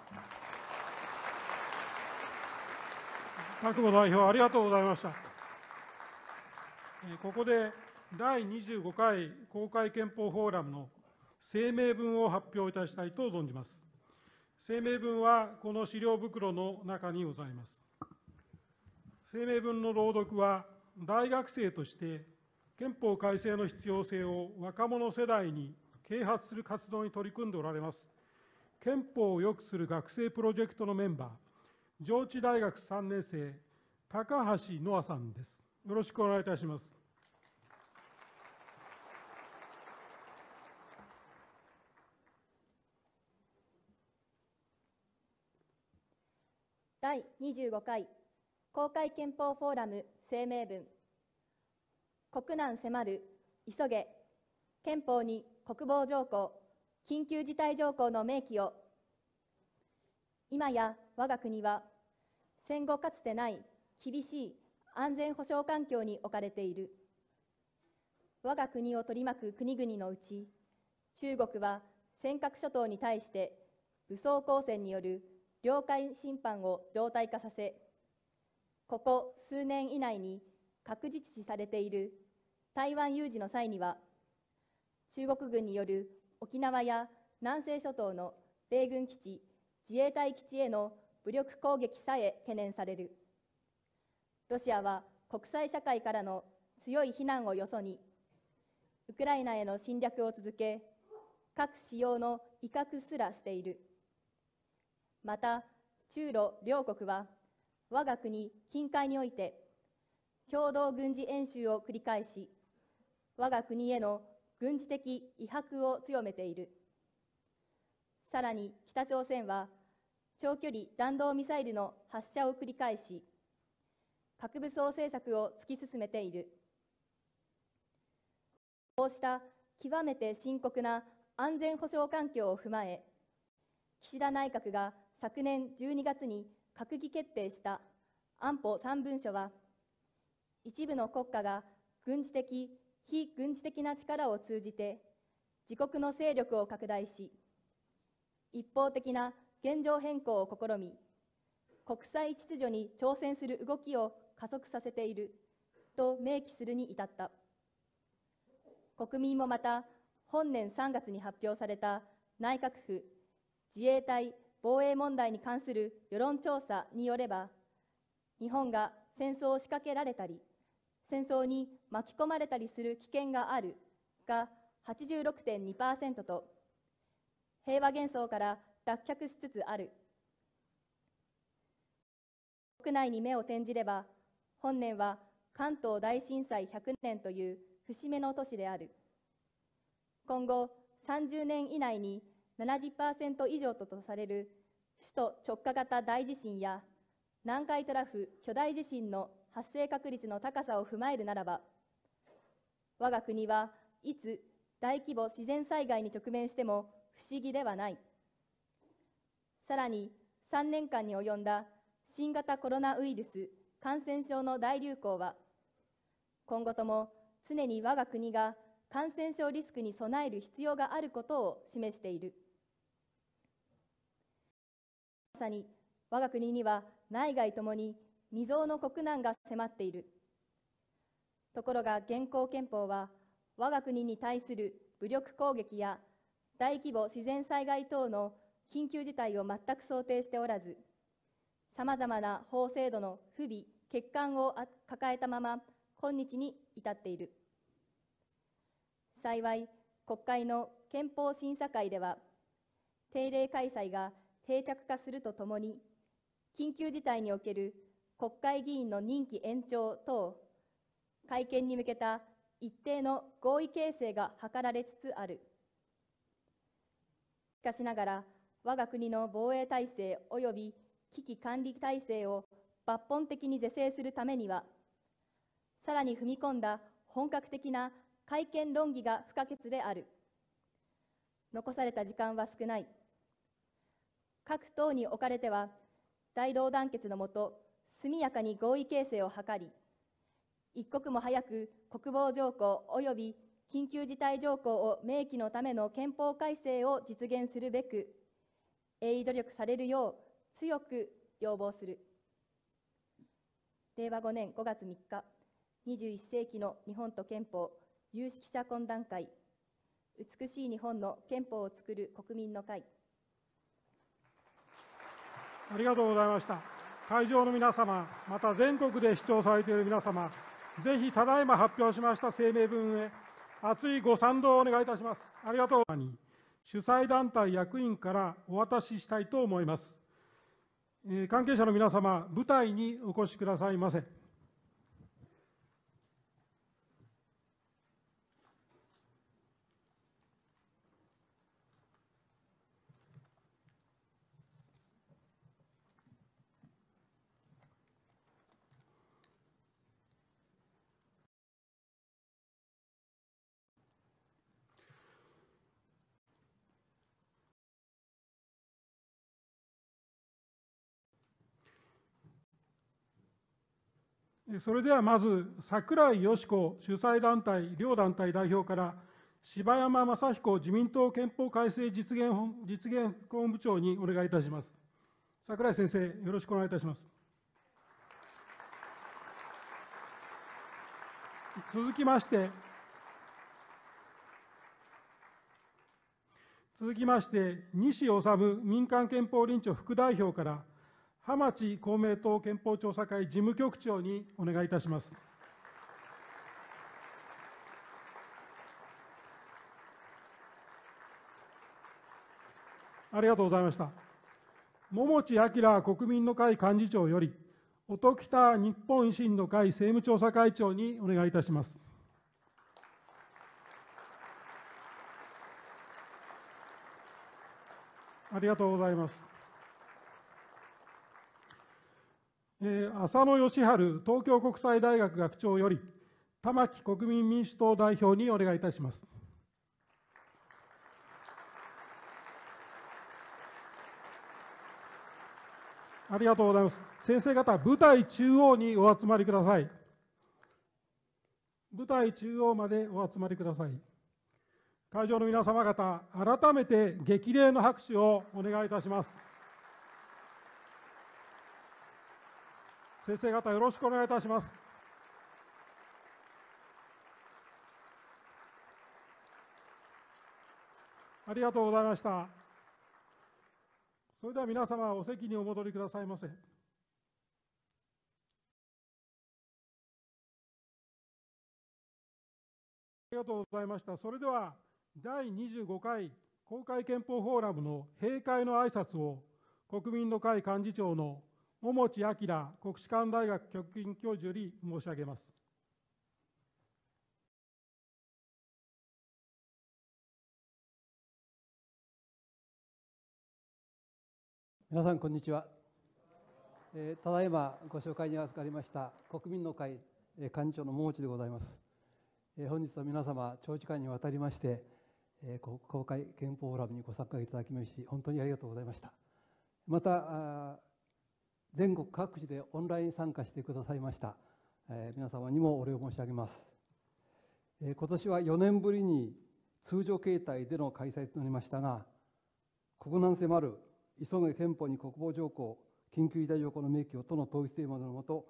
た各の代表ありがとうございましたここで第25回公開憲法フォーラムの声明文を発表いたしたいと存じます声明文はこの資料袋の中にございます。声明文の朗読は、大学生として憲法改正の必要性を若者世代に啓発する活動に取り組んでおられます。憲法を良くする学生プロジェクトのメンバー、上智大学3年生、高橋ノアさんです。よろしくお願いいたします。第25回公開憲法フォーラム声明文国難迫る急げ憲法に国防条項緊急事態条項の明記を今や我が国は戦後かつてない厳しい安全保障環境に置かれている我が国を取り巻く国々のうち中国は尖閣諸島に対して武装抗戦による領海侵犯を常態化させ、ここ数年以内に確実視されている台湾有事の際には、中国軍による沖縄や南西諸島の米軍基地、自衛隊基地への武力攻撃さえ懸念される。ロシアは国際社会からの強い非難をよそに、ウクライナへの侵略を続け、核使用の威嚇すらしている。また中ロ両国は我が国近海において共同軍事演習を繰り返し我が国への軍事的威迫を強めているさらに北朝鮮は長距離弾道ミサイルの発射を繰り返し核武装政策を突き進めているこうした極めて深刻な安全保障環境を踏まえ岸田内閣が昨年12月に閣議決定した安保3文書は、一部の国家が軍事的、非軍事的な力を通じて、自国の勢力を拡大し、一方的な現状変更を試み、国際秩序に挑戦する動きを加速させていると明記するに至った。国民もまた、本年3月に発表された内閣府、自衛隊防衛問題に関する世論調査によれば、日本が戦争を仕掛けられたり、戦争に巻き込まれたりする危険があるが86.2%と、平和幻想から脱却しつつある。国内に目を転じれば、本年は関東大震災100年という節目の年である。今後30年以内に70%以上ととされる首都直下型大地震や南海トラフ巨大地震の発生確率の高さを踏まえるならば我が国はいつ大規模自然災害に直面しても不思議ではないさらに3年間に及んだ新型コロナウイルス感染症の大流行は今後とも常に我が国が感染症リスクに備える必要があることを示している。さに我が国には内外ともに未曾有の国難が迫っているところが現行憲法は我が国に対する武力攻撃や大規模自然災害等の緊急事態を全く想定しておらずさまざまな法制度の不備欠陥を抱えたまま今日に至っている幸い国会の憲法審査会では定例開催が定着化するとともに、緊急事態における国会議員の任期延長等、改憲に向けた一定の合意形成が図られつつある。しかしながら、我が国の防衛体制及び危機管理体制を抜本的に是正するためには、さらに踏み込んだ本格的な改憲論議が不可欠である。残された時間は少ない。各党におかれては、大同団結のもと、速やかに合意形成を図り、一刻も早く国防条項及び緊急事態条項を明記のための憲法改正を実現するべく、鋭意努力されるよう強く要望する。令和5年5月3日、21世紀の日本と憲法有識者懇談会、美しい日本の憲法をつくる国民の会。ありがとうございました。会場の皆様、また全国で視聴されている皆様、ぜひただいま発表しました声明文へ、熱いご賛同をお願いいたします。ありがとう主催団体役員からお渡ししたいと思います。関係者の皆様、舞台にお越しくださいませ。それではまず、桜井よし子主催団体、両団体代表から、柴山雅彦自民党憲法改正実現実現本部長にお願いいたします。桜井先生、よろしくお願いいたします。続きまして、続きまして、西治民間憲法臨調副代表から、浜地公明党憲法調査会事務局長にお願いいたします。ありがとうございました。桃地明国民の会幹事長より、音喜多日本維新の会政務調査会長にお願いいたします。ありがとうございます。浅野義治東京国際大学学長より玉木国民民主党代表にお願いいたします。ありがとうございます。先生方、舞台中央にお集まりください。舞台中央までお集まりください。会場の皆様方、改めて激励の拍手をお願いいたします。先生方よろしくお願いいたします。ありがとうございました。それでは皆様お席にお戻りくださいませ。ありがとうございました。それでは第25回公開憲法フォーラムの閉会の挨拶を国民の会幹事長の桃地明国士舘大学客員教授より申し上げます。皆さんこんにちは、えー、ただいまご紹介に預かりました国民の会、えー、幹事長の桃地でございます、えー、本日は皆様長時間にわたりまして、えー、公開憲法フォーラムにご参加いただきまして本当にありがとうございましたまた全国各地でオンライン参加してくださいました、えー、皆様にもお礼を申し上げます、えー、今年は4年ぶりに通常形態での開催となりましたが国難迫る急げ憲法に国防条項緊急事態条項の明記をとの統一テーマのもと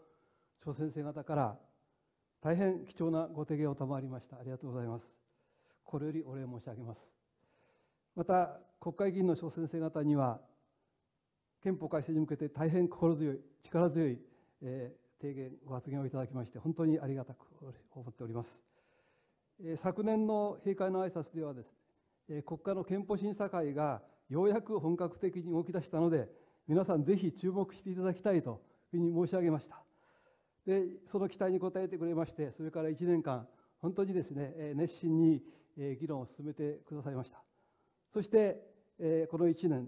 諸先生方から大変貴重なご提言を賜りましたありがとうございますこれよりお礼申し上げますまた国会議員の諸先生方には憲法改正に向けて大変心強い力強い、えー、提言ご発言をいただきまして本当にありがたく思っております、えー、昨年の閉会の挨拶ではですね、えー、国家の憲法審査会がようやく本格的に動き出したので皆さんぜひ注目していただきたいというふうに申し上げましたでその期待に応えてくれましてそれから1年間本当にですね熱心に議論を進めてくださいましたそしてこの1年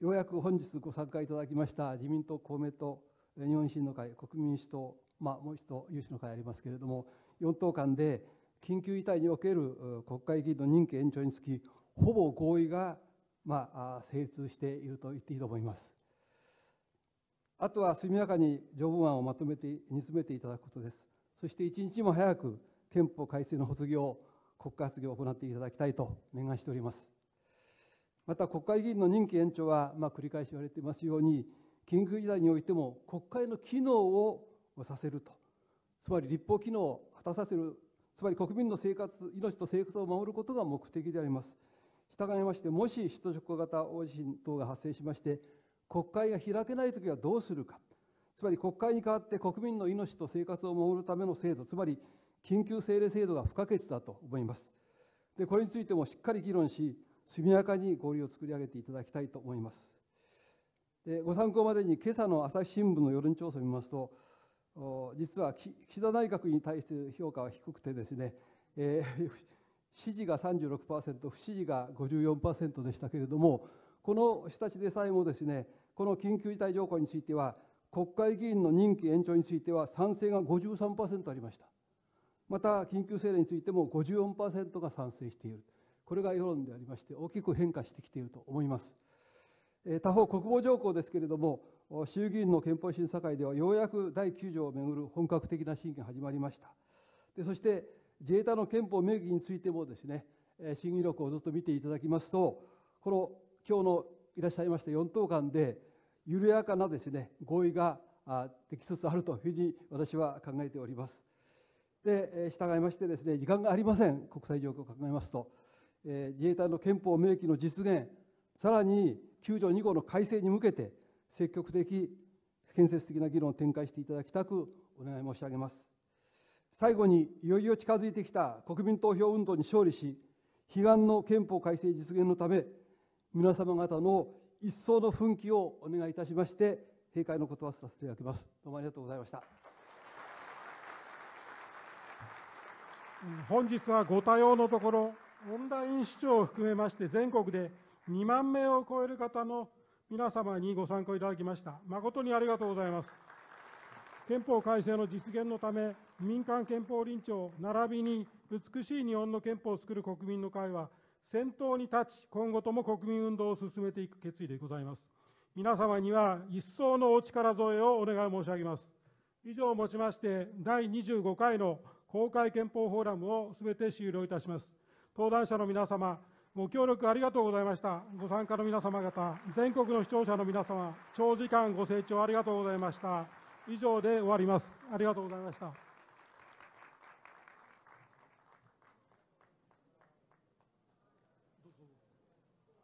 ようやく本日ご参加いただきました自民党、公明党、日本維新の会、国民民主党、まあ、もう一度有志の会ありますけれども、4党間で緊急事態における国会議員の任期延長につき、ほぼ合意が、まあ、成立していると言っていいと思います。あとは速やかに条文案をまとめて煮詰めていただくことです。そして一日も早く憲法改正の発議を国家発議を行っていただきたいと願いしております。また国会議員の任期延長は、まあ、繰り返し言われていますように緊急事態においても国会の機能をさせるとつまり立法機能を果たさせるつまり国民の生活命と生活を守ることが目的であります従いましてもし首都直下型大地震等が発生しまして国会が開けないときはどうするかつまり国会に代わって国民の命と生活を守るための制度つまり緊急政令制度が不可欠だと思いますでこれについてもしっかり議論し速やかに合理を作り上げていただきたいと思います。でご参考までに今朝の朝日新聞の世論調査を見ますと実は岸田内閣に対して評価は低くてですね、えー、支持が36%不支持が54%でしたけれどもこの人たちでさえもですねこの緊急事態条項については国会議員の任期延長については賛成が53%ありましたまた緊急政令についても54%が賛成している。これが世論でありまして大きく変化してきていると思います他方国防条項ですけれども衆議院の憲法審査会ではようやく第9条をめぐる本格的な審議が始まりましたでそして自衛隊の憲法名義についてもですね審議録をずっと見ていただきますとこの今日のいらっしゃいました4党間で緩やかなですね合意ができつつあるというふうに私は考えております。で従いましてですね時間がありません国際状況を考えますとえ自衛隊の憲法明記の実現、さらに9条2号の改正に向けて、積極的、建設的な議論を展開していただきたくお願い申し上げます。最後に、いよいよ近づいてきた国民投票運動に勝利し、悲願の憲法改正実現のため、皆様方の一層の奮起をお願いいたしまして、閉会のことはさせていただきます。どうもありがとうございました。本日はご多用のところオンライン視聴を含めまして、全国で2万名を超える方の皆様にご参考いただきました。誠にありがとうございます。憲法改正の実現のため、民間憲法臨調並びに美しい日本の憲法を作る国民の会は、先頭に立ち、今後とも国民運動を進めていく決意でございます。皆様には一層のお力添えをお願い申し上げます。以上をもちまして、第25回の公開憲法フォーラムを全て終了いたします。登壇者の皆様、ご協力ありがとうございました。ご参加の皆様方、全国の視聴者の皆様、長時間ご清聴ありがとうございました。以上で終わります。ありがとうございました。